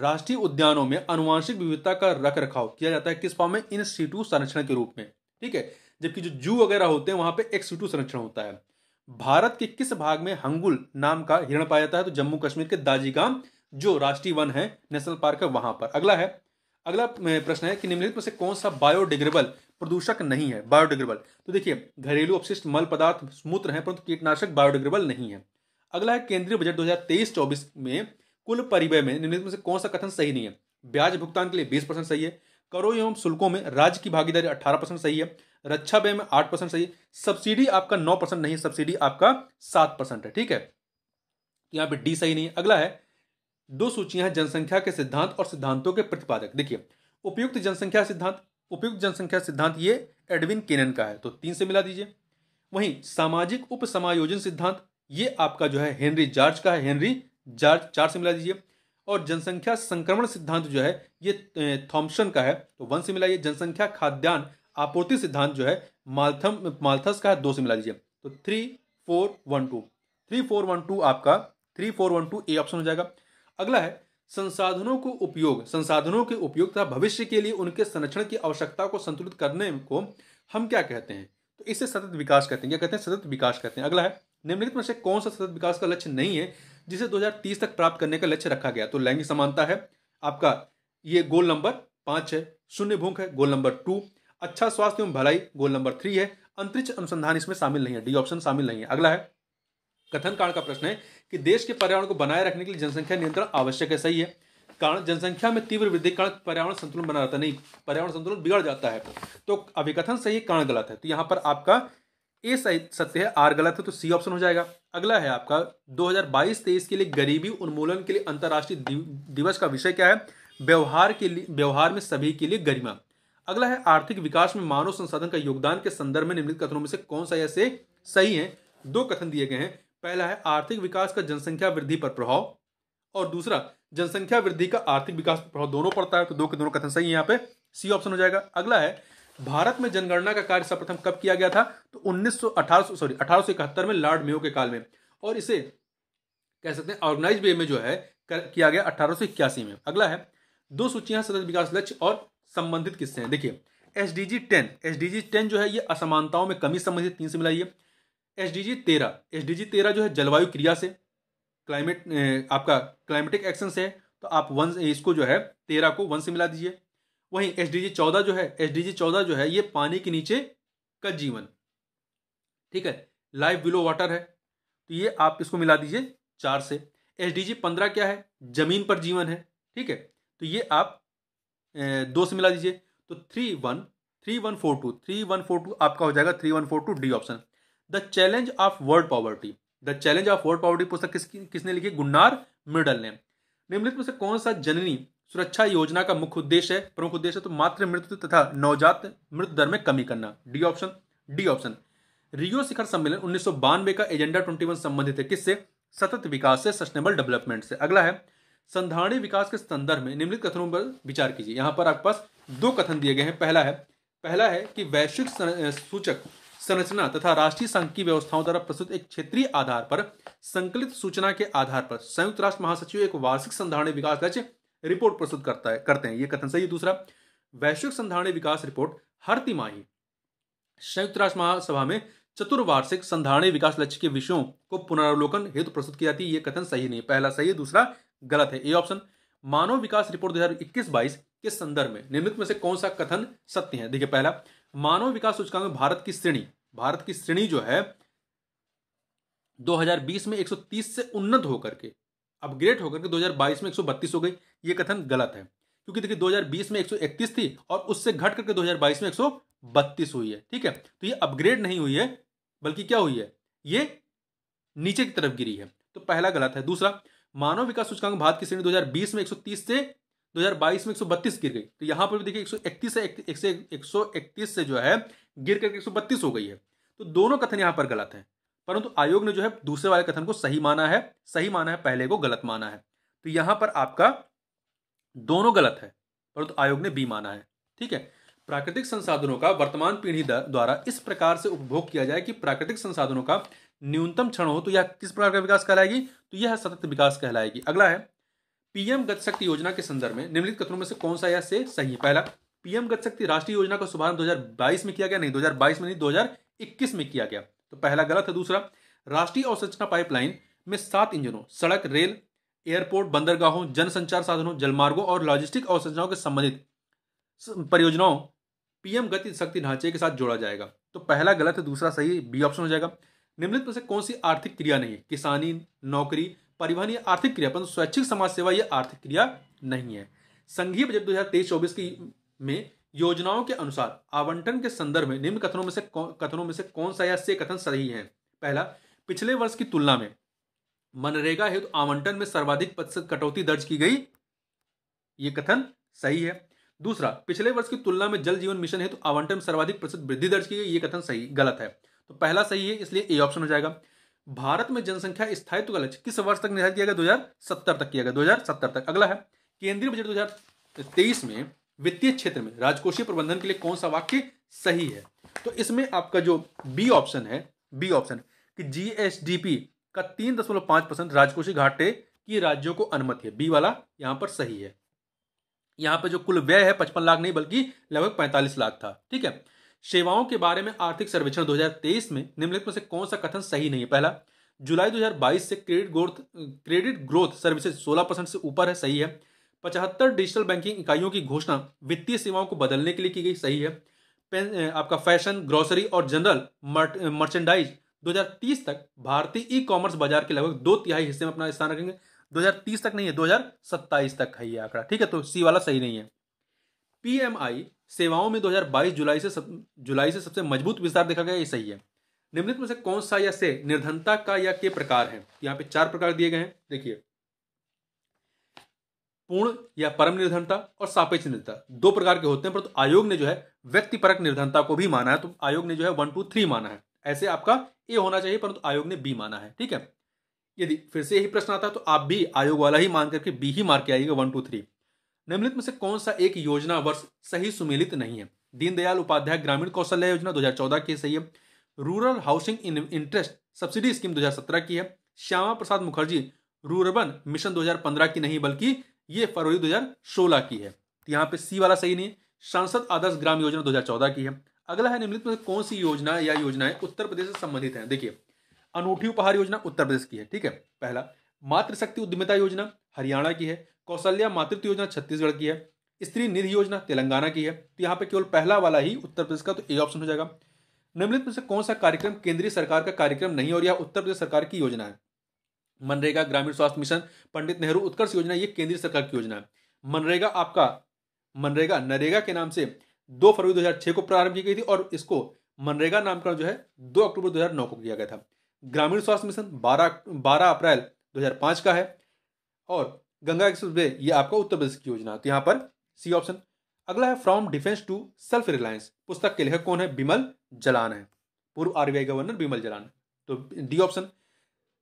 राष्ट्रीय उद्यानों में अनुवांशिक विविधता का रख रखाव किया जाता है किस फॉर्म में इन सीटू संरक्षण के रूप में ठीक है जबकि जो जू वगैरह होते हैं वहां पे एक सीटू संरक्षण होता है भारत के किस भाग में हंगुल नाम का हिरण पाया जाता है तो जम्मू कश्मीर के दाजीगाम जो राष्ट्रीय वन है नेशनल पार्क है वहां पर अगला है अगला प्रश्न है कि निम्नलिखित में से कौन सा बायोडिग्रेबल प्रदूषक नहीं है बायोडिग्रेबल तो देखिए घरेलू अपशिष्ट मल पदार्थ मूत्र है परंतु कीटनाशक बायोडिग्रेबल नहीं है अगला है केंद्रीय बजट 2023-24 में कुल परिवय में निम्नलिखित में से कौन सा कथन सही नहीं है ब्याज भुगतान के लिए 20 परसेंट सही है करों एवं शुल्कों में राज्य की भागीदारी 18 परसेंट सही है रक्षा व्यय में 8 परसेंट सही है सब्सिडी आपका 9 परसेंट नहीं सब्सिडी आपका 7 परसेंट है ठीक है यहाँ पे डी सही नहीं है अगला है दो सूचियां हैं जनसंख्या के सिद्धांत और सिद्धांतों के प्रतिपादक देखिए उपयुक्त जनसंख्या सिद्धांत उपयुक्त जनसंख्या सिद्धांत ये एडविन केनन का है तो तीन से मिला दीजिए वहीं सामाजिक उप समायोजन सिद्धांत ये आपका जो है हेनरी जॉर्ज का है हेनरी जॉर्ज चार से मिला दीजिए और जनसंख्या संक्रमण सिद्धांत जो है ये थॉम्सन का है तो वन से मिलाइए जनसंख्या खाद्यान्न आपूर्ति सिद्धांत जो है मालथम मालथस का है दो से मिला दीजिए तो three four one two three four one two आपका three four one two A option हो जाएगा अगला है संसाधनों को उपयोग संसाधनों के उपयोग तथा भविष्य के लिए उनके संरक्षण की आवश्यकता को संतुलित करने को हम क्या कहते हैं तो इसे सतत विकास कहते हैं क्या कहते हैं सतत विकास कहते हैं अगला है निम्नलिखित में से कौन सा सतत विकास का लक्ष्य नहीं है जिसे 2030 तक प्राप्त करने का लक्ष्य रखा गया तो लैंगिक समानता है आपका ये गोल नंबर पांच है शून्य भूख है गोल नंबर टू अच्छा स्वास्थ्य एवं भलाई गोल नंबर थ्री है अंतरिक्ष अनुसंधान इसमें शामिल नहीं है डी ऑप्शन शामिल नहीं है अगला है कथन कारण का प्रश्न है कि देश के पर्यावरण को बनाए रखने के लिए जनसंख्या नियंत्रण आवश्यक है सही है कारण जनसंख्या में तीव्र वृद्धि कारण पर्यावरण संतुलन बना रहता नहीं पर्यावरण संतुलन बिगड़ जाता है तो अभिकथन सही कारण गलत है तो यहाँ पर आपका ए सही सत्य है आर गलत है तो सी ऑप्शन हो जाएगा अगला है आपका 2022-23 के लिए गरीबी उन्मूलन के लिए अंतर्राष्ट्रीय दिवस का विषय क्या है व्यवहार के लिए व्यवहार में सभी के लिए गरिमा अगला है आर्थिक विकास में मानव संसाधन का योगदान के संदर्भ में निम्नलिखित कथनों में से कौन सा ऐसे सही है दो कथन दिए गए हैं पहला है आर्थिक विकास का जनसंख्या वृद्धि पर प्रभाव और दूसरा जनसंख्या वृद्धि का आर्थिक विकास पर प्रभाव दोनों पड़ता है तो दो के दोनों कथन सही है यहाँ पे सी ऑप्शन हो जाएगा अगला है भारत में जनगणना का कार्य सर्वप्रथम कब किया गया था तो उन्नीस सौ सॉरी अठारह में लॉर्ड मेयो के काल में और इसे कह सकते हैं ऑर्गेनाइज वे में जो है कर, किया गया अठारह में अगला है दो सूचियां सतत विकास लक्ष्य और संबंधित किस्से हैं देखिए S D G ten S D G ten जो है ये असमानताओं में कमी संबंधित तीन से मिलाइए एस डी जी तेरह एस डी जी तेरह जो है जलवायु क्रिया से क्लाइमेट आपका क्लाइमेटिक एक्शन से तो आप वन इसको जो है तेरह को वन से मिला दीजिए वहीं एस डी जी चौदह जो है एस डी जी चौदह जो है ये पानी के नीचे का जीवन ठीक है लाइफ बिलो वाटर है तो ये आप इसको मिला दीजिए चार से एस डी जी पंद्रह क्या है जमीन पर जीवन है ठीक है तो ये आप दो से मिला दीजिए तो three one three one four two three one four two आपका हो जाएगा three one four two D option the challenge of world poverty the challenge of world poverty पुस्तक किसकी किसने लिखी गुन्नार मिडल ने निम्नलिखित में से कौन सा जननी सुरक्षा योजना का मुख्य उद्देश्य है प्रमुख उद्देश्य तो मात्र मृत्यु तथा नवजात मृत्यु दर में कमी करना D option D option Rio शिखर सम्मेलन उन्नीस का एजेंडा ट्वेंटी संबंधित है किससे सतत विकास से सस्टेनेबल डेवलपमेंट से अगला है संधारणी विकास के संदर्भ में निम्नलिखित कथनों पर विचार कीजिए यहाँ पर आपके पास दो कथन दिए गए हैं पहला है पहला है कि वैश्विक सूचक संरचना तथा राष्ट्रीय संघ की व्यवस्थाओं द्वारा प्रस्तुत एक क्षेत्रीय आधार पर संकलित सूचना के आधार पर संयुक्त राष्ट्र महासचिव एक वार्षिक संधारण विकास लक्ष्य रिपोर्ट प्रस्तुत करता है करते हैं ये कथन सही दूसरा वैश्विक संधारण विकास रिपोर्ट हर तिमाही संयुक्त राष्ट्र महासभा में चतुर्वार्षिक संधारणीय विकास लक्ष्य के विषयों को पुनरावलोकन हेतु प्रस्तुत की जाती है ये कथन सही नहीं पहला सही है दूसरा गलत है A option Manav Vikas report दो हजार के संदर्भ में निम्नलिखित में से कौन सा कथन सत्य है देखिए पहला मानव विकास सूचकांक भारत की श्रेणी भारत की श्रेणी जो है 2020 में 130 से उन्नत होकर के अपग्रेड होकर के 2022 में 132 हो गई ये कथन गलत है क्योंकि देखिए 2020 में 131 थी और उससे घट करके 2022 में 132 हुई है ठीक है तो ये अपग्रेड नहीं हुई है बल्कि क्या हुई है ये नीचे की तरफ गिरी है तो पहला गलत है दूसरा मानव विकास सूचकांक भारत की श्रेणी 2020 में 130 से 2022 में 132 गिर गई तो यहां पर भी देखिए 131 से 131 से जो है गिर करके 132 हो गई है तो दोनों कथन यहाँ पर गलत हैं परंतु आयोग ने जो है दूसरे वाले कथन को सही माना है सही माना है पहले को गलत माना है तो यहाँ पर आपका दोनों गलत है परंतु आयोग ने बी माना है ठीक है प्राकृतिक संसाधनों का वर्तमान पीढ़ी द्वारा इस प्रकार से उपभोग किया जाए कि प्राकृतिक संसाधनों का न्यूनतम क्षण हो तो यह किस प्रकार का विकास कहलाएगी तो यह सतत विकास कहलाएगी अगला है पीएम गत शक्ति योजना के संदर्भ में निम्नलिखित कथनों में से कौन सा यह से सही है पहला पीएम गत शक्ति राष्ट्रीय योजना का शुभारंभ 2022 में किया गया नहीं 2022 में नहीं इक्कीस में किया गया तो पहला गलत है दूसरा राष्ट्रीय अवसंरचना पाइपलाइन में सात इंजनों सड़क रेल एयरपोर्ट बंदरगाहों जनसंचार साधनों जलमार्गों और लॉजिस्टिक अवसंरचनाओं के संबंधित परियोजनाओं पीएम गति शक्ति ढांचे के साथ जोड़ा जाएगा तो पहला गलत है दूसरा सही बी ऑप्शन हो जाएगा निम्नलिखित में से कौन सी आर्थिक क्रिया नहीं है किसानी नौकरी परिवहन या आर्थिक क्रिया परंतु स्वैच्छिक समाज सेवा यह आर्थिक क्रिया नहीं है संघीय बजट दो 2023-24 की में योजनाओं के अनुसार आवंटन के संदर्भ में निम्न कथनों में से कथनों में से कौन सा या से कथन सही है पहला पिछले वर्ष की तुलना में मनरेगा हेतु तो आवंटन में सर्वाधिक प्रतिशत कटौती दर्ज की गई ये कथन सही है दूसरा पिछले वर्ष की तुलना में जल जीवन मिशन हेतु तो आवंटन में सर्वाधिक प्रतिशत वृद्धि दर्ज की गई ये कथन सही गलत है तो पहला सही है इसलिए ए ऑप्शन हो जाएगा भारत में जनसंख्या स्थायित्व का लक्ष्य किस वर्ष तक निर्धारित किया गया दो तक किया गया दो तक अगला है केंद्रीय बजट दो में वित्तीय क्षेत्र में राजकोषीय प्रबंधन के लिए कौन सा वाक्य सही है तो इसमें आपका जो बी ऑप्शन है बी ऑप्शन कि जीएसडीपी का तीन दशमलव पांच परसेंट राजकोषीय घाटे की राज्यों को अनुमति है बी वाला यहां पर सही है यहां पर जो कुल व्यय है पचपन लाख नहीं बल्कि लगभग पैंतालीस लाख था ठीक है सेवाओं के बारे में आर्थिक सर्वेक्षण 2023 में निम्नलिखित में से कौन सा कथन सही नहीं है पहला जुलाई 2022 से credit growth credit growth services 16 percent से ऊपर है सही है पचहत्तर डिजिटल बैंकिंग इकाइयों की घोषणा वित्तीय सेवाओं को बदलने के लिए की गई सही है आपका फैशन ग्रोसरी और जनरल मर्चेंडाइज 2030 तक भारतीय ई कॉमर्स बाजार के लगभग दो तिहाई हिस्से में अपना स्थान रखेंगे 2030 तक नहीं है 2027 तक है ये आंकड़ा ठीक है तो सी वाला सही नहीं है पीएमआई सेवाओं में 2022 जुलाई से सब, जुलाई से सबसे मजबूत विस्तार देखा गया ये सही है निम्नलिखित में से कौन सा या से निर्धनता का या के प्रकार है यहाँ पे चार प्रकार दिए गए हैं देखिए पूर्ण या परम निर्धनता और सापेक्ष निर्धनता दो प्रकार के होते हैं परंतु तो आयोग ने जो है व्यक्ति परक निर्धनता को भी माना है तो आयोग ने जो है वन टू थ्री माना है ऐसे आपका ए होना चाहिए परंतु तो आयोग ने बी माना है ठीक है यदि फिर से यही प्रश्न आता है तो आप भी आयोग वाला ही मान करके बी ही मार के आइएगा वन टू थ्री निम्नलिखित में से कौन सा एक योजना वर्ष सही सुमेलित नहीं है दीनदयाल उपाध्याय ग्रामीण कौशल्य योजना दो की सही है rural housing interest subsidy scheme दो की है श्यामा प्रसाद मुखर्जी रूरबन मिशन 2015 की नहीं बल्कि ये फरवरी 2016 की है तो यहाँ पे सी वाला सही नहीं है सांसद आदर्श ग्राम योजना 2014 की है अगला है निम्नलिखित में से कौन सी योजना या योजनाएं उत्तर प्रदेश से संबंधित है देखिए अनूठी उपहार योजना उत्तर प्रदेश की है ठीक है पहला मातृशक्ति उद्यमिता योजना हरियाणा की है कौशल्या मातृत्व योजना छत्तीसगढ़ की है स्त्री निधि योजना तेलंगाना की है तो यहाँ पे केवल पहला वाला ही उत्तर प्रदेश का तो ए ऑप्शन हो जाएगा निम्नलिखित में से कौन सा कार्यक्रम केंद्रीय सरकार का कार्यक्रम नहीं और यह उत्तर प्रदेश सरकार की योजना है मनरेगा ग्रामीण स्वास्थ्य मिशन पंडित नेहरू उत्कर्ष योजना ये केंद्रीय सरकार की योजना है मनरेगा आपका मनरेगा नरेगा के नाम से दो फरवरी 2006 को प्रारंभ की गई थी और इसको मनरेगा नामकरण जो है दो अक्टूबर 2009 को किया गया था ग्रामीण स्वास्थ्य मिशन 12 12 अप्रैल 2005 का है और गंगा एक्सप्रेस वे ये आपका उत्तर प्रदेश की योजना तो यहाँ पर सी ऑप्शन अगला है from defence to self reliance पुस्तक के लेखक कौन है बिमल जलान है पूर्व आरबीआई गवर्नर बिमल जलान तो डी ऑप्शन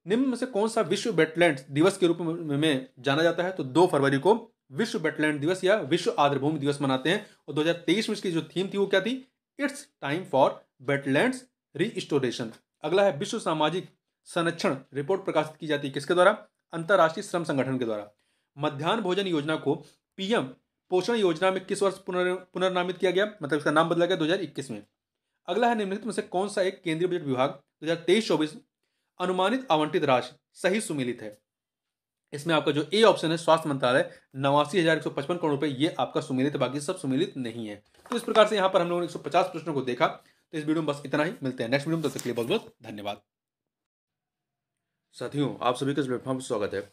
निम्न में से कौन सा विश्व वेटलैंड दिवस के रूप में जाना जाता है तो दो फरवरी को विश्व वेटलैंड दिवस या विश्व आर्द्रभूमि दिवस मनाते हैं और 2023 में इसकी जो थीम थी वो क्या थी it's time for wetland restoration अगला है विश्व सामाजिक संरक्षण रिपोर्ट प्रकाशित की जाती है किसके द्वारा अंतर्राष्ट्रीय श्रम संगठन के द्वारा मध्यान्ह भोजन योजना को पीएम पोषण योजना में किस वर्ष पुनर पुनर्नामित किया गया मतलब इसका नाम बदला गया 2021 में अगला है निम्नलिखित में से कौन सा एक केंद्रीय बजट विभाग 2023-24 अनुमानित आवंटित राशि सही सुमिलित है इसमें आपका जो ए ऑप्शन है स्वास्थ्य मंत्रालय नवासी हजार एक सौ पचपन करोड़ रुपए ये आपका सुमिलित बाकी सब सुमिलित नहीं है तो इस प्रकार से यहाँ पर हम लोगों ने एक सौ पचास प्रश्नों को देखा तो इस वीडियो में बस इतना ही मिलते हैं नेक्स्ट वीडियो में तब तक के लिए बहुत बहुत धन्यवाद साथियों आप सभी का इस प्लेटफॉर्म पर स्वागत है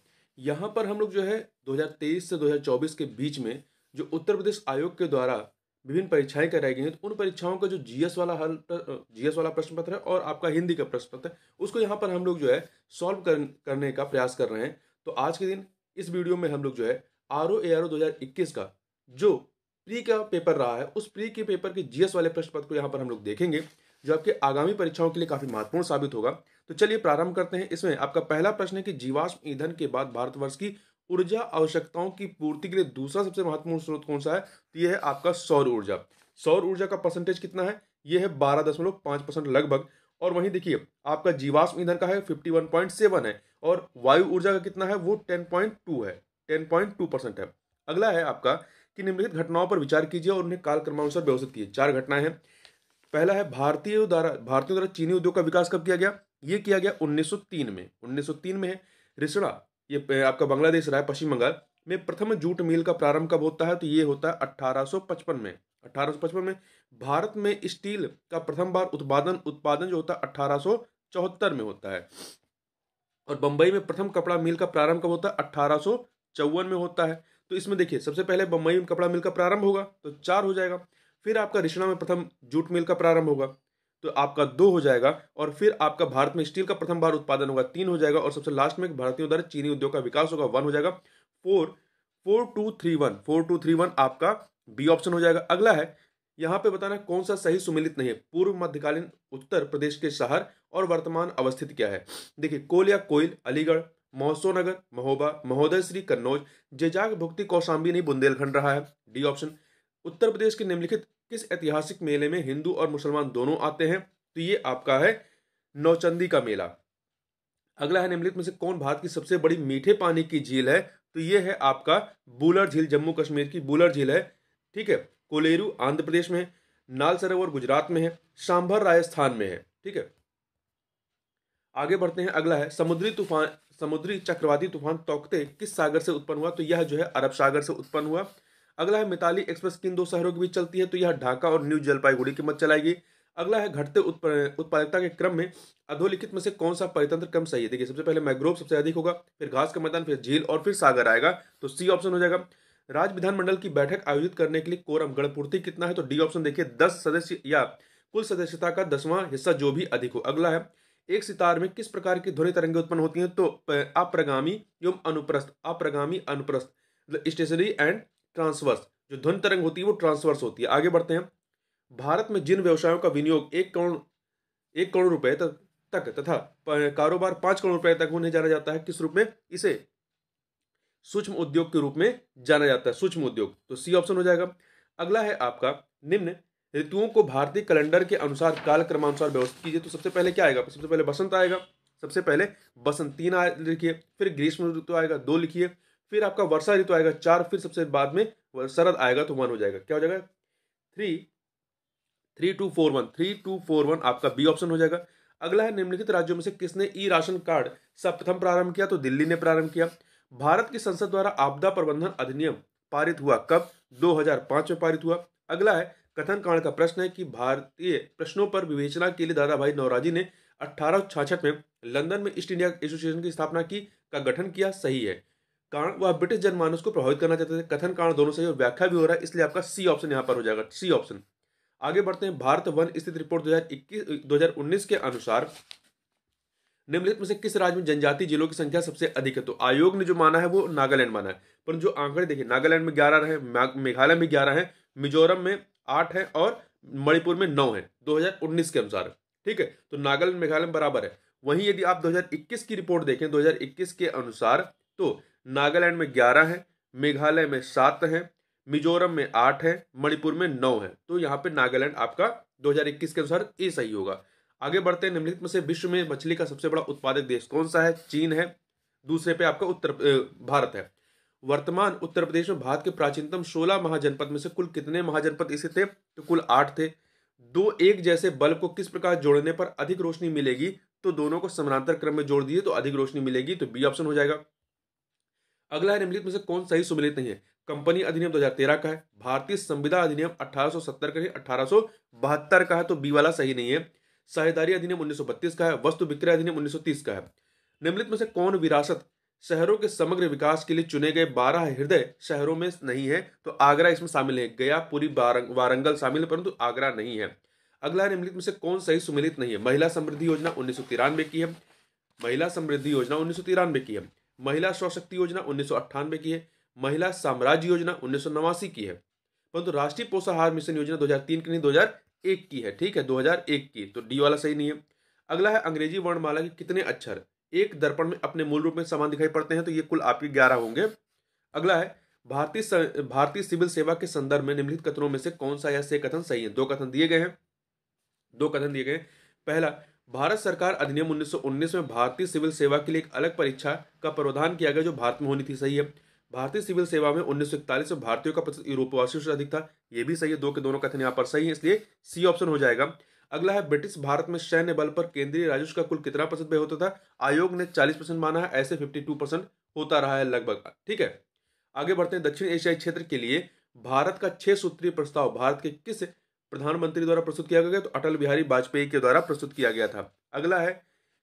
यहाँ पर हम लोग जो है 2023 से 2024 के बीच में जो उत्तर प्रदेश आयोग के द्वारा विभिन्न परीक्षाएं कराई गई हैं तो उन परीक्षाओं का जो जीएस वाला हल जीएस वाला प्रश्न पत्र है और आपका हिंदी का प्रश्न पत्र है उसको यहाँ पर हम लोग जो है सॉल्व कर, करने का प्रयास कर रहे हैं तो आज के दिन इस वीडियो में हम लोग जो है R O A R O दो का जो प्री का पेपर रहा है उस प्री के पेपर के जीएस वाले प्रश्न पत्र को यहाँ पर हम लोग देखेंगे जो आपके आगामी परीक्षाओं के लिए काफी महत्वपूर्ण साबित होगा तो चलिए प्रारंभ करते हैं इसमें आपका पहला प्रश्न है कि जीवाश्म ईंधन के बाद भारतवर्ष की ऊर्जा आवश्यकताओं की पूर्ति के लिए दूसरा सबसे महत्वपूर्ण स्रोत कौन सा है तो यह है आपका सौर ऊर्जा सौर ऊर्जा का परसेंटेज कितना है यह है बारह दशमलव पाँच परसेंट लगभग और वहीं देखिए आपका जीवाश्म ईंधन का है फिफ्टी वन पॉइंट सेवन है और वायु ऊर्जा का कितना है वो टेन पॉइंट टू है टेन पॉइंट टू परसेंट है अगला है आपका कि निम्नलिखित घटनाओं पर विचार कीजिए और उन्हें कालक्रमानुसार व्यवस्थित किए चार घटनाएं हैं पहला है भारतीय द्वारा भारतीय द्वारा चीनी उद्योग का विकास कब किया गया ये किया गया 1903 में 1903 में है रिसड़ा ये आपका बांग्लादेश रहा है पश्चिम बंगाल में प्रथम जूट मिल का प्रारंभ कब होता है तो ये होता है अट्ठारह में 1855 में भारत में स्टील का प्रथम बार उत्पादन उत्पादन जो होता है अठारह में होता है और बंबई में प्रथम कपड़ा मिल का प्रारंभ कब होता है अट्ठारह में होता है तो इसमें देखिए सबसे पहले बंबई में कपड़ा मिल का प्रारंभ होगा तो चार हो जाएगा फिर आपका रिश्ना में प्रथम जूट मिल का प्रारंभ होगा तो आपका दो हो जाएगा और फिर आपका भारत में स्टील का प्रथम बार उत्पादन होगा तीन हो जाएगा और सबसे लास्ट में भारतीय द्वारा चीनी उद्योग का विकास होगा वन हो जाएगा four four two three one four two three one आपका बी ऑप्शन हो जाएगा अगला है यहाँ पे बताना कौन सा सही सुमिलित नहीं है पूर्व मध्यकालीन उत्तर प्रदेश के शहर और वर्तमान अवस्थित क्या है देखिए कोल या कोयल अलीगढ़ महोत्सवनगर महोबा महोदय श्री कन्नौज जेजाग भुक्ति कौशाम्बी नहीं बुंदेलखंड रहा है डी ऑप्शन उत्तर प्रदेश के निम्नलिखित किस ऐतिहासिक मेले में हिंदू और मुसलमान दोनों आते हैं तो ये आपका है नौचंदी का मेला अगला है निम्नलिखित में से कौन भारत की सबसे बड़ी मीठे पानी की झील है तो ये है आपका बुलर झील जम्मू कश्मीर की बुलर झील है ठीक है कोलेरू आंध्र प्रदेश में है नाल सरोवर गुजरात में है सांभर राजस्थान में है ठीक है आगे बढ़ते हैं अगला है समुद्री तूफान समुद्री चक्रवाती तूफान तोकते किस सागर से उत्पन्न हुआ तो यह जो है अरब सागर से उत्पन्न हुआ अगला है मिताली एक्सप्रेस किन दो शहरों के बीच चलती है तो यह ढाका और न्यू जलपाईगुड़ी की मत चलाएगी अगला है घटते उत्पादकता के क्रम में अधोलिखित में से कौन सा परितंत्र क्रम सही है देखिए सबसे पहले मैग्रोव सबसे अधिक होगा फिर घास का मैदान फिर झील और फिर सागर आएगा तो सी ऑप्शन हो जाएगा राज्य विधानमंडल की बैठक आयोजित करने के लिए कोरम गणपूर्ति कितना है तो डी ऑप्शन देखिए दस सदस्य या कुल सदस्यता का दसवां हिस्सा जो भी अधिक हो अगला है एक सितार में किस प्रकार की ध्वनि तरंगे उत्पन्न होती हैं तो अप्रगामी एवं अनुप्रस्थ अप्रगामी अनुप्रस्थ मतलब स्टेशनरी एंड ट्रांसवर्स जो ध्वनि तरंग होती है वो ट्रांसवर्स होती है आगे बढ़ते हैं भारत में जिन व्यवसायों का विनियोग एक करोड़ एक करोड़ रुपए तक तक तथा कारोबार पांच करोड़ रुपए तक उन्हें जाना जाता है किस रूप में इसे सूक्ष्म उद्योग के रूप में जाना जाता है सूक्ष्म उद्योग तो सी ऑप्शन हो जाएगा अगला है आपका निम्न ऋतुओं को भारतीय कैलेंडर के अनुसार काल क्रमानुसार व्यवस्थित कीजिए तो सबसे पहले क्या आएगा सबसे पहले बसंत आएगा सबसे पहले बसंत तीन लिखिए फिर ग्रीष्म ऋतु आएगा दो लिखिए फिर आपका वर्षा ऋतु आएगा चार फिर सबसे बाद में शरद आएगा तो वन हो जाएगा क्या हो जाएगा three three two four one three two four one आपका बी ऑप्शन हो जाएगा अगला है निम्नलिखित राज्यों में से किसने ई राशन कार्ड सप्रथम प्रारंभ किया तो दिल्ली ने प्रारंभ किया भारत की संसद द्वारा आपदा प्रबंधन अधिनियम पारित हुआ कब 2005 में पारित हुआ अगला है कथन कांड का प्रश्न है कि भारतीय प्रश्नों पर विवेचना के लिए दादा भाई नौराजी ने अठारह में लंदन में ईस्ट इंडिया एसोसिएशन की स्थापना की का गठन किया सही है कारण वह ब्रिटिश जनमानस को प्रभावित करना चाहते थे कथन कारण दोनों सही और व्याख्या भी हो रहा है इसलिए आपका सी ऑप्शन यहाँ पर हो जाएगा सी ऑप्शन आगे बढ़ते हैं भारत वन स्थित रिपोर्ट 2021 2019 के अनुसार निम्नलिखित में से किस राज्य में जनजाति जिलों की संख्या सबसे अधिक है तो आयोग ने जो माना है वो नागालैंड माना है पर जो आंकड़े देखिए नागालैंड में ग्यारह है मेघालय में ग्यारह है मिजोरम में आठ है और मणिपुर में नौ है दो के अनुसार ठीक है तो नागालैंड मेघालय बराबर है वहीं यदि आप 2021 की रिपोर्ट देखें 2021 के अनुसार तो नागालैंड में ग्यारह हैं मेघालय में सात हैं मिजोरम में आठ है मणिपुर में नौ है तो यहाँ पे नागालैंड आपका 2021 के अनुसार ए सही होगा आगे बढ़ते हैं निम्नलिखित में से विश्व में मछली का सबसे बड़ा उत्पादक देश कौन सा है चीन है दूसरे पे आपका उत्तर भारत है वर्तमान उत्तर प्रदेश में भारत के प्राचीनतम सोलह महाजनपद में से कुल कितने महाजनपद इसे थे तो कुल आठ थे दो एक जैसे बल्ब को किस प्रकार जोड़ने पर अधिक रोशनी मिलेगी तो दोनों को समानांतर क्रम में जोड़ दिए तो अधिक रोशनी मिलेगी तो बी ऑप्शन हो जाएगा अगला है निम्नलिखित में से कौन सही सुमिलित नहीं है कंपनी अधिनियम 2013 का है भारतीय संविदा अधिनियम 1870 का है अठारह का है तो बी वाला सही नहीं है साहिदारी अधिनियम 1932 का है वस्तु विक्रय अधिनियम 1930 का है निम्नलिखित में से कौन विरासत शहरों के समग्र विकास के लिए चुने गए बारह हृदय शहरों में नहीं है तो आगरा इसमें शामिल है गया पूरी वारंगल शामिल है परंतु आगरा नहीं है अगला निम्नलिखित में से कौन सही सुमिलित नहीं है महिला समृद्धि योजना उन्नीस की है महिला समृद्धि योजना उन्नीस की है महिला सशक्ति योजना उन्नीस की है महिला साम्राज्य योजना उन्नीस की है परंतु राष्ट्रीय पोषाहार मिशन योजना 2003 की नहीं 2001 की है ठीक है 2001 की तो डी वाला सही नहीं है अगला है अंग्रेजी वर्णमाला के कितने अक्षर एक दर्पण में अपने मूल रूप में समान दिखाई पड़ते हैं तो ये कुल आपके ग्यारह होंगे अगला है भारतीय भारतीय सिविल सेवा के संदर्भ में निम्नलिखित कथनों में से कौन सा या से कथन सही है दो कथन दिए गए हैं दो कथन दिए गए पहला भारत सरकार अधिनियम 1919 में भारतीय सिविल सेवा के लिए एक अलग परीक्षा का प्रावधान किया गया जो भारत में होनी थी सही है भारतीय सिविल सेवा में उन्नीस में भारतीयों का प्रतिशत यूरोपवासियों से अधिक था यह भी सही है दो के दोनों कथन यहाँ पर सही है इसलिए सी ऑप्शन हो जाएगा अगला है ब्रिटिश भारत में सैन्य बल पर केंद्रीय राजस्व का कुल कितना प्रतिशत व्यय होता था आयोग ने 40 परसेंट माना है ऐसे 52 परसेंट होता रहा है लगभग ठीक है आगे बढ़ते हैं दक्षिण एशियाई क्षेत्र के लिए भारत का छह सूत्रीय प्रस्ताव भारत के किस प्रधानमंत्री द्वारा प्रस्तुत किया गया तो अटल बिहारी वाजपेयी के द्वारा प्रस्तुत किया गया था अगला है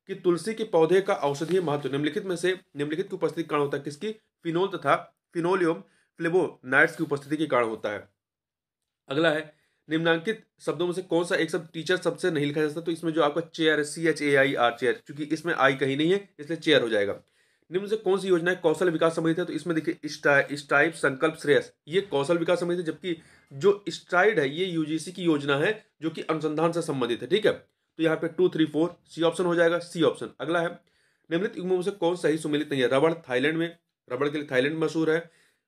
कि तुलसी के पौधे का औषधीय महत्व निम्नलिखित में से निम्नलिखित की उपस्थिति कारण होता है किसकी फिनोल तथा फिनोलियम फ्लेवोनाइड्स की उपस्थिति के कारण होता है अगला है निम्नांकित शब्दों में से कौन सा एक शब्द टीचर शब्द से नहीं लिखा जा सकता तो इसमें जो आपका chair C H A I R chair चूंकि इसमें आई कहीं नहीं है इसलिए चेयर हो जाएगा निम्न से कौन सी योजना है कौशल विकास संबंधित है तो इसमें देखिए इस टाइप संकल्प श्रेयस ये कौशल विकास संबंधित है जबकि जो स्ट्राइड है ये यूजीसी की योजना है जो कि अनुसंधान से संबंधित है ठीक है तो यहाँ पे two three four C option हो जाएगा सी ऑप्शन अगला है निम्नलिखित युग्मों में से कौन सही सुमिलित नहीं है रबड़ थाईलैंड में रबड़ के लिए थाईलैंड मशहूर है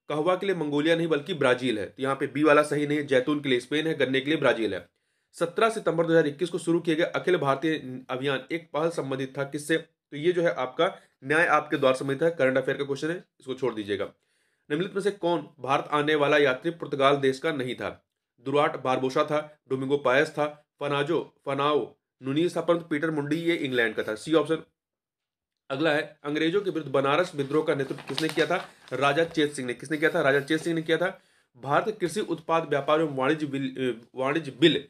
कहवा के लिए मंगोलिया नहीं बल्कि ब्राजील है तो यहाँ पे बी वाला सही नहीं है जैतून के लिए स्पेन है गन्ने के लिए ब्राजील है सत्रह सितंबर दो को शुरू किया गया अखिल भारतीय अभियान एक पहल संबंधित था किससे तो ये जो है आपका न्याय आपके द्वार संबंधित है करंट अफेयर का क्वेश्चन है इसको छोड़ दीजिएगा निम्नलिखित में से कौन भारत आने वाला यात्री पुर्तगाल देश का नहीं था दुराट बारबोशा था डोमिंगो पायस था फनाजो फनाओ नुनीस था परंतु पीटर मुंडी ये इंग्लैंड का था सी ऑप्शन अगला है अंग्रेजों के विरुद्ध बनारस विद्रोह का नेतृत्व किसने किया था राजा चेत सिंह ने किसने किया था राजा चेत सिंह ने किया था भारत कृषि उत्पाद व्यापार एवं वाणिज्य बिल वाणिज्य बिल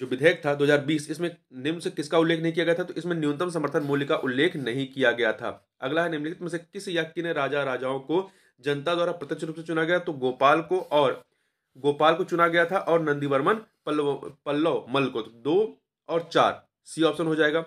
जो विधेयक था 2020 इसमें निम्न से किसका उल्लेख नहीं किया गया था तो इसमें न्यूनतम समर्थन मूल्य का उल्लेख नहीं किया गया था अगला है निम्नलिखित में से किस या किन राजा राजाओं को जनता द्वारा प्रत्यक्ष रूप से चुना गया तो गोपाल को और गोपाल को चुना गया था और नंदीवर्मन पल्लव पल्लव मल को तो दो और चार सी ऑप्शन हो जाएगा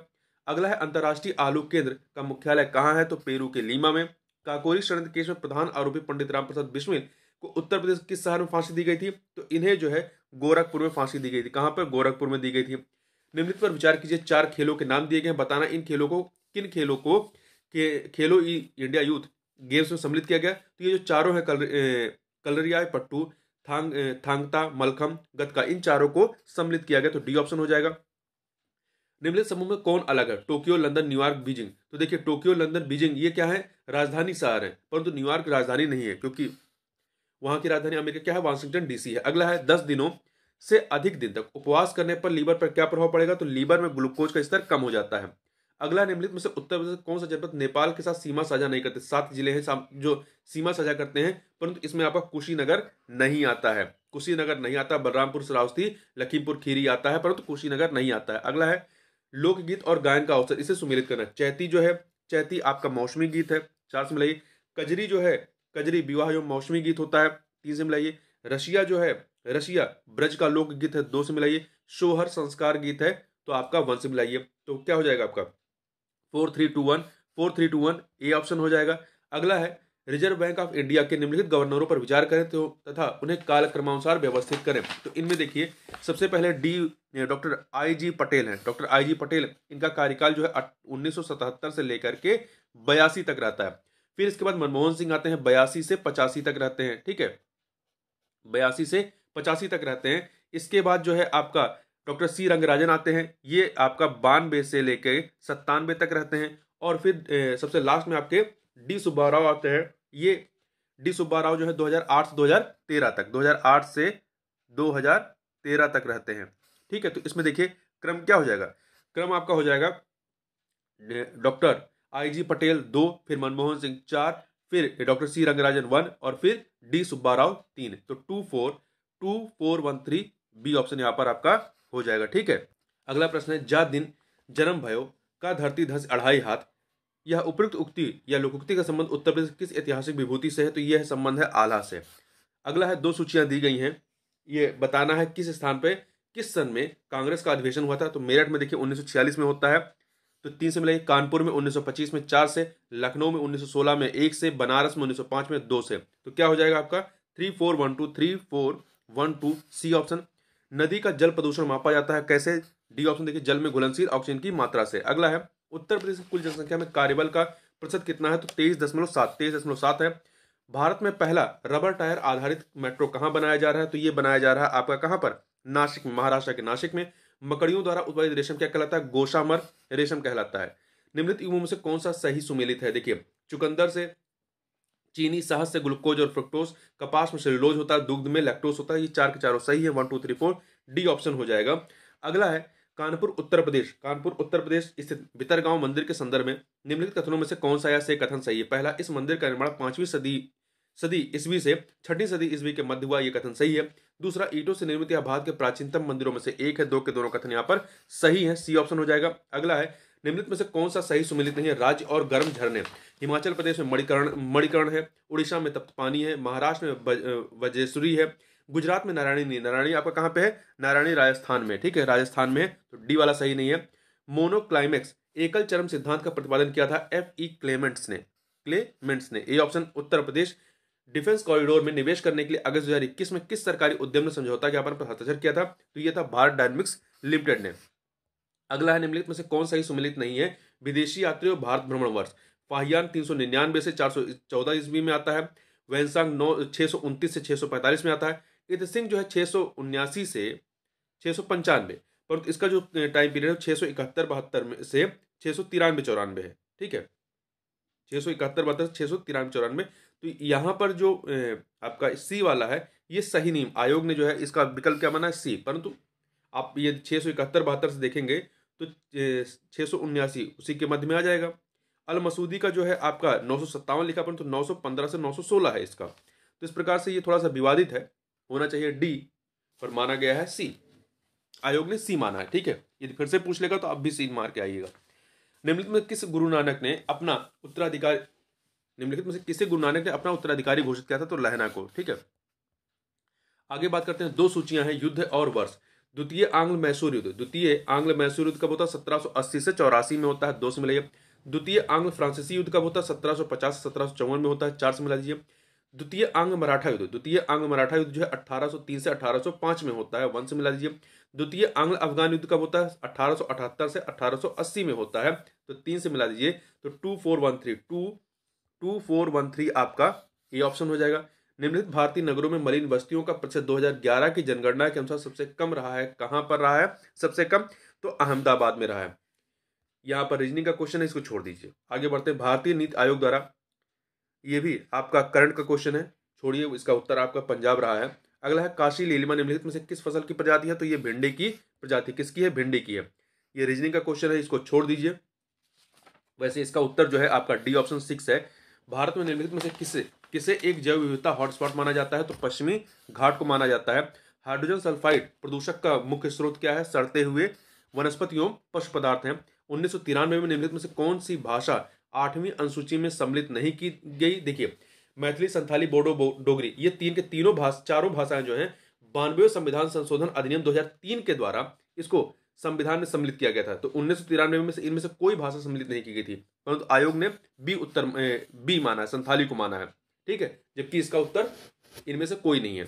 अगला है अंतर्राष्ट्रीय आलू केंद्र का मुख्यालय कहाँ है तो पेरू के लीमा में काकोरी षडयंत्र केस में प्रधान आरोपी पंडित राम प्रसाद बिस्मिल को उत्तर प्रदेश किस शहर में फांसी दी गई थी तो इन्हें जो है गोरखपुर में फांसी दी गई थी कहाँ पर गोरखपुर में दी गई थी निम्नलिखित पर विचार कीजिए चार खेलों के नाम दिए गए हैं बताना इन खेलों को किन खेलों को के खेलो इंडिया यूथ गेम्स में सम्मिलित किया गया तो ये जो चारों है कलरिया पट्टू थांग थांगता मलखम गतका इन चारों को सम्मिलित किया गया तो डी ऑप्शन हो जाएगा निम्नलिखित समूह में कौन अलग है टोक्यो लंदन न्यूयॉर्क बीजिंग तो देखिए टोक्यो लंदन बीजिंग ये क्या है राजधानी शहर है परंतु न्यूयॉर्क राजधानी नहीं है क्योंकि वहां की राजधानी अमेरिका क्या है वाशिंगटन डीसी है अगला है दस दिनों से अधिक दिन तक उपवास करने पर लीवर पर क्या प्रभाव पड़ेगा तो लीवर में ग्लूकोज का स्तर कम हो जाता है अगला निम्नलिखित में से उत्तर प्रदेश कौन सा जनपद नेपाल के साथ सीमा साझा नहीं करते सात जिले हैं जो सीमा साझा करते हैं परंतु इसमें आपका कुशीनगर नहीं आता है कुशीनगर नहीं आता बलरामपुर सरावस्ती लखीमपुर खीरी आता है परंतु कुशीनगर नहीं आता है अगला है लोकगीत और गायन का अवसर इसे सुमिलित करना चैती जो है चैती आपका मौसमी गीत है चार से मिलाइए कजरी जो है कजरी विवाह एवं मौसमी गीत होता है तीन से मिलाइए रशिया जो है रशिया ब्रज का लोकगीत है दो से मिलाइए शोहर संस्कार गीत है तो आपका वन से मिलाइए तो क्या हो जाएगा आपका four three two one four three two one A option हो जाएगा अगला है रिजर्व बैंक ऑफ इंडिया के निम्नलिखित गवर्नरों पर विचार करें तो तथा उन्हें काल क्रमानुसार व्यवस्थित करें तो इनमें देखिए सबसे पहले D doctor I G Patel हैं डॉक्टर आई जी पटेल इनका कार्यकाल जो है उन्नीस से लेकर के बयासी तक रहता है फिर इसके बाद मनमोहन सिंह आते हैं बयासी से पचासी तक रहते हैं ठीक है बयासी से पचासी तक रहते हैं इसके बाद जो है आपका डॉक्टर सी रंगराजन आते हैं ये आपका बानवे से लेके सत्तानवे तक रहते हैं और फिर सबसे लास्ट में आपके डी सुब्बा राव आते हैं ये डी सुब्बा राव जो है 2008 से 2013 तक 2008 से 2013 तक रहते हैं ठीक है तो इसमें देखिए क्रम क्या हो जाएगा क्रम आपका हो जाएगा डॉक्टर आईजी पटेल दो फिर मनमोहन सिंह चार फिर डॉक्टर सी रंगराजन वन और फिर डी सुब्बा राव तीन तो two four two four one three B option यहाँ पर आपका हो जाएगा ठीक है अगला प्रश्न है जा दिन जन्म भयो का धरती धस अढ़ाई हाथ यह उपयुक्त उक्ति या लोकोक्ति का संबंध उत्तर प्रदेश किस ऐतिहासिक विभूति से है तो यह संबंध है आला से अगला है दो सूचियां दी गई हैं ये बताना है किस स्थान पर किस सन में कांग्रेस का अधिवेशन हुआ था तो मेरठ में देखिए 1946 में होता है तो तीन से मिलाइए कानपुर में 1925 में चार से लखनऊ में 1916 में एक से बनारस में 1905 में दो से तो क्या हो जाएगा आपका three four one two three four one two C option नदी का जल प्रदूषण मापा जाता है कैसे डी ऑप्शन देखिए जल में घुलनशील ऑक्सीजन की मात्रा से अगला है उत्तर प्रदेश की कुल जनसंख्या में कार्यबल का प्रतिशत कितना है तो तेईस दशमलव सात तेईस दशमलव सात है भारत में पहला रबर टायर आधारित मेट्रो कहाँ बनाया जा रहा है तो ये बनाया जा रहा है आपका कहाँ पर नासिक में महाराष्ट्र के नासिक में मकड़ियों द्वारा उत्पादित रेशम क्या कहलाता है गोशामर रेशम कहलाता है निम्नलिखित युवाओं में से कौन सा सही सुमेलित है देखिए चुकंदर से चीनी शहद से ग्लूकोज और फ्रुक्टोज कपास में सेलुलोज होता है दुग्ध में लैक्टोज होता है ये चार के चारों सही है one two three four D option हो जाएगा अगला है कानपुर उत्तर प्रदेश कानपुर उत्तर प्रदेश स्थित बितरगांव मंदिर के संदर्भ में निम्नलिखित कथनों में से कौन सा या से कथन सही है पहला इस मंदिर का निर्माण पांचवीं सदी सदी ईस्वी से छठी सदी ईस्वी के मध्य हुआ यह कथन सही है दूसरा ईटों से निर्मित यह भारत के प्राचीनतम मंदिरों में से एक है दो के दोनों कथन यहाँ पर सही है सी ऑप्शन हो जाएगा अगला है निम्नलिखित में से कौन सा सही सुमिलित नहीं है राज्य और गर्म झरने हिमाचल प्रदेश में मणिकरण मणिकरण है उड़ीसा में तप्त पानी है महाराष्ट्र में वजेश्वरी है गुजरात में नारायणी नहीं नारायणी आपका कहाँ पे है नारायणी राजस्थान में ठीक है राजस्थान में तो डी वाला सही नहीं है मोनोक्लाइमेक्स एकल चरम सिद्धांत का प्रतिपादन किया था एफ ई क्लेमेंट्स ने क्लेमेंट्स ने A option Uttar Pradesh defence corridor में निवेश करने के लिए अगस्त दो में किस सरकारी उद्यम ने समझौता ज्ञापन पर हस्ताक्षर किया था तो यह था भारत डायनमिक्स लिमिटेड ने अगला है निम्नलिखित में से कौन सही सुमिलित नहीं है विदेशी यात्रियों भारत भ्रमण वर्ष फाहियान तीन सौ निन्यानवे से चार सौ चौदह ईस्वी में आता है वैनसांग नौ छः सौ उनतीस से छः सौ पैंतालीस में आता है इत सिंह जो है छः सौ उन्यासी से छः सौ पंचानवे पर इसका जो टाइम पीरियड है छः सौ इकहत्तर बहत्तर में से छः सौ तिरानवे चौरानवे है ठीक है छः सौ इकहत्तर बहत्तर से छः सौ तिरानवे चौरानवे तो यहाँ पर जो आपका सी वाला है ये सही नियम आयोग ने जो है इसका विकल्प क्या माना है सी परंतु आप ये छः सौ इकहत्तर बहत्तर से देखेंगे तो छः सौ उन्यासी उसी के मध्य में आ जाएगा अल मसूदी का जो है आपका नौ सौ सत्तावन लिखा तो नौ सौ पंद्रह से नौ सौ सोलह है इसका तो इस प्रकार से ये थोड़ा सा विवादित है होना चाहिए डी पर माना गया है सी आयोग ने सी माना है ठीक है यदि फिर से पूछ लेगा तो आप भी सी मार के आइएगा निम्नलिखित में किस गुरु नानक ने अपना उत्तराधिकारी निम्नलिखित में से किसे गुरु नानक ने अपना उत्तराधिकारी घोषित किया था तो लहना को ठीक है आगे बात करते हैं दो सूचियां हैं युद्ध और वर्ष द्वितीय आंग्ल मैसूर युद्ध द्वितीय आंग्ल मैसूर युद्ध कब होता है सत्रह से चौरासी में होता है दो से मिलाइए द्वितीय आंग्ल फ्रांसीसी युद्ध कब होता है सत्रह सौ पचास सत्रह सौ चौवन में होता है चार से मिला लीजिए द्वितीय आंग्ल मराठा युद्ध द्वितीय आंग्ल मराठा युद्ध जो है 1803 से 1805 में होता है वन से मिला लीजिए द्वितीय आंग्ल अफगान युद्ध कब होता है अठारह से अठारह में होता है तो तीन से मिला दीजिए तो two four one three two two four one three आपका ये ऑप्शन हो जाएगा निम्नलिखित भारतीय नगरों में मलिन बस्तियों का प्रतिशत 2011 की जनगणना के अनुसार सबसे कम रहा है कहाँ पर रहा है सबसे कम तो अहमदाबाद में रहा है यहाँ पर रीजनिंग का क्वेश्चन है इसको छोड़ दीजिए आगे बढ़ते हैं भारतीय नीति आयोग द्वारा ये भी आपका करंट का क्वेश्चन है छोड़िए इसका उत्तर आपका पंजाब रहा है अगला है काशी लीलिमा निम्नलिखित में से किस फसल की प्रजाति है तो ये भिंडी की प्रजाति किसकी है भिंडी की है ये रीजनिंग का क्वेश्चन है इसको छोड़ दीजिए वैसे इसका उत्तर जो है आपका डी ऑप्शन सिक्स है भारत में निर्मित में से किस किसे एक जैव विविधता हॉटस्पॉट माना जाता है तो पश्चिमी घाट को माना जाता है हाइड्रोजन सल्फाइड प्रदूषक का मुख्य स्रोत क्या है सड़ते हुए वनस्पति एवं पशु पदार्थ हैं उन्नीस में निम्नलिखित में से कौन सी भाषा आठवीं अनुसूची में सम्मिलित नहीं की गई देखिए मैथिली संथाली बोडो डोगरी ये तीन के तीनों भाषा चारों भाषाएं जो हैं बानवे संविधान संशोधन अधिनियम 2003 के द्वारा इसको संविधान में सम्मिलित किया गया था तो उन्नीस में से इनमें से कोई भाषा सम्मिलित नहीं की गई थी परंतु आयोग ने बी उत्तर बी माना है संथाली को माना है ठीक है जबकि इसका उत्तर इनमें से कोई नहीं है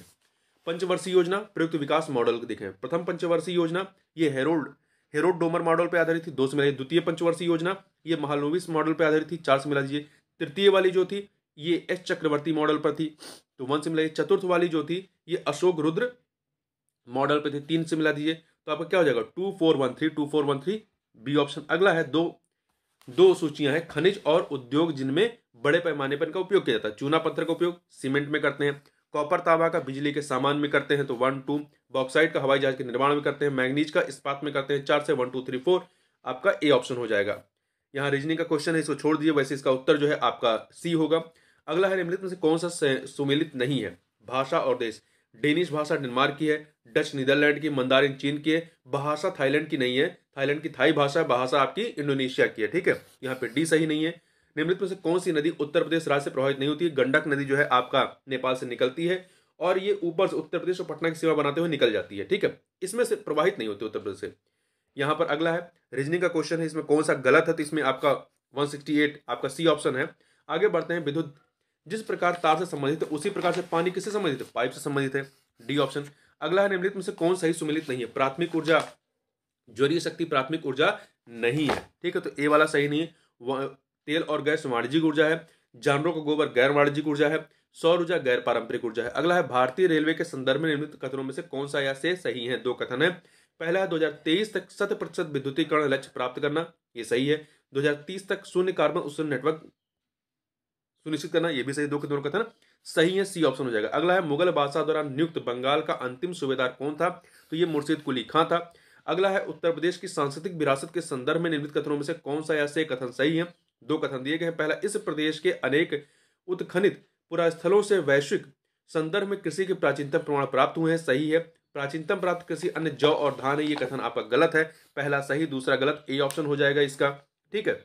पंचवर्षीय योजना प्रयुक्त विकास मॉडल को देखें प्रथम पंचवर्षीय योजना ये हेरोल्ड हेरोड डोमर मॉडल पर आधारित थी दो से मिलाइए द्वितीय पंचवर्षीय योजना ये महालोविस मॉडल पर आधारित थी चार से मिला दीजिए तृतीय वाली जो थी ये एस चक्रवर्ती मॉडल पर थी तो वन से मिलाइए चतुर्थ वाली जो थी ये अशोक रुद्र मॉडल पर थी तीन से मिला दीजिए तो आपका क्या हो जाएगा two four one three two four one three B option अगला है दो दो सूचियां हैं खनिज और उद्योग जिनमें बड़े पैमाने पर इनका उपयोग किया जाता है चूना पत्थर का उपयोग सीमेंट में करते हैं कॉपर तांबा का बिजली के सामान में करते हैं तो वन टू बॉक्साइड का हवाई जहाज के निर्माण में करते हैं मैग्नीज का इस्पात में करते हैं चार से वन टू थ्री फोर आपका ए ऑप्शन हो जाएगा यहाँ रीजनिंग का क्वेश्चन है इसको छोड़ दीजिए वैसे इसका उत्तर जो है आपका सी होगा अगला है निम्नलिखित में से कौन सा सुमिलित नहीं है भाषा और देश डेनिश भाषा डेनमार्क की है डच नीदरलैंड की मंदारिन चीन की है भाषा थाईलैंड की नहीं है थाईलैंड की थाई भाषा भाषा आपकी इंडोनेशिया की है ठीक है यहाँ पे डी सही नहीं है निम्नलिखित में से कौन सी नदी उत्तर प्रदेश राज्य से प्रभावित नहीं होती है गंडक नदी जो है आपका नेपाल से निकलती है और ये ऊपर से उत्तर प्रदेश और पटना की सीमा बनाते हुए निकल जाती है ठीक है इसमें से प्रवाहित नहीं होती उत्तर प्रदेश से यहाँ पर अगला है रीजनिंग का क्वेश्चन है इसमें कौन सा गलत है तो इसमें आपका वन आपका सी ऑप्शन है आगे बढ़ते हैं विद्युत जिस प्रकार तार से संबंधित है उसी प्रकार से पानी किससे संबंधित है पाइप से संबंधित है डी ऑप्शन अगला है निम्नलिखित में से कौन सही सुमिलित नहीं है प्राथमिक ऊर्जा ज्वरीय शक्ति प्राथमिक ऊर्जा नहीं है ठीक है तो ए वाला सही नहीं है तेल और गैस वाणिज्यिक ऊर्जा है जानवरों का गोबर गैर वाणिज्यिक ऊर्जा है सौर ऊर्जा गैर पारंपरिक ऊर्जा है अगला है भारतीय रेलवे के संदर्भ में निर्मित कथनों में से कौन सा या से सही है दो कथन है पहला है दो तक शत प्रतिशत विद्युतीकरण लक्ष्य प्राप्त करना ये सही है 2030 तक शून्य कार्बन उत्सर्जन नेटवर्क सुनिश्चित करना यह भी सही दो के दोनों कथन सही है सी ऑप्शन हो जाएगा अगला है मुगल बादशाह द्वारा नियुक्त बंगाल का अंतिम सूबेदार कौन था तो ये मुर्शीद कुली खां था अगला है उत्तर प्रदेश की सांस्कृतिक विरासत के संदर्भ में निर्मित कथनों में से कौन सा ऐसे कथन सही है दो कथन दिए गए हैं पहला इस प्रदेश के अनेक उत्खनित पुरास्थलों से वैश्विक संदर्भ में कृषि के प्राचीनतम प्रमाण प्राप्त हुए हैं सही है प्राचीनतम प्राप्त कृषि अन्य जौ और धान है ये कथन आपका गलत है पहला सही दूसरा गलत ए ऑप्शन हो जाएगा इसका ठीक है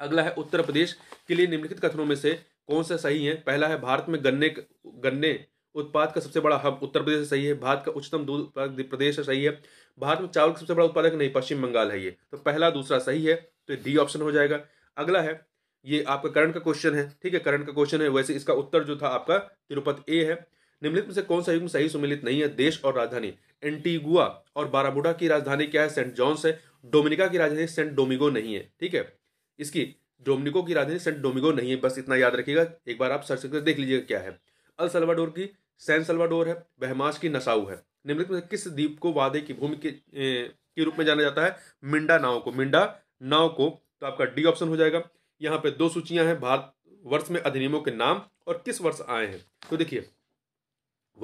अगला है उत्तर प्रदेश के लिए निम्नलिखित कथनों में से कौन सा सही है पहला है भारत में गन्ने गन्ने उत्पाद का सबसे बड़ा हब उत्तर प्रदेश सही है भारत का उच्चतम दूध उत्पादक प्रदेश सही है भारत में चावल का सबसे बड़ा उत्पादक नहीं पश्चिम बंगाल है ये तो पहला दूसरा सही है तो डी ऑप्शन हो जाएगा अगला है ये आपका करंट का क्वेश्चन है ठीक है करंट का क्वेश्चन है वैसे इसका उत्तर जो था आपका तिरुपत ए है निम्नलिखित में से कौन सा युग में सही सुमिलित नहीं है देश और राजधानी एंटीगुआ और बाराबुडा की राजधानी क्या है सेंट जॉन्स है डोमिनिका की राजधानी सेंट डोमिगो नहीं है ठीक है इसकी डोमिनिको की राजधानी सेंट डोमिगो नहीं है बस इतना याद रखिएगा एक बार आप सर्च करके देख लीजिएगा क्या है अल सलवाडोर की सैन सलवाडोर है बहमास की नसाऊ है निम्नलिखित में किस द्वीप को वादे की भूमि के, के रूप में जाना जाता है मिंडा नाव को मिंडा नाव को तो आपका डी ऑप्शन हो जाएगा यहाँ पे दो सूचियां हैं भारत वर्ष में अधिनियमों के नाम और किस वर्ष आए हैं तो देखिए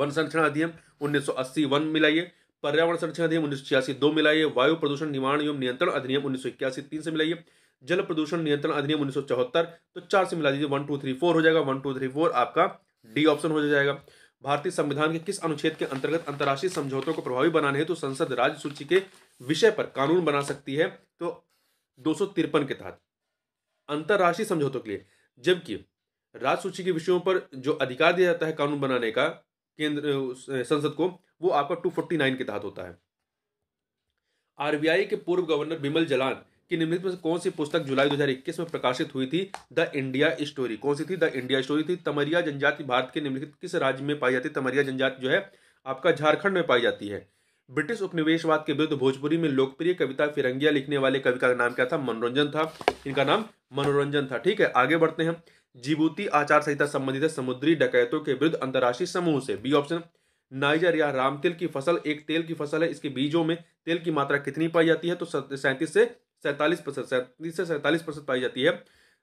वन संरक्षण अधिनियम 1980 वन मिलाइए पर्यावरण संरक्षण अधिनियम उन्नीस दो मिलाइए वायु प्रदूषण निवारण एवं नियंत्रण अधिनियम उन्नीस सौ इक्यासी तीन से मिलाइए जल प्रदूषण नियंत्रण अधिनियम उन्नीस तो चार से मिला दीजिए वन टू थ्री फोर हो जाएगा वन टू थ्री फोर आपका डी ऑप्शन हो जाएगा भारतीय संविधान के किस अनुच्छेद के अंतर्गत अंतर्राष्ट्रीय समझौतों को प्रभावी बनाने हेतु तो संसद राज्य सूची के विषय पर कानून बना सकती है तो दो के तहत अंतर्राष्ट्रीय समझौतों के लिए जबकि राज्य सूची के विषयों पर जो अधिकार दिया जाता है कानून बनाने का केंद्र संसद को वो आपका 249 के तहत होता है आरबीआई के पूर्व गवर्नर बिमल जलान कि निम्नलिखित में से कौन सी पुस्तक जुलाई 2021 में प्रकाशित हुई थी द इंडिया स्टोरी कौन सी थी द इंडिया स्टोरी थी तमरिया जनजाति भारत के निम्नलिखित किस राज्य में पाई जाती है तमरिया जनजाति जो है आपका झारखंड में पाई जाती है ब्रिटिश उपनिवेशवाद के विरुद्ध भोजपुरी में लोकप्रिय कविता फिरंगिया लिखने वाले कवि का नाम क्या था मनोरंजन था इनका नाम मनोरंजन था ठीक है आगे बढ़ते हैं जीबूती आचार संहिता संबंधित समुद्री डकैतों के विरुद्ध अंतर्राष्ट्रीय समूह से बी ऑप्शन नाइजर या रामतिल की फसल एक तेल की फसल है इसके बीजों में तेल की मात्रा कितनी पाई जाती है तो सैंतीस से सैंतालीस प्रतिशत सैंतीस से सैंतालीस प्रतिशत पाई जाती है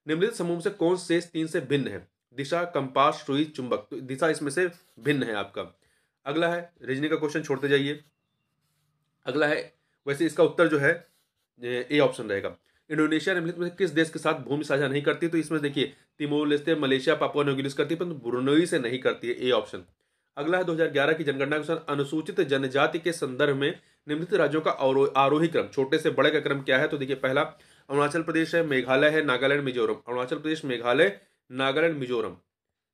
निम्नलिखित समूह से कौन से तीन से भिन्न है दिशा कंपास सुई चुंबक तो दिशा इसमें से भिन्न है आपका अगला है रीजनिंग का क्वेश्चन छोड़ते जाइए अगला है वैसे इसका उत्तर जो है ए ऑप्शन रहेगा इंडोनेशिया निम्नलिखित में किस देश के साथ भूमि साझा नहीं करती तो इसमें देखिए Timor Leste Malaysia Papua New Guinea करती है परंतु ब्रुनोई से नहीं करती है ए ऑप्शन अगला है 2011 की जनगणना के अनुसार अनुसूचित जनजाति के संदर्भ में निम्नलिखित राज्यों का आरोही क्रम छोटे से बड़े का क्रम क्या है तो देखिए पहला अरुणाचल प्रदेश है मेघालय है नागालैंड मिजोरम अरुणाचल प्रदेश मेघालय नागालैंड मिजोरम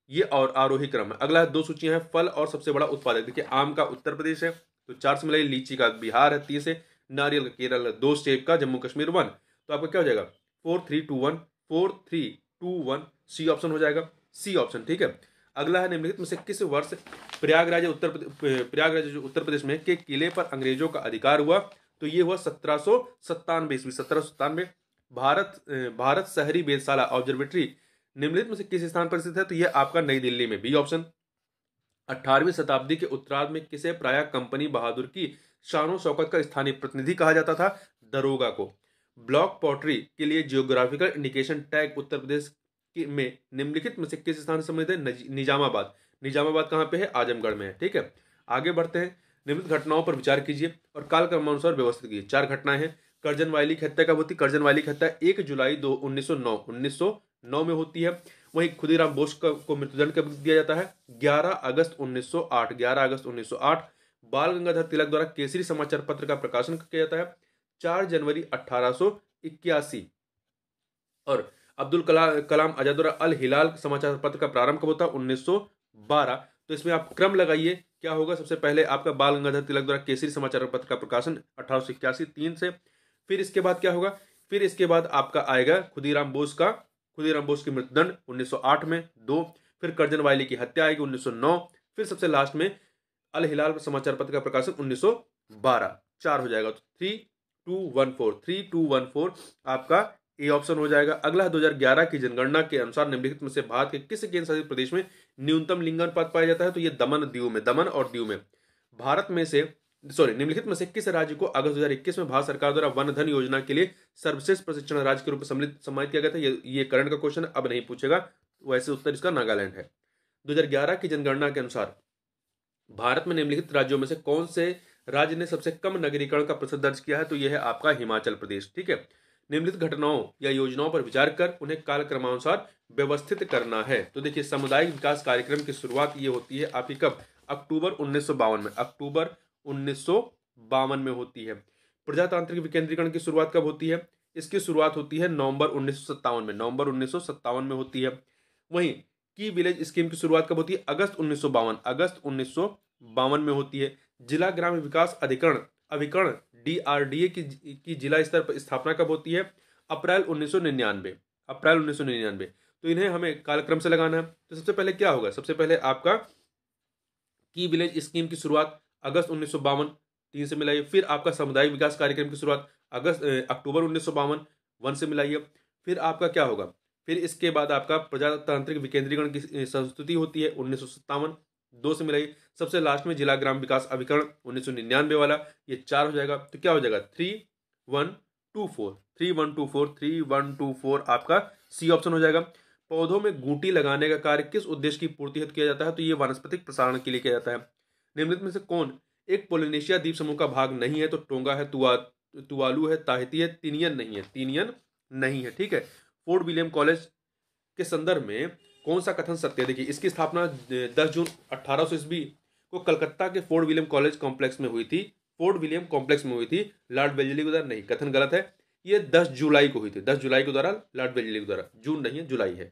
ये और आरोही क्रम है अगला दो सूचियां हैं फल और सबसे बड़ा उत्पादक देखिए आम का उत्तर प्रदेश है तो चार से मिलाई लीची का बिहार है तीस है नारियल का केरल है दो स्टेट का जम्मू कश्मीर वन तो आपका क्या हो जाएगा four three two one four three two one C option हो जाएगा सी ऑप्शन ठीक है अगला है निम्नलिखित में से किस वर्ष प्रयागराज उत्तर प्रयागराज जो उत्तर प्रदेश में के किले पर अंग्रेजों का अधिकार हुआ तो ये हुआ सत्रह सौ सत्तानवे ईस्वी सत्रह सौ सत्तानवे भारत भारत शहरी वेदशाला ऑब्जर्वेटरी निम्नलिखित में से किस स्थान पर स्थित है तो यह आपका नई दिल्ली में बी ऑप्शन अठारहवीं शताब्दी के उत्तरार्ध में किसे प्राय कंपनी बहादुर की शानो शौकत का स्थानीय प्रतिनिधि कहा जाता था दरोगा को ब्लॉक पॉटरी के लिए geographical indication tag Uttar Pradesh कि में निम्नलिखित में से किस स्थान से संबंधित है निजामाबाद निजामाबाद कहाँ पे है आजमगढ़ में है ठीक है आगे बढ़ते हैं निम्नलिखित घटनाओं पर विचार कीजिए और काल कालक्रमानुसार व्यवस्थित कीजिए चार घटनाएं हैं करजन वाली की हत्या कब होती करजन वाली की हत्या एक जुलाई दो उन्नीस सौ में होती है वहीं खुदीराम बोस को मृत्युदंड कब दिया जाता है ग्यारह अगस्त उन्नीस सौ अगस्त उन्नीस बाल गंगाधर तिलक द्वारा केसरी समाचार पत्र का प्रकाशन किया जाता है चार जनवरी अठारह और अब्दुल कला, कलाम आजाद अल हिलाल समाचार पत्र का प्रारंभ कब होता है उन्नीस तो इसमें आप क्रम लगाइए क्या होगा सबसे पहले आपका बाल गंगाधर तिलक द्वारा केसरी समाचार पत्र का प्रकाशन अठारह तीन से फिर इसके बाद क्या होगा फिर इसके बाद आपका आएगा खुदीराम बोस का खुदीराम बोस की मृत्युदंड 1908 में दो फिर करजन वायली की हत्या आएगी 1909 फिर सबसे लास्ट में अल हिलाल समाचार पत्र का प्रकाशन 1912 चार हो जाएगा तो three two one four three two one four आपका ए ऑप्शन हो जाएगा अगला दो 2011 की जनगणना के अनुसार निम्नलिखित में से भारत के किस केंद्र शासित प्रदेश में न्यूनतम लिंगन पद पाया जाता है तो ये दमन दीव में दमन और दीव में भारत में से सॉरी निम्नलिखित में से किस राज्य को अगस्त 2021 में भारत सरकार द्वारा वन धन योजना के लिए सर्वश्रेष्ठ प्रशिक्षण राज्य के रूप में सम्मिलित सम्मानित किया गया था ये ये करंट का क्वेश्चन अब नहीं पूछेगा वैसे उत्तर इसका नागालैंड है 2011 की जनगणना के अनुसार भारत में निम्नलिखित राज्यों में से कौन से राज्य ने सबसे कम नगरीकरण का प्रतिशत दर्ज किया है तो यह है आपका हिमाचल प्रदेश ठीक है निम्नलिखित घटनाओं या योजनाओं पर विचार कर उन्हें क्रमानुसार व्यवस्थित करना है तो देखिए सामुदायिक विकास कार्यक्रम की शुरुआत ये होती है आपकी कब अक्टूबर उन्नीस में अक्टूबर उन्नीस में होती है प्रजातांत्रिक विकेंद्रीकरण की शुरुआत कब होती है इसकी शुरुआत होती है नवंबर उन्नीस में नवंबर उन्नीस में होती है वहीं की विलेज स्कीम की शुरुआत कब होती है अगस्त उन्नीस अगस्त उन्नीस में होती है जिला ग्राम विकास अधिकरण अभिकरण डीआरडीए की की जिला स्तर पर स्थापना कब होती है अप्रैल उन्नीस अप्रैल उन्नीस तो इन्हें हमें कालक्रम से लगाना है तो सबसे पहले क्या होगा सबसे पहले आपका की विलेज स्कीम की शुरुआत अगस्त उन्नीस सौ बावन तीन से मिलाइए फिर आपका सामुदायिक विकास कार्यक्रम की शुरुआत अगस्त अक्टूबर उन्नीस सौ बावन वन से मिलाइए फिर आपका क्या होगा फिर इसके बाद आपका प्रजातांत्रिक विकेंद्रीकरण की संस्तुति होती है उन्नीस सौ सत्तावन दो से मिलाइए सबसे लास्ट में जिला ग्राम विकास अभिकरण उन्नीस सौ निन्यानवे वाला ये चार हो जाएगा तो क्या हो जाएगा three one two four three one two four three one two four आपका सी ऑप्शन हो जाएगा पौधों में गूटी लगाने का कार्य किस उद्देश्य की पूर्ति हेतु किया जाता है तो ये वनस्पतिक प्रसारण के लिए किया जाता है निम्नलिखित में से कौन एक पोलिनेशिया द्वीप समूह का भाग नहीं है तो टोंगा है तुआ तुआलू है ताहिती है तीनियन नहीं है तीनियन नहीं है ठीक है फोर्ट विलियम कॉलेज के संदर्भ में कौन सा कथन सत्य देखिए इसकी स्थापना दस जून अट्ठारह ईस्वी वो कलकत्ता के फोर्ड विलियम कॉलेज कॉम्प्लेक्स में हुई थी फोर्ट विलियम कॉम्प्लेक्स में हुई थी लॉर्ड बेजली के द्वारा नहीं कथन गलत है ये दस जुलाई को हुई थी दस जुलाई के द्वारा लॉर्ड बेजली के द्वारा जून नहीं है जुलाई है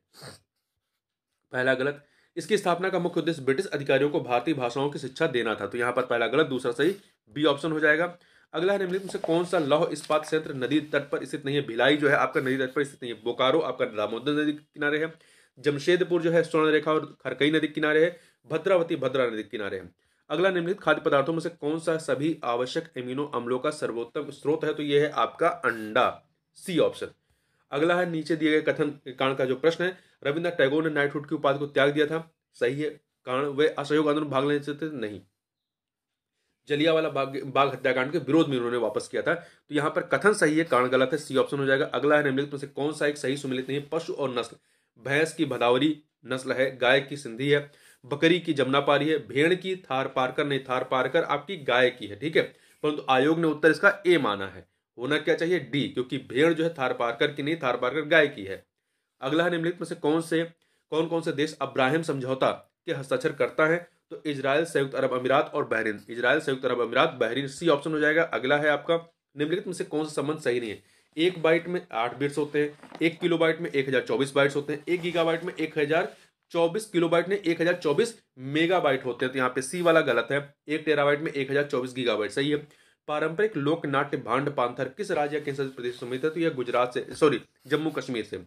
पहला गलत इसकी स्थापना का मुख्य उद्देश्य ब्रिटिश अधिकारियों को भारतीय भाषाओं की शिक्षा देना था तो यहाँ पर पहला गलत दूसरा सही बी ऑप्शन हो जाएगा अगला है निम्नलिखित में से कौन सा लौह इस्पात क्षेत्र नदी तट पर स्थित नहीं है भिलाई जो है आपका नदी तट पर स्थित नहीं है बोकारो आपका दामोदर नदी किनारे है जमशेदपुर जो है स्वर्ण रेखा और खरकई नदी किनारे है भद्रावती भद्रा नदी किनारे है अगला निम्नलिखित खाद्य पदार्थों में से कौन सा सभी आवश्यक एमिनो अम्लों का सर्वोत्तम स्रोत है तो यह है आपका अंडा सी ऑप्शन अगला है नीचे दिए गए कथन कारण का जो प्रश्न है रविन्द्र टैगोर ने नाइटहुड की उपाधि को त्याग दिया था सही है कारण वे असहयोग आंदोलन भाग लेने थे तो नहीं वाला बाग बाग हत्याकांड के विरोध में उन्होंने वापस किया था तो यहाँ पर कथन सही है कारण गलत है सी ऑप्शन हो जाएगा अगला है निम्नलिखित में से कौन सा एक सही सुमिलित नहीं पशु और नस्ल भैंस की भदावरी नस्ल है गाय की सिंधी है बकरी की जमुना पारी है भेड़ की थार पारकर नहीं थार पारकर आपकी गाय की है ठीक है परंतु आयोग ने उत्तर इसका ए माना है होना क्या चाहिए डी क्योंकि भेड़ जो है थार पारकर की नहीं थार पारकर गाय की है अगला है निम्नलिखित में से कौन से कौन कौन से देश अब्राहिम समझौता के हस्ताक्षर करता है तो इसराइल संयुक्त अरब अमीरात और बहरीन इसराइल संयुक्त अरब अमीरात बहरीन सी ऑप्शन हो जाएगा अगला है आपका निम्नलिखित में से कौन सा संबंध सही नहीं है एक बाइट में आठ बिट्स होते हैं एक किलो बाइट में एक हज़ार चौबीस बाइट्स होते हैं एक गीगा बाइट में एक हज़ार चौबीस किलो बाइट में एक हज़ार चौबीस मेगा बाइट होते हैं तो यहाँ पे सी वाला गलत है एक टेरा बाइट में एक हज़ार चौबीस गीगा बाइट सही है पारंपरिक लोक नाट्य भांड पांथर किस राज्य या केंद्र प्रदेश समित है तो यह गुजरात से सॉरी जम्मू कश्मीर से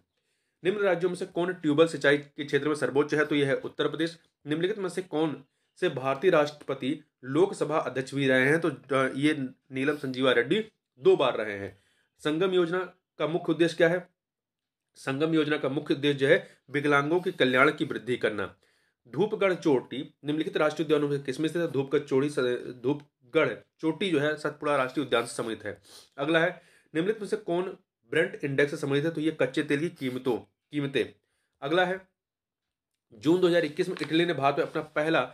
निम्न राज्यों में से कौन ट्यूबवेल सिंचाई के क्षेत्र में सर्वोच्च है तो यह है उत्तर प्रदेश निम्नलिखित में से कौन से भारतीय राष्ट्रपति लोकसभा अध्यक्ष भी रहे हैं तो ये नीलम संजीवा रेड्डी दो बार रहे हैं संगम योजना का मुख्य उद्देश्य क्या है संगम योजना का मुख्य उद्देश्य जो है विकलांगों के कल्याण की वृद्धि करना धूपगढ़ चोटी निम्नलिखित राष्ट्रीय उद्यानों में किसमें स्थित है धूपगढ़ चोटी धूपगढ़ चोटी जो है सतपुड़ा राष्ट्रीय उद्यान से सम्मिलित है अगला है निम्नलिखित में से कौन ब्रेंट इंडेक्स से सम्मिलित है तो ये कच्चे तेल की कीमतों कीमतें अगला है जून 2021 में इटली ने भारत में अपना पहला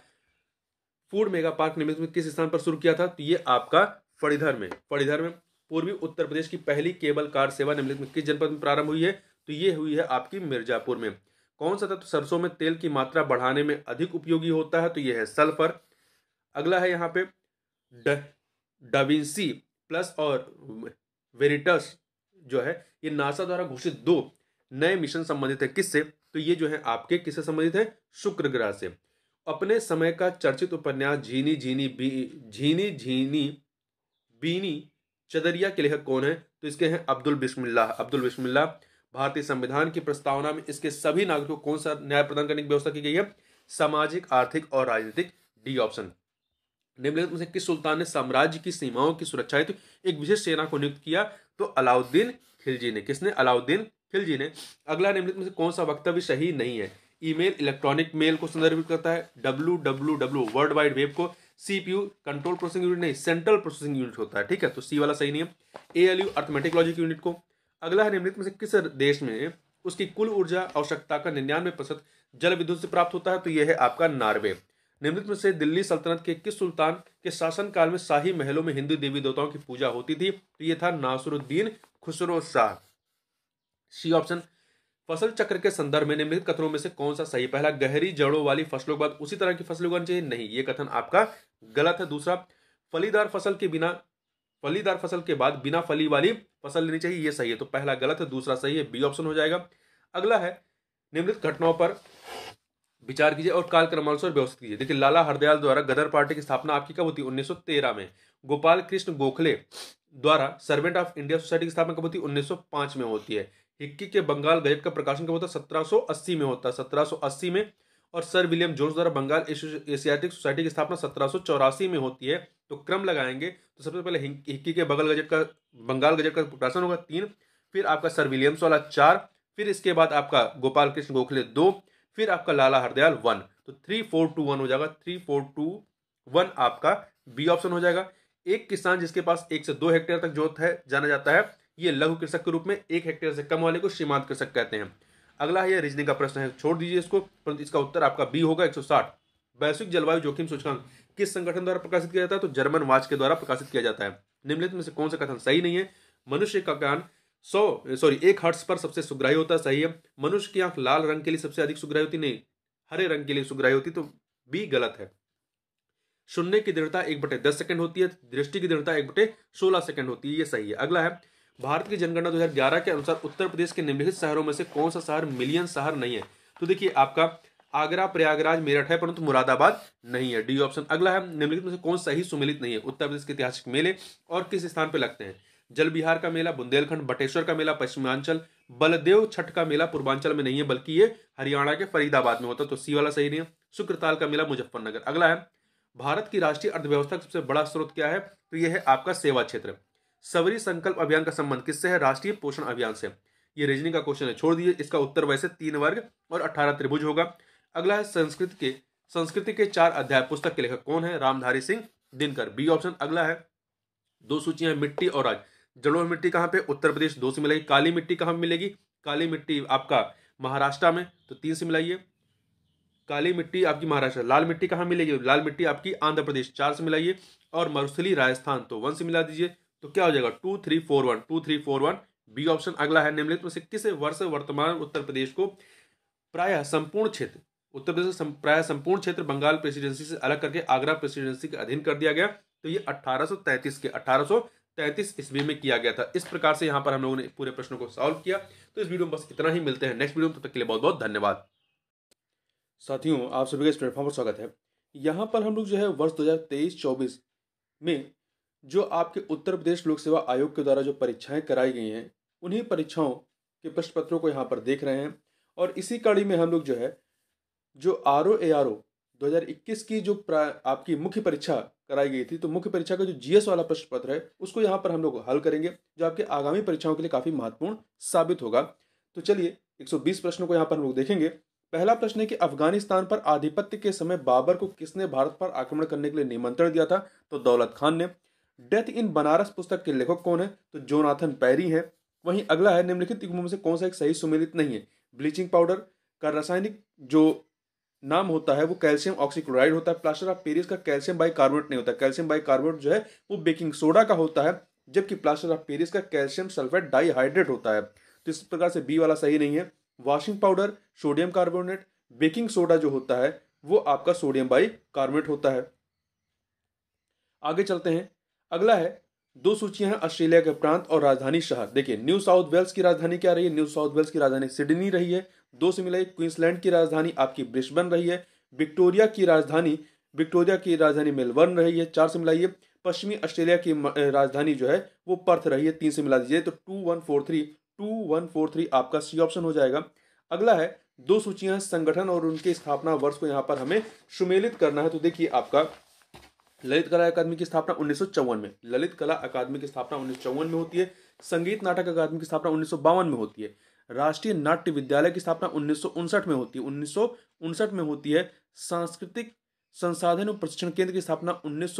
फूड मेगा पार्क निम्नलिखित में किस स्थान पर शुरू किया था तो ये आपका फड़ीधर में फड़ीधर में पूर्वी उत्तर प्रदेश की पहली केबल कार सेवा निम्नलिखित में किस जनपद में प्रारंभ हुई है तो ये हुई है आपकी मिर्जापुर में कौन सा तत्व सरसों में तेल की मात्रा बढ़ाने में अधिक उपयोगी होता है तो यह है सल्फर अगला है यहाँ पे डविंसी प्लस और वेरिटस जो है ये नासा द्वारा घोषित दो नए मिशन संबंधित है किससे तो ये जो है आपके किससे संबंधित है शुक्र ग्रह से अपने समय का चर्चित उपन्यास झीनी झीनी बी झीनी झीनी बीनी चदरिया के लेखक कौन है तो इसके हैं अब्दुल बिस्मिल्लाह अब्दुल बिस्मिल्लाह भारतीय संविधान की प्रस्तावना में इसके सभी नागरिकों को कौन सा न्याय प्रदान करने की व्यवस्था की गई है सामाजिक आर्थिक और राजनीतिक डी ऑप्शन निम्नलिखित में से किस सुल्तान ने साम्राज्य की सीमाओं की सुरक्षा हेतु एक विशेष सेना को नियुक्त किया तो अलाउद्दीन खिलजी ने किसने अलाउद्दीन खिलजी ने अगला निम्नलिखित में से कौन सा वक्तव्य सही नहीं है ईमेल इलेक्ट्रॉनिक मेल को संदर्भित करता है W W W world wide web को सीपीयू कंट्रोल प्रोसेसिंग यूनिट नहीं सेंट्रल प्रोसेसिंग यूनिट होता है ठीक है तो सी वाला सही नहीं है A L U arithmetic logic unit को अगला है निम्नलिखित में से किस देश में उसकी कुल ऊर्जा आवश्यकता का निन्यानवे प्रतिशत जल विद्युत से प्राप्त होता है तो यह है आपका नॉर्वे निम्नलिखित में से दिल्ली सल्तनत के किस सुल्तान के शासनकाल में शाही महलों में हिंदू देवी देवताओं की पूजा होती थी तो यह था नासुरुद्दीन खुसरो शाह सी ऑप्शन फसल चक्र के संदर्भ में निम्नलिखित कथनों में से कौन सा सही पहला गहरी जड़ों वाली फसलों के बाद उसी तरह की फसल उगानी चाहिए नहीं ये कथन आपका गलत है दूसरा फलीदार फसल के बिना फलीदार फसल के बाद बिना फली वाली फसल लेनी चाहिए ये सही है तो पहला गलत है दूसरा सही है बी ऑप्शन हो जाएगा अगला है निम्नलिखित घटनाओं पर विचार कीजिए और कालक्रमानुसार व्यवस्थित कीजिए देखिए लाला हरदयाल द्वारा गदर पार्टी की स्थापना आपकी कब होती है 1913 में गोपाल कृष्ण गोखले द्वारा सर्वेंट ऑफ इंडिया सोसाइटी की स्थापना कब होती है में होती है हिक्की के बंगाल गजट का प्रकाशन कब होता है सत्रह में होता है सत्रह में और सर विलियम जोन्स द्वारा बंगाल एशियाटिक सोसाइटी की स्थापना सत्रह में होती है तो क्रम लगाएंगे तो सबसे पहले हिक्की के बगल गजट का बंगाल गजट का प्रकाशन होगा तीन फिर आपका सर विलियम्स वाला चार फिर इसके बाद आपका गोपाल कृष्ण गोखले दो फिर आपका लाला हरदयाल वन तो थ्री फोर टू वन हो जाएगा थ्री फोर टू वन आपका बी ऑप्शन हो जाएगा एक किसान जिसके पास एक से दो हेक्टेयर तक जोत है जाना जाता है ये लघु कृषक के रूप में एक हेक्टेयर से कम वाले को सीमांत कृषक कहते हैं अगला है रीजनिंग का प्रश्न है छोड़ दीजिए इसको परंतु इसका उत्तर आपका बी होगा 160 वैश्विक जलवायु जोखिम सूचकांक किस संगठन द्वारा प्रकाशित किया जाता है तो जर्मन वाच के द्वारा प्रकाशित किया जाता है निम्नलिखित में से कौन सा कथन सही नहीं है मनुष्य का कान सौ सॉरी एक हर्ट्स पर सबसे सुग्राही होता है सही है मनुष्य की आंख लाल रंग के लिए सबसे अधिक सुग्राही होती नहीं हरे रंग के लिए सुग्राही होती तो बी गलत है शून्य की दृढ़ता एक बटे दस सेकेंड होती है दृष्टि की दृढ़ता एक बटे सोलह सेकेंड होती है ये सही है अगला है भारत की जनगणना 2011 के अनुसार उत्तर प्रदेश के निम्नलिखित शहरों में से कौन सा शहर मिलियन शहर नहीं है तो देखिए आपका आगरा प्रयागराज मेरठ है परंतु मुरादाबाद नहीं है डी ऑप्शन अगला है निम्नलिखित में से कौन सही सुमिलित नहीं है उत्तर प्रदेश के ऐतिहासिक मेले और किस स्थान पर लगते हैं जल बिहार का मेला बुंदेलखंड बटेश्वर का मेला पश्चिमांचल बलदेव छठ का मेला पूर्वांचल में नहीं है बल्कि ये हरियाणा के फरीदाबाद में होता है तो सी वाला सही नहीं है शुक्रताल का मेला मुजफ्फरनगर अगला है भारत की राष्ट्रीय अर्थव्यवस्था का सबसे बड़ा स्रोत क्या है तो यह है आपका सेवा क्षेत्र सवरी संकल्प अभियान का संबंध किससे है राष्ट्रीय पोषण अभियान से ये रीजनिंग का क्वेश्चन है छोड़ दिए इसका उत्तर वैसे तीन वर्ग और अठारह त्रिभुज होगा अगला है संस्कृत के संस्कृति के चार अध्याय पुस्तक के लेखक कौन है रामधारी सिंह दिनकर बी ऑप्शन अगला है दो सूचियां मिट्टी और राज जलोढ़ मिट्टी कहाँ पे उत्तर प्रदेश दो से मिलेगी काली मिट्टी कहाँ मिलेगी काली मिट्टी आपका महाराष्ट्र में तो तीन से मिलाइए काली मिट्टी आपकी महाराष्ट्र लाल मिट्टी कहाँ मिलेगी लाल मिट्टी आपकी आंध्र प्रदेश चार से मिलाइए और मरुस्थली राजस्थान तो वन से मिला दीजिए तो क्या हो जाएगा two three four one two three four one B option अगला है निम्नलिखित में से किस वर्ष वर्तमान उत्तर प्रदेश को प्राय संपूर्ण क्षेत्र उत्तर प्रदेश प्राय संपूर्ण क्षेत्र बंगाल प्रेसिडेंसी से अलग करके आगरा प्रेसिडेंसी के अधीन कर दिया गया तो ये 1833 के 1833 ईस्वी में किया गया था इस प्रकार से यहाँ पर हम लोगों ने पूरे प्रश्नों को सॉल्व किया तो इस वीडियो में बस इतना ही मिलते हैं नेक्स्ट वीडियो में तब तो तक के लिए बहुत बहुत धन्यवाद साथियों आप सभी का इस प्लेटफॉर्म पर स्वागत है यहाँ पर हम लोग जो है वर्ष दो में जो आपके उत्तर प्रदेश लोक सेवा आयोग के द्वारा जो परीक्षाएं कराई गई हैं उन्हीं परीक्षाओं के प्रश्न पत्रों को यहाँ पर देख रहे हैं और इसी कड़ी में हम लोग जो है जो R O A R O दो हज़ार इक्कीस की जो आपकी मुख्य परीक्षा कराई गई थी तो मुख्य परीक्षा का जो जीएस वाला प्रश्न पत्र है उसको यहाँ पर हम लोग हल करेंगे जो आपके आगामी परीक्षाओं के लिए काफ़ी महत्वपूर्ण साबित होगा तो चलिए 120 प्रश्नों को यहाँ पर हम लोग देखेंगे पहला प्रश्न है कि अफगानिस्तान पर आधिपत्य के समय बाबर को किसने भारत पर आक्रमण करने के लिए निमंत्रण दिया था तो दौलत खान ने डेथ इन बनारस पुस्तक के लेखक कौन है तो जोनाथन पैरी है वहीं अगला है निम्नलिखित युग्मों में से कौन सा एक सही सुमेलित नहीं है ब्लीचिंग पाउडर का रासायनिक जो नाम होता है वो कैल्शियम ऑक्सीक्लोराइड होता है प्लास्टर ऑफ पेरिस का कैल्शियम बाई कार्बोनेट नहीं होता कैल्शियम बाई कार्बोनेट जो है वो बेकिंग सोडा का होता है जबकि प्लास्टर ऑफ पेरिस का कैल्शियम सल्फेट डाईहाइड्रेट होता है तो इस प्रकार से बी वाला सही नहीं है washing powder sodium carbonate baking soda जो होता है वो आपका सोडियम बाई कार्बोनेट होता है आगे चलते हैं अगला है दो सूचियां हैं ऑस्ट्रेलिया के प्रांत और राजधानी शहर देखिए न्यू साउथ वेल्स की राजधानी क्या रही है न्यू साउथ वेल्स की राजधानी सिडनी रही है दो से मिलाइए क्वींसलैंड की राजधानी आपकी ब्रिस्बन रही है विक्टोरिया की राजधानी विक्टोरिया की राजधानी मेलबर्न रही है चार से मिलाइए पश्चिमी ऑस्ट्रेलिया की राजधानी जो है वो पर्थ रही है तीन से मिला दीजिए तो two one four three two one four three आपका सी ऑप्शन हो जाएगा अगला है दो सूचियां संगठन और उनके स्थापना वर्ष को यहाँ पर हमें सुमेलित करना है तो देखिए आपका ललित कला अकादमी की स्थापना उन्नीस में ललित कला अकादमी की स्थापना उन्नीस में होती है संगीत नाटक अकादमी की स्थापना उन्नीस में होती है राष्ट्रीय नाट्य विद्यालय की स्थापना उन्नीस में होती है उन्नीस में होती है सांस्कृतिक संसाधन और प्रशिक्षण केंद्र की स्थापना उन्नीस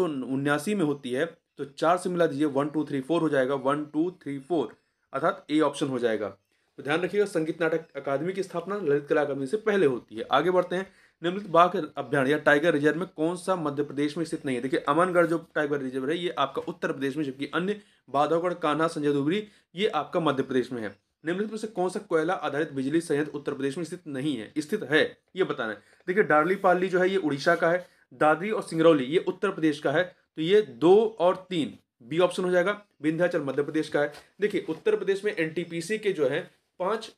में होती है तो चार से मिला दीजिए वन टू थ्री फोर हो जाएगा वन टू थ्री फोर अर्थात ए ऑप्शन हो जाएगा तो ध्यान रखिएगा संगीत नाटक अकादमी की स्थापना ललित कला अकादमी से पहले होती है आगे बढ़ते हैं निम्नलिखित बाघ अभ्यारण या टाइगर रिजर्व में कौन सा मध्य प्रदेश में स्थित नहीं है देखिए अमनगढ़ जो टाइगर रिजर्व है ये आपका उत्तर प्रदेश में जबकि अन्य बाधवगढ़ कान्हा संजय दुबरी ये आपका मध्य प्रदेश में है निम्नलिखित में से कौन सा कोयला आधारित बिजली संयंत्र उत्तर प्रदेश में स्थित नहीं है स्थित है ये बताना है देखिए डार्ली पाली जो है ये उड़ीसा का है दादरी और सिंगरौली ये उत्तर प्रदेश का है तो ये दो और तीन बी ऑप्शन हो जाएगा विंध्याचल मध्य प्रदेश का है देखिए उत्तर प्रदेश में एनटीपीसी के जो है पांच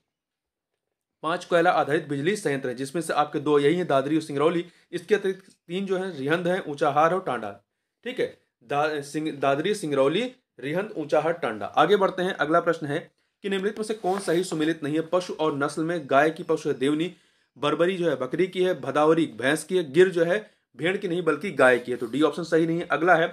पांच कोयला आधारित बिजली संयंत्र है जिसमें से आपके दो यही हैं दादरी और सिंगरौली इसके अतिरिक्त तीन जो है रिहंद है ऊंचाहार और टांडा ठीक है दा, दादरी सिंगरौली रिहंद ऊंचाहार टांडा आगे बढ़ते हैं अगला प्रश्न है कि निम्नलिखित में से कौन सही सुमिलित नहीं है पशु और नस्ल में गाय की पशु है देवनी बरबरी जो है बकरी की है भदावरी भैंस की है गिर जो है भेड़ की नहीं बल्कि गाय की है तो डी ऑप्शन सही नहीं है अगला है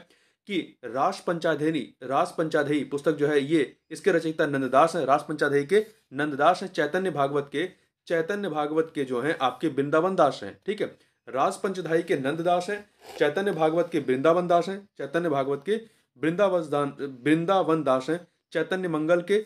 कि रास पंचाधेनी रास पंचाधेयी पुस्तक जो है ये इसके रचयिता नंददास हैं रास पंचाधेयी के नंददास हैं चैतन्य भागवत के चैतन्य भागवत के जो हैं आपके वृंदावन दास हैं ठीक है रास पंचधाई के नंददास हैं चैतन्य भागवत के वृंदावन दास हैं चैतन्य भागवत के वृंदावन वृंदावन दास हैं चैतन्य मंगल के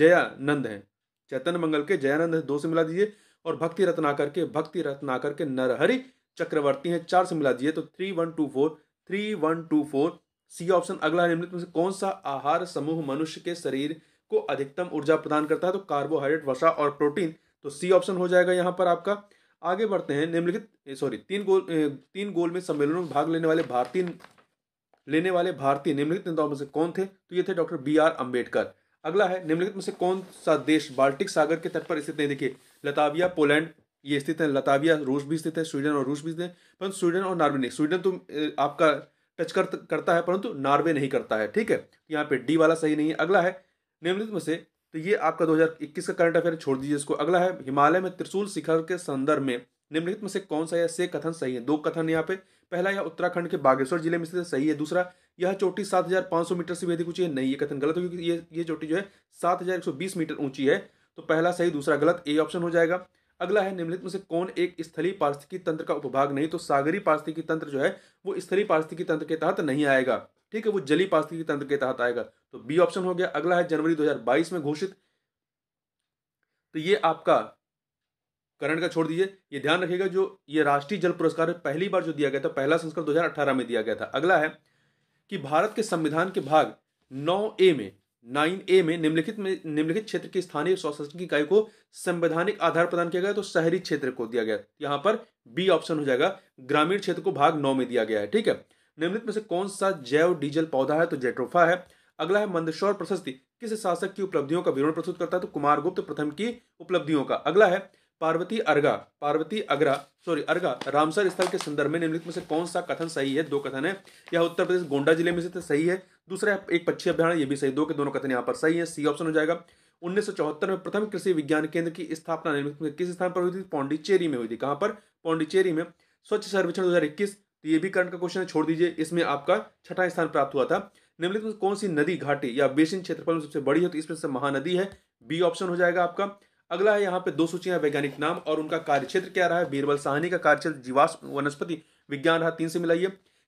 जयानंद हैं चैतन्य मंगल के जयानंद हैं दो से मिला दीजिए और भक्ति रत्नाकर के भक्ति रत्नाकर के नरहरि चक्रवर्ती हैं चार से मिला दीजिए तो three one two four three one two four C option अगला निम्नलिखित में से कौन सा आहार समूह मनुष्य के शरीर को अधिकतम ऊर्जा प्रदान करता है तो कार्बोहाइड्रेट वसा और प्रोटीन तो सी ऑप्शन हो जाएगा यहाँ पर आपका आगे बढ़ते हैं निम्नलिखित सॉरी तीन गोल तीन गोल में सम्मेलनों में भाग लेने वाले भारतीय लेने वाले भारतीय निम्नलिखित नेताओं में से कौन थे तो ये थे डॉक्टर बी आर अम्बेडकर अगला है निम्नलिखित में से कौन सा देश बाल्टिक सागर के तट पर स्थित है देखिए लताविया पोलैंड ये स्थित है लताविया रूस भी स्थित है स्वीडन और रूस भी स्थित है पर स्वीडन और नॉर्वे नहीं स्वीडन तो आपका टच कर, करता है परंतु नॉर्वे नहीं करता है ठीक है यहाँ पे डी वाला सही नहीं है अगला है निम्नलिखित में से तो ये आपका 2021 का करंट अफेयर छोड़ दीजिए इसको अगला है हिमालय में त्रिशूल शिखर के संदर्भ में निम्नलिखित में से कौन सा या से कथन सही है दो कथन यहाँ पे पहला यह उत्तराखंड के बागेश्वर जिले में से सही है दूसरा यह चोटी 7,500 मीटर से भी अधिक ऊंची है नहीं ये कथन गलत है क्योंकि ये ये चोटी जो है 7,120 मीटर ऊंची है तो पहला सही दूसरा गलत ए ऑप्शन हो जाएगा अगला है निम्नलिखित में से कौन एक स्थलीय पारिस्थिकी तंत्र का उपभाग नहीं तो सागरी पारिस्थिकी तंत्र जो है वो स्थलीय पारिस्थिकी तंत्र के तहत नहीं आएगा ठीक है वो जली पारिस्थिकी तंत्र के तहत आएगा तो बी ऑप्शन हो गया अगला है जनवरी 2022 में घोषित तो ये आपका करंट का छोड़ दीजिए ये ध्यान रखिएगा जो ये राष्ट्रीय जल पुरस्कार पहली बार जो दिया गया था पहला संस्कार 2018 में दिया गया था अगला है कि भारत के संविधान के भाग नौ ए में नाइन ए में निम्नलिखित में निम्नलिखित क्षेत्र की स्थानीय स्वशासन इकाई को संवैधानिक आधार प्रदान किया गया तो शहरी क्षेत्र को दिया गया यहाँ पर बी ऑप्शन हो जाएगा ग्रामीण क्षेत्र को भाग नौ में दिया गया है ठीक है निम्नलिखित में से कौन सा जैव डीजल पौधा है तो जेट्रोफा है अगला है मंदशौर प्रशस्ति किस शासक की उपलब्धियों का विवरण प्रस्तुत करता है तो कुमार गुप्त प्रथम की उपलब्धियों का अगला है पार्वती अर्गा पार्वती अग्रा सॉरी अर्गा रामसर स्थल के संदर्भ में निम्नलिखित में से कौन सा कथन सही है दो कथन है यह उत्तर प्रदेश गोंडा जिले में से तो सही है दूसरा एक पक्षी अभ्यारण ये भी सही दो के दोनों कथन यहाँ पर सही है सी ऑप्शन हो जाएगा उन्नीस में प्रथम कृषि विज्ञान केंद्र की स्थापना निर्मित किस स्थान पर हुई थी पौंडीचेरी में हुई थी कहाँ पर पौंडीचेरी में स्वच्छ सर्वेक्षण दो तो ये भी करंट का क्वेश्चन है छोड़ दीजिए इसमें आपका छठा स्थान प्राप्त हुआ था निम्नलिखित में कौन सी नदी घाटी या बेसिन क्षेत्रफल में सबसे बड़ी है तो इसमें से महानदी है बी ऑप्शन हो जाएगा आपका अगला है यहाँ पे दो सूचियां वैज्ञानिक नाम और उनका कार्यक्षेत्र क्या रहा है बीरबल साहनी का कार्यक्षेत्र जीवाश वनस्पति विज्ञान रहा तीन से मिलाइए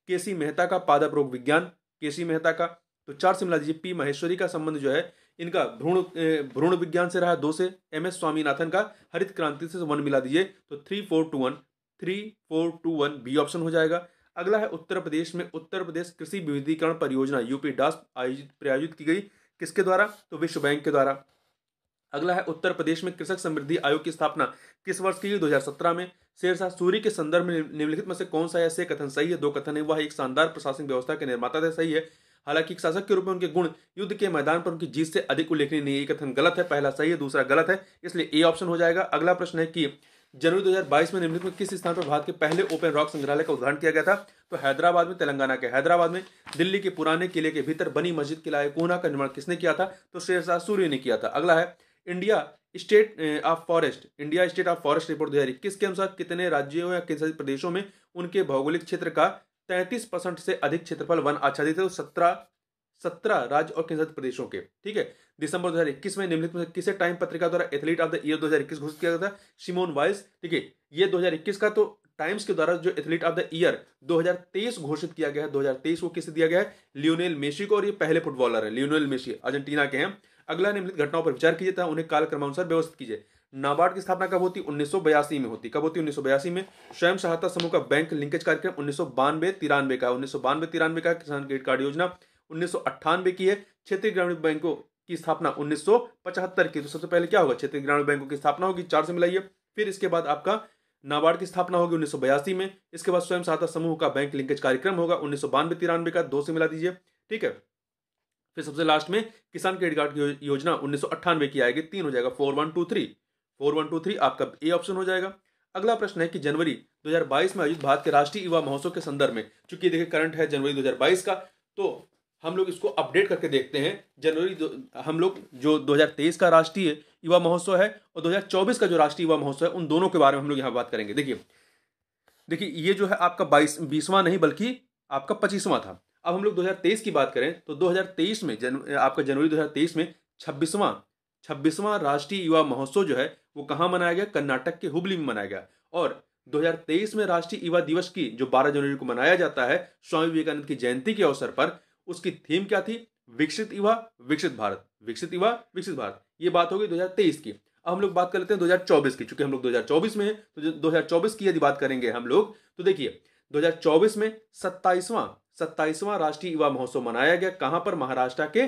के सी मेहता का पादप रोग विज्ञान के सी मेहता का तो चार से मिला दीजिए पी महेश्वरी का संबंध जो है इनका भ्रूण भ्रूण विज्ञान से रहा दो से एम एस स्वामीनाथन का हरित क्रांति से वन मिला दीजिए तो three four two one three four two one B option हो जाएगा अगला है उत्तर प्रदेश में उत्तर प्रदेश कृषि विविधीकरण परियोजना यूपी डास्ट आयोजित प्रायोजित की गई किसके द्वारा तो विश्व बैंक के द्वारा अगला है उत्तर प्रदेश में कृषक समृद्धि आयोग की स्थापना किस वर्ष की दो हजार सत्रह में शेरशाह सूरी के संदर्भ में निम्नलिखित में से कौन सा ऐसे कथन सही है दो कथन है वह एक शानदार प्रशासनिक व्यवस्था के निर्माता थे सही है हालांकि एक शासक के रूप में उनके गुण युद्ध के मैदान पर उनकी जीत से अधिक उल्लेखनीय नहीं है कथन गलत है पहला सही है दूसरा गलत है इसलिए ए ऑप्शन हो जाएगा अगला प्रश्न है कि जनवरी 2022 में निम्नलिखित में किस स्थान पर भारत के पहले ओपन रॉक संग्रहालय का उद्घाटन किया गया था तो हैदराबाद में तेलंगाना के हैदराबाद में दिल्ली के पुराने किले के भीतर बनी मस्जिद किलाए कोना का निर्माण किसने किया था तो शेरशाह सूर्य ने किया था अगला है India state of forest India state of forest report दो हजार इक्कीस के अनुसार कितने राज्यों या केंद्रशासित प्रदेशों में उनके भौगोलिक क्षेत्र का तैंतीस परसेंट से अधिक क्षेत्रफल वन आच्छादित है तो सत्रह सत्रह राज्य और केंद्रशासित प्रदेशों के ठीक है दिसंबर 2021 में निम्नलिखित किसे टाइम पत्रिका द्वारा एथलीट ऑफ द ईयर 2021 घोषित किया गया था सिमोन वाइस ठीक है ये 2021 का तो टाइम्स के द्वारा जो एथलीट ऑफ द ईयर 2023 घोषित किया गया है 2023 को किसे दिया गया है लियोनेल मेसी को और ये पहले फुटबॉलर है लियोनेल मेसी अर्जेंटीना के हैं अगला निम्नलिखित घटनाओं पर विचार कीजिए था उन्हें क्रमानुसार व्यवस्थित कीजिए नाबार्ड की स्थापना कब होती उन्नीस में होती कब होती उन्नीस में स्वयं सहायता समूह का बैंक लिंकेज कार्यक्रम उन्नीस सौ बानवे तिरानवे का उन्नीस सौ बानवे तिरानवे का किसान क्रेडिट कार्ड योजना उन्नीस की है क्षेत्रीय ग्रामीण बैंकों की स्थापना उन्नीस की तो सबसे पहले क्या होगा क्षेत्रीय ग्रामीण बैंकों की स्थापना होगी चार से मिलाइए फिर इसके बाद आपका नाबार्ड की स्थापना होगी उन्नीस में इसके बाद स्वयं सहायता समूह का बैंक लिंकेज कार्यक्रम होगा उन्नीस सौ का दो से मिला दीजिए ठीक है फिर सबसे लास्ट में किसान क्रेडिट कार्ड की योजना उन्नीस की आएगी तीन हो जाएगा four one two three four one two three आपका ए ऑप्शन हो जाएगा अगला प्रश्न है कि जनवरी 2022 में आयोजित भारत के राष्ट्रीय युवा महोत्सव के संदर्भ में चूंकि देखिए करंट है जनवरी 2022 का तो हम लोग इसको अपडेट करके देखते हैं जनवरी हम लोग जो 2023 का राष्ट्रीय युवा महोत्सव है और 2024 का जो राष्ट्रीय युवा महोत्सव है उन दोनों के बारे में हम लोग यहाँ बात करेंगे देखिए देखिए ये जो है आपका बाईस बीसवां नहीं बल्कि आपका पच्चीसवां था अब हम लोग 2023 की बात करें तो 2023 में जन आपका जनवरी 2023 में छब्बीसवां छब्बीसवां राष्ट्रीय युवा महोत्सव जो है वो कहाँ मनाया गया कर्नाटक के हुबली में मनाया गया और 2023 में राष्ट्रीय युवा दिवस की जो 12 जनवरी को मनाया जाता है स्वामी विवेकानंद की जयंती के अवसर पर उसकी थीम क्या थी विकसित युवा विकसित भारत विकसित युवा विकसित भारत ये बात होगी दो की अब हम लोग बात कर लेते हैं 2024 की चूंकि हम लोग 2024 में हैं तो 2024 की यदि बात करेंगे हम लोग तो देखिए 2024 में सत्ताईसवां सत्ताईसवां राष्ट्रीय युवा महोत्सव मनाया गया कहां पर महाराष्ट्र के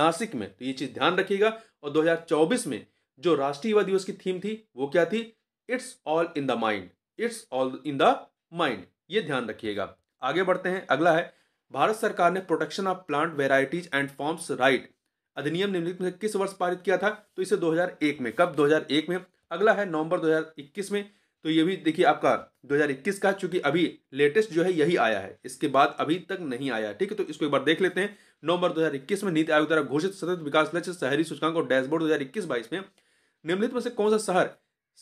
नासिक में तो ये चीज ध्यान रखिएगा और 2024 में जो राष्ट्रीय युवा दिवस की थीम थी वो क्या थी it's all in the mind it's all in the mind ये ध्यान रखिएगा आगे बढ़ते हैं अगला है भारत सरकार ने protection of plant varieties and farmers right अधिनियम निम्नलिखित में किस वर्ष पारित किया था तो इसे 2001 में कब 2001 में अगला है नवंबर 2021 में तो ये भी देखिए आपका 2021 का चूंकि अभी लेटेस्ट जो है यही आया है इसके बाद अभी तक नहीं आया ठीक है तो इसको एक बार देख लेते हैं नवंबर 2021 में नीति आयोग द्वारा घोषित सतत विकास लक्ष्य शहरी सूचकांक और डैशबोर्ड दो हज़ार में निम्नलिखित में से कौन सा शहर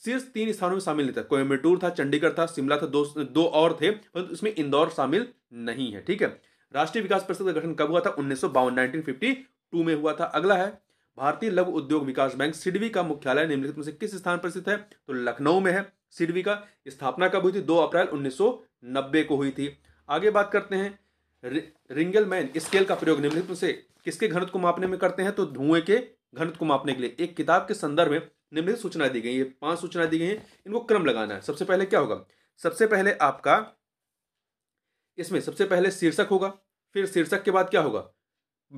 शीर्ष तीन स्थानों में शामिल नहीं था कोयम्बटूर था चंडीगढ़ था शिमला था दो दो और थे परंतु इसमें इंदौर शामिल नहीं है ठीक है राष्ट्रीय विकास परिषद का गठन कब हुआ था उन्नीस सौ में हुआ था अगला है भारतीय लघु उद्योग विकास बैंक सिडवी का मुख्यालय निम्नलिखित में से किस स्थान पर स्थित है तो लखनऊ में है सिडवी का स्थापना कब हुई थी दो अप्रैल 1990 को हुई थी आगे बात करते हैं रिंगल मैन स्केल का प्रयोग निम्नलिखित में से किसके घनत्व को मापने में करते हैं तो धुएं के घनत्व को मापने के लिए एक किताब के संदर्भ में निम्नलिखित सूचना दी गई है पांच सूचना दी गई है इनको क्रम लगाना है सबसे पहले क्या होगा सबसे पहले आपका इसमें सबसे पहले शीर्षक होगा फिर शीर्षक के बाद क्या होगा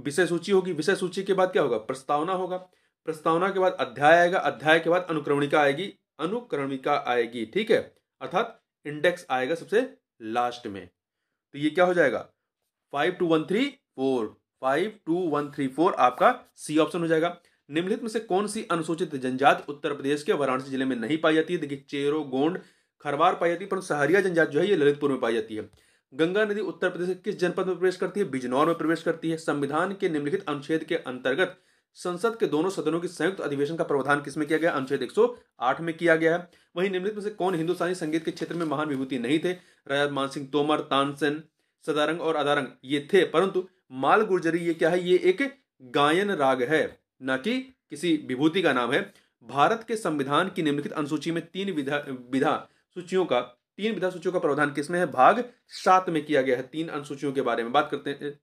विषय सूची होगी विषय सूची के बाद क्या होगा प्रस्तावना होगा प्रस्तावना के बाद अध्याय आएगा अध्याय के बाद अनुक्रमणिका आएगी अनुक्रमिका आएगी ठीक है अर्थात इंडेक्स आएगा सबसे लास्ट में तो ये क्या हो जाएगा five two one three four five two one three four आपका सी ऑप्शन हो जाएगा निम्नलिखित में से कौन सी अनुसूचित जनजाति उत्तर प्रदेश के वाराणसी जिले में नहीं पाई जाती है देखिए चेरो गोंड खरवार पाई जाती है पर सहरिया जनजाति जो है ये ललितपुर में पाई जाती है गंगा नदी उत्तर प्रदेश के किस जनपद में प्रवेश करती है बिजनौर में प्रवेश करती है संविधान के निम्नलिखित अनुच्छेद के अंतर्गत संसद के दोनों सदनों की संयुक्त अधिवेशन का प्रावधान किसमें किया गया अनुच्छेद एक में किया गया है वहीं निम्नलिखित में से कौन हिंदुस्तानी संगीत के क्षेत्र में महान विभूति नहीं थे राजा मानसिंह तोमर तानसेन सदारंग और अदारंग ये थे परंतु माल गुर्जरी ये क्या है ये एक गायन राग है न कि किसी विभूति का नाम है भारत के संविधान की निम्नलिखित अनुसूची में तीन विधा विधा सूचियों का तीन विधा सूचियों का प्रावधान किसमें है भाग सात में किया गया है तीन अनुसूचियों के बारे में बात करते हैं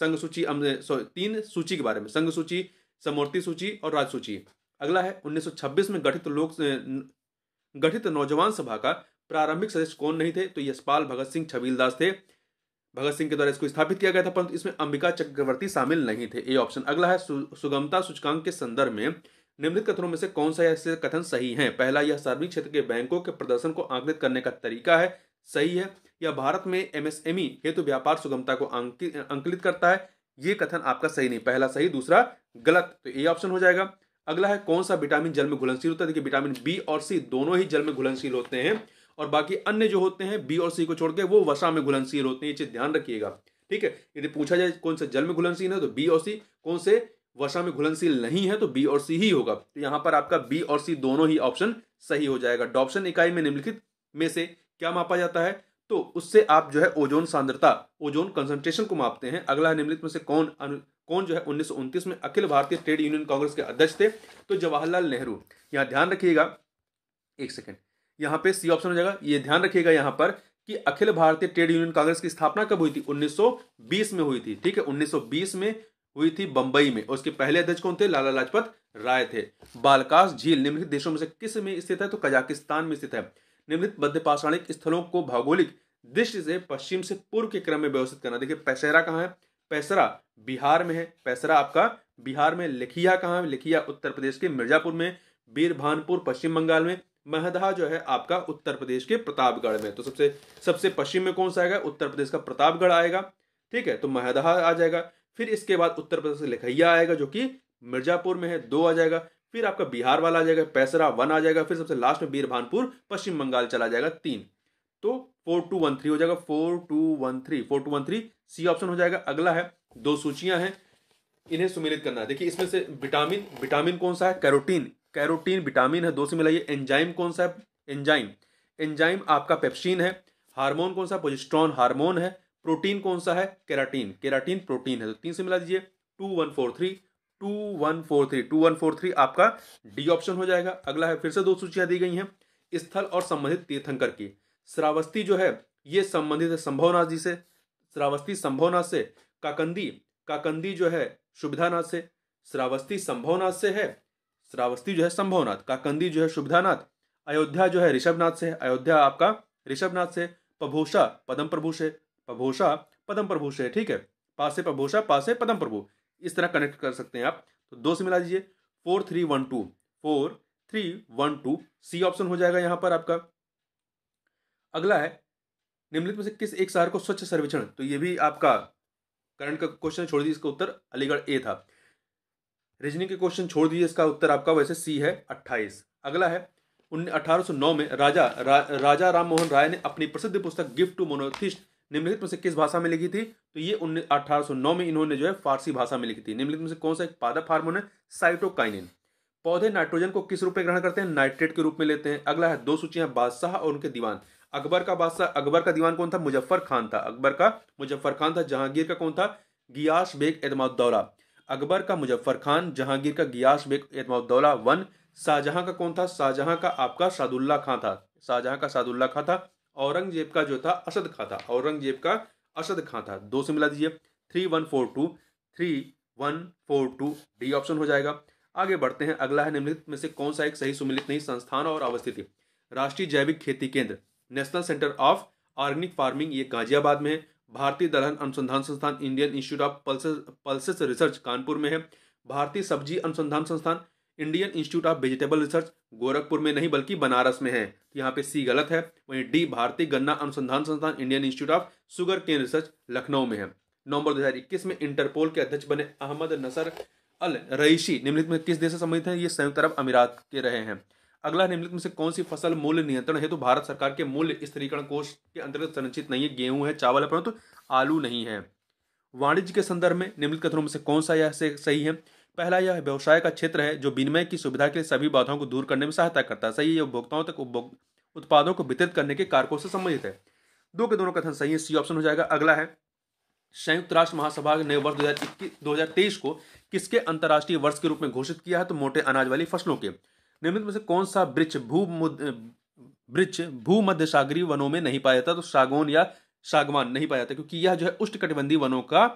संघ सूची सॉरी तीन सूची के बारे में संघ सूची समूर्ति सूची और राज्य सूची अगला है 1926 में गठित लोक गठित नौजवान सभा का प्रारंभिक सदस्य कौन नहीं थे तो यशपाल भगत सिंह छबीलदास थे भगत सिंह के द्वारा इसको स्थापित किया गया था परंतु इसमें अंबिका चक्रवर्ती शामिल नहीं थे ए ऑप्शन अगला है सु, सुगमता सूचकांक के संदर्भ में निम्नलिखित कथनों में से कौन सा ऐसे कथन सही है पहला यह सार्वजनिक क्षेत्र के बैंकों के प्रदर्शन को आंकलित करने का तरीका है सही है यह भारत में एमएसएमई e, हेतु व्यापार सुगमता को अंकलित करता है ये कथन आपका सही नहीं पहला सही दूसरा गलत तो ए ऑप्शन हो जाएगा अगला है कौन सा विटामिन जल में घुलनशील होता है देखिए विटामिन बी और सी दोनों ही जल में घुलनशील होते हैं और बाकी अन्य जो होते हैं बी और सी को छोड़ के वो वसा में घुलनशील होते हैं ये चीज ध्यान रखिएगा ठीक है यदि पूछा जाए कौन सा जल में घुलनशील है तो बी और सी कौन से वसा में घुलनशील नहीं है तो बी और सी ही होगा तो यहाँ पर आपका बी और सी दोनों ही ऑप्शन सही हो जाएगा डॉप्शन इकाई में निम्नलिखित में से क्या मापा जाता है तो उससे आप जो है ओजोन सांद्रता ओजोन कंसंट्रेशन को मापते हैं अगला निम्नलिखित में से कौन अनु, कौन जो है उन्नीस में अखिल भारतीय ट्रेड यूनियन कांग्रेस के अध्यक्ष थे तो जवाहरलाल नेहरू यहाँ ध्यान रखिएगा एक सेकेंड यहाँ पे सी ऑप्शन हो जाएगा ये ध्यान रखिएगा यहाँ पर कि अखिल भारतीय ट्रेड यूनियन कांग्रेस की स्थापना कब हुई थी 1920 में हुई थी ठीक है 1920 में हुई थी बंबई में उसके पहले अध्यक्ष कौन थे लाला लाजपत राय थे बालकाश झील निम्नलिखित देशों में से किस में स्थित है तो कजाकिस्तान में स्थित है निर्मित मध्य पाषाणिक स्थलों को भौगोलिक दृष्टि से पश्चिम से पूर्व के क्रम में व्यवस्थित करना देखिए पैसेरा कहाँ है पैसरा बिहार में है पैसरा आपका बिहार में लिखिया कहाँ है लिखिया उत्तर प्रदेश के मिर्जापुर में बीरभानपुर पश्चिम बंगाल में महदहा जो है आपका उत्तर प्रदेश के प्रतापगढ़ में तो सबसे सबसे पश्चिम में कौन सा आएगा उत्तर प्रदेश का प्रतापगढ़ आएगा ठीक है तो महदहा आ जाएगा फिर इसके बाद उत्तर प्रदेश से लिखैया आएगा जो कि मिर्जापुर में है दो आ जाएगा फिर आपका बिहार वाला आ जाएगा पैसरा वन आ जाएगा फिर सबसे लास्ट में बीरभानपुर पश्चिम बंगाल चला जाएगा तीन तो फोर टू वन थ्री हो जाएगा four two one three four two one three C option हो जाएगा अगला है दो सूचियां हैं इन्हें सुमिलित करना है देखिए इसमें से विटामिन विटामिन कौन सा है कैरोटीन कैरोटीन विटामिन है दो से मिलाइए एंजाइम कौन सा है एंजाइम एंजाइम आपका पेप्सिन है हार्मोन कौन सा पोजिस्ट्रॉन हार्मोन है प्रोटीन कौन सा है केराटीन केराटीन प्रोटीन है तो तीन से मिला दीजिए two one four three two one four three two one four three आपका डी ऑप्शन हो जाएगा अगला है फिर से दो सूचियां दी गई हैं स्थल और संबंधित तीर्थंकर की श्रावस्ती जो है ये संबंधित है संभवनाथ जी से श्रावस्ती संभवनाथ से काकंदी काकंदी जो है सुविधानाथ से श्रावस्ती संभवनाथ से है श्रावस्ती जो है संभवनाथ काकंदी जो है सुविधानाथ अयोध्या जो है ऋषभनाथ से अयोध्या आपका ऋषभनाथ से पभूषा पदम प्रभु से पभूषा पदम प्रभु से ठीक है पासे पभूषा पासे पदम प्रभु इस तरह कनेक्ट कर सकते हैं आप तो दो से मिला दीजिए four three one two four three one two C option हो जाएगा यहाँ पर आपका अगला है निम्नलिखित में से किस एक शहर को स्वच्छ सर्वेक्षण तो ये भी आपका करंट का क्वेश्चन छोड़ दीजिए इसका उत्तर अलीगढ़ ए था रीजनिंग के क्वेश्चन छोड़ दीजिए इसका उत्तर आपका वैसे सी है अट्ठाईस अगला है उन्नीस अठारह में राजा रा, राजा राम मोहन राय ने अपनी प्रसिद्ध पुस्तक गिफ्ट टू मोनोथिस्ट निम्नलिखित में से किस भाषा में लिखी थी तो ये उन्नीस अठारह में इन्होंने जो है फारसी भाषा में लिखी थी निम्नलिखित में से कौन सा एक पादप हार्मोन है साइटोकाइनिन पौधे नाइट्रोजन को किस रूप में ग्रहण करते हैं नाइट्रेट के रूप में लेते हैं अगला है दो सूचियां बादशाह और उनके दीवान अकबर का बादशाह अकबर का दीवान कौन था मुजफ्फर खान था अकबर का मुजफ्फर खान था जहांगीर का कौन था गियास बेग एतमादौला अकबर का मुजफ्फर खान जहांगीर का गियास बेग एतमादौला वन शाहजहां का कौन था शाहजहां का आपका सादुल्ला खां था शाहजहां का सादुल्ला खां था औरंगजेब का जो था असद खा था औरंगजेब का असद खां था दो से मिला दीजिए three one four two three one four two D option हो जाएगा आगे बढ़ते हैं अगला है निम्नलिखित में से कौन सा एक सही सुमिलित नहीं संस्थान और अवस्थिति राष्ट्रीय जैविक खेती केंद्र national centre of organic farming ये गाजियाबाद में है भारतीय दलहन अनुसंधान संस्थान Indian institute of pulses pulses research Kanpur में है भारतीय सब्जी अनुसंधान संस्थान Indian institute of vegetable research Gorakhpur में नहीं बल्कि बनारस में है तो यहाँ पे सी गलत है वहीं डी भारतीय गन्ना अनुसंधान संस्थान Indian institute of sugar cane research Lucknow में है नवंबर 2021 में इंटरपोल के अध्यक्ष बने अहमद नसर अल रईशी निम्नलिखित में किस देश से संबंधित है ये संयुक्त अरब अमीरात के रहे हैं अगला निम्नलिखित में से कौन सी फसल मूल्य नियंत्रण हेतु तो भारत सरकार के मूल्य स्थिरीकरण कोष के अंतर्गत संरक्षित नहीं है गेहूं है चावल है परंतु आलू नहीं है वाणिज्य के संदर्भ में निम्नलिखित कथनों में से कौन सा यह सही है पहला यह व्यवसाय का क्षेत्र है जो विनिमय की सुविधा के लिए सभी बाधाओं को दूर करने में सहायता करता है सही है उपभोक्ताओं तक उत्पादों को वितरित करने के कारकों से संबंधित है दो के दोनों कथन सही है सी ऑप्शन हो जाएगा अगला है संयुक्त राष्ट्र महासभा ने वर्ष दो हजार को किसके अंतर्राष्ट्रीय वर्ष के रूप में घोषित किया है तो मोटे अनाज वाली फसलों के निम्नलिखित में से कौन सा वृक्ष भू वृक्ष मध्य सागरी वनों में नहीं पाया जाता तो सागौन या सागवान नहीं पाया जाता क्योंकि यह जो है उष्णकटिबंधीय वनों का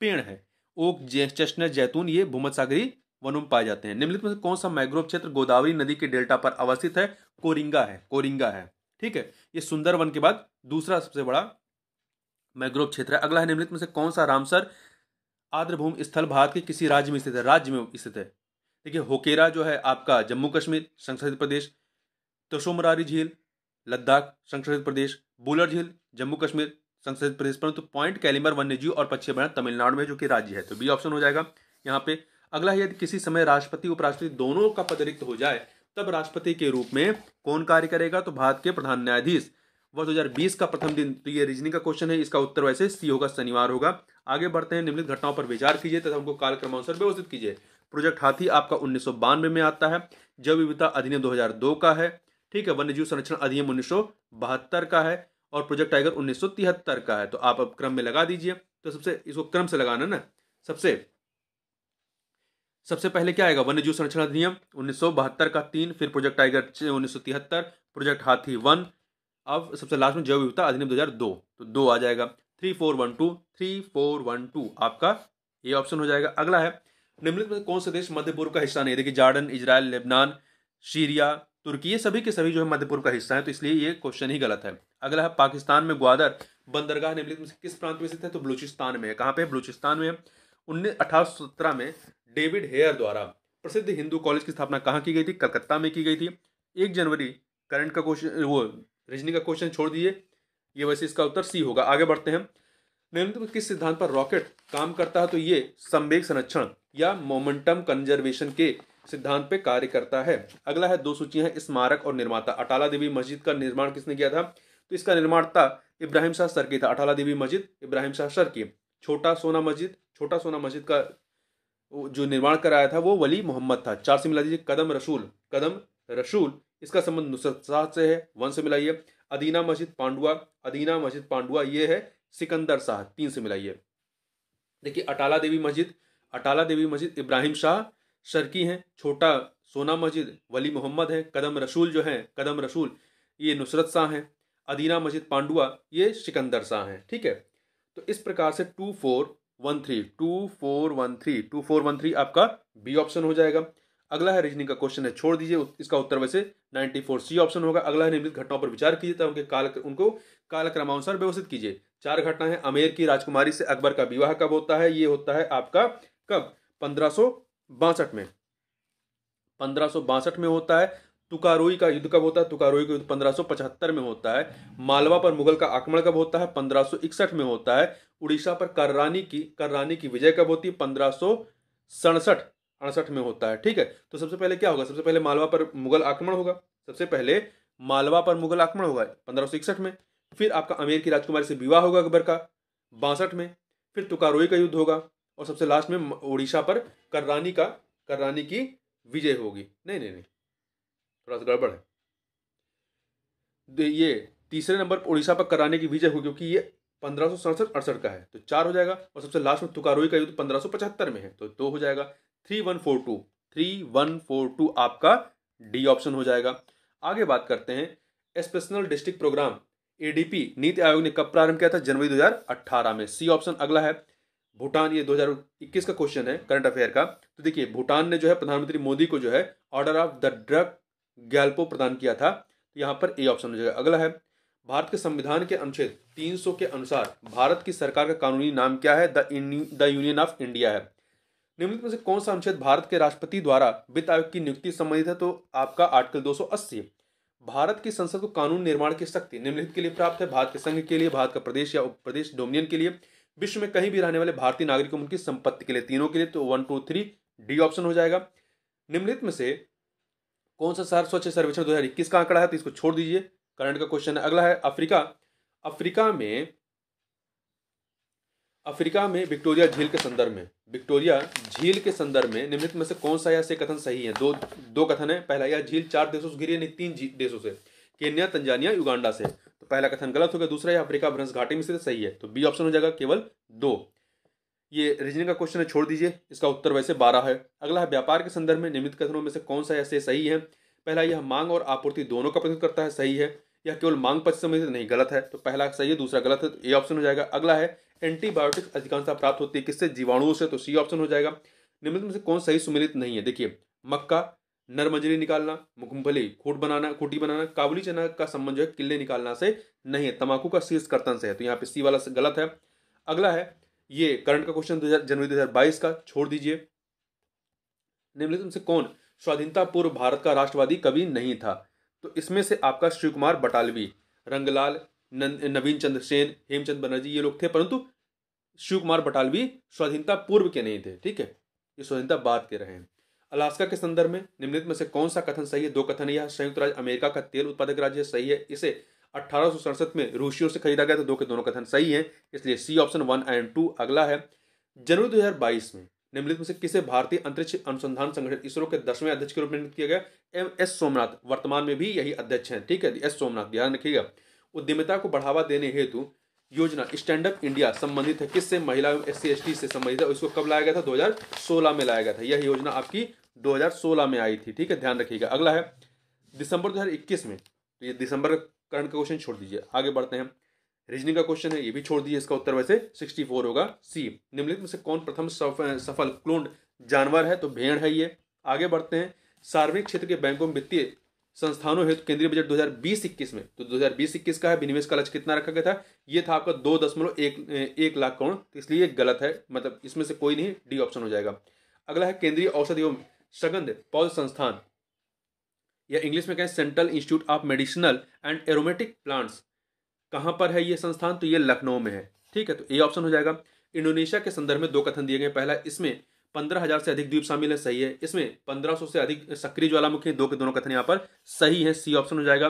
पेड़ है ओक चेस्टनट जैतून ये भूमत सागरी वनों में पाए जाते हैं निम्नलिखित में से कौन सा मैग्रोव क्षेत्र गोदावरी नदी के डेल्टा पर अवस्थित है कोरिंगा है कोरिंगा है ठीक है ये वन के बाद दूसरा सबसे बड़ा मैग्रोव क्षेत्र है अगला है निम्नलिखित में से कौन सा रामसर भूमि स्थल भारत के किसी राज्य में स्थित है राज्य में स्थित है देखिए होकेरा जो है आपका जम्मू कश्मीर संसदित प्रदेश तशोमरारी झील लद्दाख संसदित प्रदेश बुलर झील जम्मू कश्मीर संसद प्रदेश परंतु तो पॉइंट कैलिमर वन्यजीव और पक्षीभरण तमिलनाडु में जो कि राज्य है तो बी ऑप्शन हो जाएगा यहाँ पे अगला यदि किसी समय राष्ट्रपति उपराष्ट्रपति दोनों का पद रिक्त हो जाए तब राष्ट्रपति के रूप में कौन कार्य करेगा तो भारत के प्रधान न्यायाधीश वर्ष दो का प्रथम दिन तो ये रीजनिंग का क्वेश्चन है इसका उत्तर वैसे सी होगा शनिवार होगा आगे बढ़ते हैं निम्नलिखित घटनाओं पर विचार कीजिए तथा उनको कालक्रमानुसार व्यवस्थित कीजिए प्रोजेक्ट हाथी आपका उन्नीस में आता है जैव विविधता अधिनियम 2002 का है ठीक है वन्यजीव संरक्षण अधिनियम उन्नीस का है और प्रोजेक्ट टाइगर उन्नीस का है तो आप अब क्रम में लगा दीजिए तो सबसे इसको क्रम से लगाना ना सबसे सबसे पहले क्या आएगा वन्य जीव संरक्षण अधिनियम उन्नीस का तीन फिर प्रोजेक्ट टाइगर उन्नीस प्रोजेक्ट हाथी वन अब सबसे लास्ट में जैव विविधता अधिनियम 2002 तो दो आ जाएगा three four one two three four one two आपका ये ऑप्शन हो जाएगा अगला है निम्नलिखित में कौन सा देश मध्य पूर्व का हिस्सा नहीं देखिए जार्डन इजराइल लेबनान सीरिया तुर्की ये सभी के सभी जो है मध्य पूर्व का हिस्सा है तो इसलिए ये क्वेश्चन ही गलत है अगला है पाकिस्तान में ग्वादर बंदरगाह निम्नलिखित में से किस प्रांत में स्थित है तो बलूचिस्तान में है कहाँ पे बलूचिस्तान में उन्नीस अठारह में डेविड हेयर द्वारा प्रसिद्ध हिंदू कॉलेज की स्थापना कहाँ की गई थी कलकत्ता में की गई थी एक जनवरी करंट का क्वेश्चन वो रिजनी का क्वेश्चन छोड़ दिए ये वैसे इसका उत्तर सी होगा आगे बढ़ते हैं निम्नलिखित में किस सिद्धांत पर रॉकेट काम करता है तो ये संवेग संरक्षण या मोमेंटम कंजर्वेशन के सिद्धांत पे कार्य करता है अगला है दो सूचियां हैं स्मारक और निर्माता अटाला देवी मस्जिद का निर्माण किसने किया था तो इसका निर्माता इब्राहिम शाह सरकी था अटाला देवी मस्जिद इब्राहिम शाह सरकी छोटा सोना मस्जिद छोटा सोना मस्जिद का जो निर्माण कराया था वो वली मोहम्मद था चार से मिला दीजिए कदम रसूल कदम रसूल इसका संबंध नुसरत शाह से है वन से मिलाइए अदीना मस्जिद पांडुआ अदीना मस्जिद पांडुआ ये है सिकंदर शाह तीन से मिलाइए देखिए अटाला देवी मस्जिद अटाला देवी मस्जिद इब्राहिम शाह शर्की हैं छोटा सोना मस्जिद वली मोहम्मद है कदम रसूल जो हैं कदम रसूल ये नुसरत शाह हैं अदीना मस्जिद पांडुआ ये सिकंदर शाह हैं ठीक है तो इस प्रकार से two four one three two four one three two four one three आपका बी ऑप्शन हो जाएगा अगला है रीजनिंग का क्वेश्चन है छोड़ दीजिए इसका उत्तर वैसे नाइन्टी फोर सी ऑप्शन होगा अगला है निम्नलिखित घटनाओं पर विचार कीजिए तब उनके काल उनको कालक्रमानुसार व्यवस्थित कीजिए चार घटना है अमेर की राजकुमारी से अकबर का विवाह कब होता है ये होता है आपका कब पंद्रह बासठ में पंद्रह में होता है तुकारोई का युद्ध कब होता है तुकारोई का युद्ध पंद्रह में होता है मालवा पर मुगल का आक्रमण कब होता है पंद्रह में होता है उड़ीसा पर कर्रानी की कररानी की विजय कब होती है पंद्रह अड़सठ में होता है ठीक है तो सबसे पहले क्या होगा सबसे पहले मालवा पर मुगल आक्रमण होगा सबसे पहले मालवा पर मुगल आक्रमण होगा पंद्रह में फिर आपका अमेर की राजकुमारी से विवाह होगा अकबर का बासठ में फिर तुकारोई का युद्ध होगा और सबसे लास्ट में उड़ीसा पर कर्रानी का कर्रानी की विजय होगी नहीं नहीं नहीं थोड़ा सा गड़बड़ है ये तीसरे नंबर पर उड़ीसा पर कराने की विजय होगी क्योंकि ये पंद्रह सड़सठ अड़सठ का है तो चार हो जाएगा और सबसे लास्ट में तुकारोई का युद्ध पंद्रह सौ पचहत्तर में है तो दो हो जाएगा three one four two three one four two आपका डी ऑप्शन हो जाएगा आगे बात करते हैं स्पेशनल डिस्ट्रिक्ट प्रोग्राम एडीपी नीति आयोग ने कब प्रारंभ किया था जनवरी दो में सी ऑप्शन अगला है भूटान ये 2021 का क्वेश्चन है करंट अफेयर का तो देखिए भूटान ने जो है प्रधानमंत्री मोदी को जो है order of the Druk Gyalpo प्रदान किया था तो यहाँ पर ए ऑप्शन हो जाएगा अगला है भारत के संविधान के अनुच्छेद 300 के अनुसार भारत की सरकार का कानूनी नाम क्या है द यूनियन ऑफ इंडिया है निम्नलिखित में से कौन सा अनुच्छेद भारत के राष्ट्रपति द्वारा वित्त आयोग की नियुक्ति संबंधित है तो आपका आर्टिकल 280 भारत की संसद को कानून निर्माण की शक्ति निम्नलिखित के लिए प्राप्त है भारत के संघ के लिए भारत का प्रदेश या उप प्रदेश डोमिनियन के लिए विश्व में कहीं भी रहने वाले भारतीय नागरिकों उनकी संपत्ति के लिए तीनों के लिए तो one two three D option हो जाएगा निम्नलिखित में से कौन सा शहर स्वच्छ सर्वेक्षण दो का आंकड़ा है तो इसको छोड़ दीजिए करंट का क्वेश्चन है अगला है अफ्रीका अफ्रीका में अफ्रीका में विक्टोरिया झील के संदर्भ में विक्टोरिया झील के संदर्भ में निम्नलिखित में से कौन सा ऐसे कथन सही है दो दो कथन है पहला यह झील चार देशों से घिरी यानी तीन देशों से केन्या तंजानिया युगांडा से पहला कथन गलत हो गया दूसरा यह अफ्रीका भ्रंश घाटी में स्थित सही है तो बी ऑप्शन हो जाएगा केवल दो ये रीजनिंग का क्वेश्चन है छोड़ दीजिए इसका उत्तर वैसे बारह है अगला है व्यापार के संदर्भ में निमित कथनों में से कौन सा ऐसे सही है पहला यह मांग और आपूर्ति दोनों का प्रतिनिधित्व करता है सही है यह केवल मांग पक्ष संबंधित नहीं गलत है तो पहला सही है दूसरा गलत है तो ए ऑप्शन हो जाएगा अगला है एंटीबायोटिक अधिकांशता प्राप्त होती है किससे जीवाणुओं से तो सी ऑप्शन हो जाएगा निम्न में से कौन सही सुमिलित नहीं है देखिए मक्का नरमजरी निकालना मुखमफली खोट बनाना खूटी बनाना काबुली चना का संबंध जो है किले निकालना से नहीं है तंबाकू का शीर्ष कर्तन से है तो यहाँ पे सी वाला गलत है अगला है ये करंट का क्वेश्चन जनवरी बाईस का छोड़ दीजिए निम्नलिखित में से कौन स्वाधीनता पूर्व भारत का राष्ट्रवादी कवि नहीं था तो इसमें से आपका शिव कुमार बटालवी रंगलाल नवीन चंद्र सेन हेमचंद बनर्जी ये लोग थे परंतु शिव कुमार बटालवी स्वाधीनता पूर्व के नहीं थे ठीक है ये स्वाधीनता बाद के रहे हैं अलास्का के संदर्भ में निम्नलिखित में से कौन सा कथन सही है दो कथन यह संयुक्त राज्य अमेरिका का तेल उत्पादक राज्य सही है इसे अठारह में रूसियों से खरीदा गया तो दो के दोनों कथन सही है इसलिए C option one and two अगला है जनवरी दो में निम्नलिखित में से किसे भारतीय अंतरिक्ष अनुसंधान संगठन इसरो के दसवें अध्यक्ष के रूप में नियुक्त किया गया एम एस सोमनाथ वर्तमान में भी यही अध्यक्ष हैं ठीक है एस सोमनाथ ध्यान रखिएगा उद्यमिता को बढ़ावा देने हेतु योजना स्टैंड अप इंडिया संबंधित है किससे महिला एवं एस सी से संबंधित है इसको कब लाया गया था 2016 में लाया गया था यह योजना आपकी 2016 में आई थी ठीक है ध्यान रखिएगा अगला है दिसंबर 2021 में तो ये दिसंबर करंट का क्वेश्चन छोड़ दीजिए आगे बढ़ते हैं रीजनिंग का क्वेश्चन है ये भी छोड़ दीजिए इसका उत्तर वैसे 64 होगा सी निम्नलिखित में से कौन प्रथम सफल क्लोन्ड जानवर है तो भेड़ है ये आगे बढ़ते हैं सार्वजनिक क्षेत्र के बैंकों वित्तीय संस्थानों हेतु तो केंद्रीय बजट 2020-21 में तो 2020-21 का है विनिवेश का लक्ष्य कितना रखा गया था ये था आपका दो दशमलव एक एक लाख करोड़ इसलिए गलत है मतलब इसमें से कोई नहीं डी ऑप्शन हो जाएगा अगला है केंद्रीय औषधि एवं सगंध पौध संस्थान या इंग्लिश में कहें central institute of medicinal and aromatic plants कहाँ पर है ये संस्थान तो ये लखनऊ में है ठीक है तो ये ऑप्शन हो जाएगा इंडोनेशिया के संदर्भ में दो कथन दिए गए पहला इसमें पंद्रह हजार से अधिक द्वीप शामिल है सही है इसमें पंद्रह सौ से अधिक सक्रिय ज्वालामुखी दो के दोनों कथन यहाँ पर सही है सी ऑप्शन हो जाएगा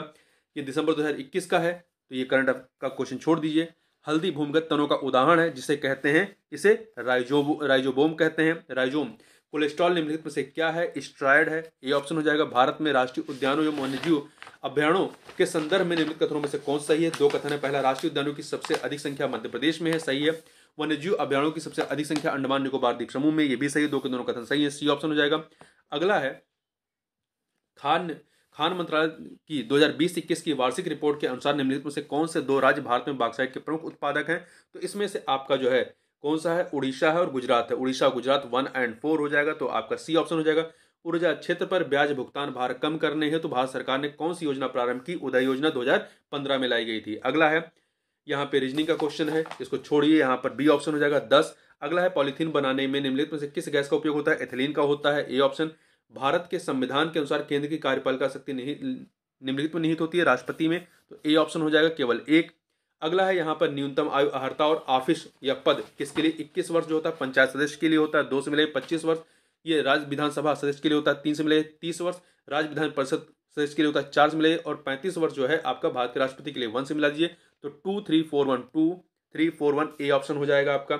ये दिसंबर दो का है तो ये करंट का क्वेश्चन छोड़ दीजिए हल्दी भूमिगत तनों का उदाहरण है जिसे कहते हैं इसे राइजो राइजोबोम कहते हैं राइजोम कोलेस्ट्रॉल निम्नलिखित में से क्या है स्ट्राइड है ये ऑप्शन हो जाएगा भारत में राष्ट्रीय उद्यानों एवं वन्यजीव अभ्यारणों के संदर्भ में निर्मित कथनों में से कौन सही है दो कथन है पहला राष्ट्रीय उद्यानों की सबसे अधिक संख्या मध्य प्रदेश में है सही है वन्यजीव अभ्यारणों की सबसे अधिक संख्या अंडमान निकोबार द्वीप समूह में ये भी सही है दो के दोनों कथन सही है सी ऑप्शन हो जाएगा अगला है खान खान मंत्रालय की 2020 हजार की वार्षिक रिपोर्ट के अनुसार निम्नलिखित में से कौन से दो राज्य भारत में बाक्साइट के प्रमुख उत्पादक हैं तो इसमें से आपका जो है कौन सा है उड़ीसा है और गुजरात है Orissa Gujarat one and four हो जाएगा तो आपका सी ऑप्शन हो जाएगा ऊर्जा क्षेत्र पर ब्याज भुगतान भार कम करने हेतु तो भारत सरकार ने कौन सी योजना प्रारंभ की उदय योजना 2015 में लाई गई थी अगला है यहाँ पे रीजनिंग का क्वेश्चन है इसको छोड़िए यहाँ पर बी ऑप्शन हो जाएगा दस अगला है पॉलीथीन बनाने में निम्नलिखित में से किस गैस का उपयोग होता है एथिलीन का होता है ए ऑप्शन भारत के संविधान के अनुसार केंद्र की कार्यपालिका शक्ति निहित निम्नलिखित में निहित होती है राष्ट्रपति में तो ए ऑप्शन हो जाएगा केवल एक अगला है यहाँ पर न्यूनतम आयु अहर्ता और ऑफिस या पद किसके लिए 21 वर्ष जो होता है पंचायत सदस्य के लिए होता है दो से मिले 25 वर्ष ये राज्य विधानसभा सदस्य के लिए होता है तीन से मिले तीस वर्ष राज्य विधान परिषद सदस्य के लिए होता है चार से मिले और पैंतीस वर्ष जो है आपका भारत के राष्ट्रपति के लिए वन से मिला दीजिए तो two three four one two three four one A option हो जाएगा आपका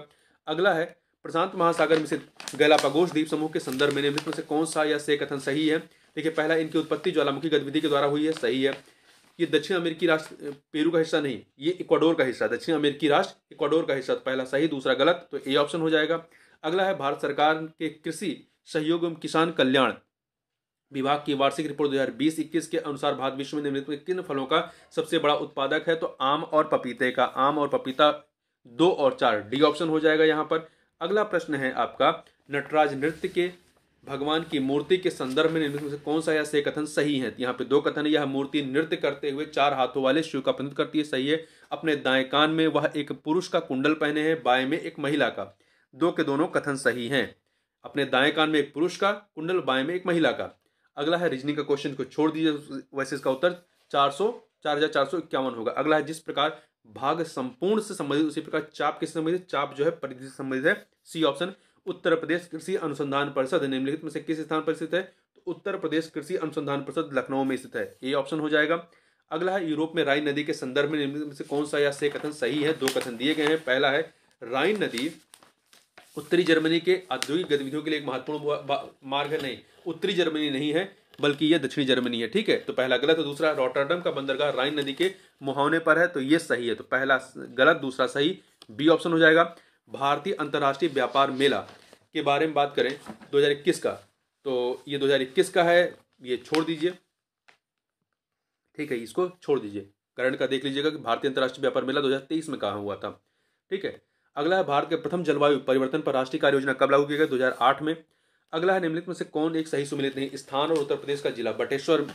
अगला है प्रशांत महासागर में स्थित गैलापागोस द्वीप समूह के संदर्भ में निर्मित में से कौन सा या से कथन सही है देखिए पहला इनकी उत्पत्ति ज्वालामुखी गतिविधि के द्वारा हुई है सही है ये दक्षिण अमेरिकी राष्ट्र पेरू का हिस्सा नहीं ये इक्वाडोर का हिस्सा दक्षिण अमेरिकी राष्ट्र इक्वाडोर का हिस्सा तो पहला सही दूसरा गलत तो ए ऑप्शन हो जाएगा अगला है भारत सरकार के कृषि सहयोग एवं किसान कल्याण विभाग की वार्षिक रिपोर्ट 2020-21 के अनुसार भारत विश्व में निर्मित किन फलों का सबसे बड़ा उत्पादक है तो आम और पपीते का आम और पपीता दो और चार डी ऑप्शन हो जाएगा यहाँ पर अगला प्रश्न है आपका नटराज नृत्य के भगवान की मूर्ति के संदर्भ में से कौन सा ऐसे से कथन सही है यहाँ पे दो कथन है यह मूर्ति नृत्य करते हुए चार हाथों वाले शिव का प्रतिनिधित्व करती है सही है अपने दाएं कान में वह एक पुरुष का कुंडल पहने हैं बाएं में एक महिला का दो के दोनों कथन सही हैं अपने दाएं कान में एक पुरुष का कुंडल बाएं में एक महिला का अगला है रिजनी का क्वेश्चन को छोड़ दीजिए वैसे इसका उत्तर चार सौ चार हजार चार सौ इक्यावन होगा अगला है जिस प्रकार भाग संपूर्ण से संबंधित उसी प्रकार चाप किस संबंधित चाप जो है परिधि से संबंधित है सी ऑप्शन उत्तर प्रदेश कृषि अनुसंधान परिषद निम्नलिखित में से किस स्थान पर स्थित है तो उत्तर प्रदेश कृषि अनुसंधान परिषद लखनऊ में स्थित है ये ऑप्शन हो जाएगा अगला है यूरोप में राइन नदी के संदर्भ में निम्नलिखित में से कौन सा या से कथन सही है दो कथन दिए गए हैं पहला है राइन नदी उत्तरी जर्मनी के औद्योगिक गतिविधियों के लिए एक महत्वपूर्ण मार्ग है नहीं उत्तरी जर्मनी नहीं है बल्कि यह दक्षिणी जर्मनी है ठीक है तो पहला गलत है दूसरा रोटरडम का बंदरगाह राइन नदी के मुहावने पर है तो यह सही है तो पहला गलत दूसरा सही बी ऑप्शन हो जाएगा भारतीय अंतर्राष्ट्रीय व्यापार मेला के बारे में बात करें 2021 का तो ये 2021 का है ये छोड़ दीजिए ठीक है इसको छोड़ दीजिए करंट का देख लीजिएगा कि भारतीय अंतर्राष्ट्रीय व्यापार मेला 2023 में कहाँ हुआ था ठीक है अगला है भारत के प्रथम जलवायु परिवर्तन पर राष्ट्रीय कार्य योजना कब लागू की गई 2008 में अगला है निम्नलिखित में से कौन एक सही सुमिलित नहीं स्थान और उत्तर प्रदेश का जिला बटेश्वर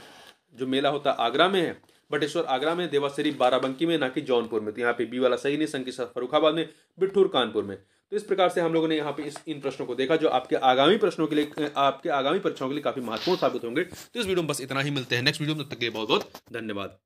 जो मेला होता आगरा में है बटेश्वर आगरा में देवासरी बाराबंकी में ना कि जौनपुर में तो यहाँ पे बी वाला सही नहीं संकित फरुखाबाद में बिट्ठूर कानपुर में तो इस प्रकार से हम लोगों ने यहाँ पे इस इन प्रश्नों को देखा जो आपके आगामी प्रश्नों के लिए आपके आगामी परीक्षाओं के लिए काफी महत्वपूर्ण साबित होंगे तो इस वीडियो में बस इतना ही मिलते हैं नेक्स्ट वीडियो में तब तक के बहुत बहुत धन्यवाद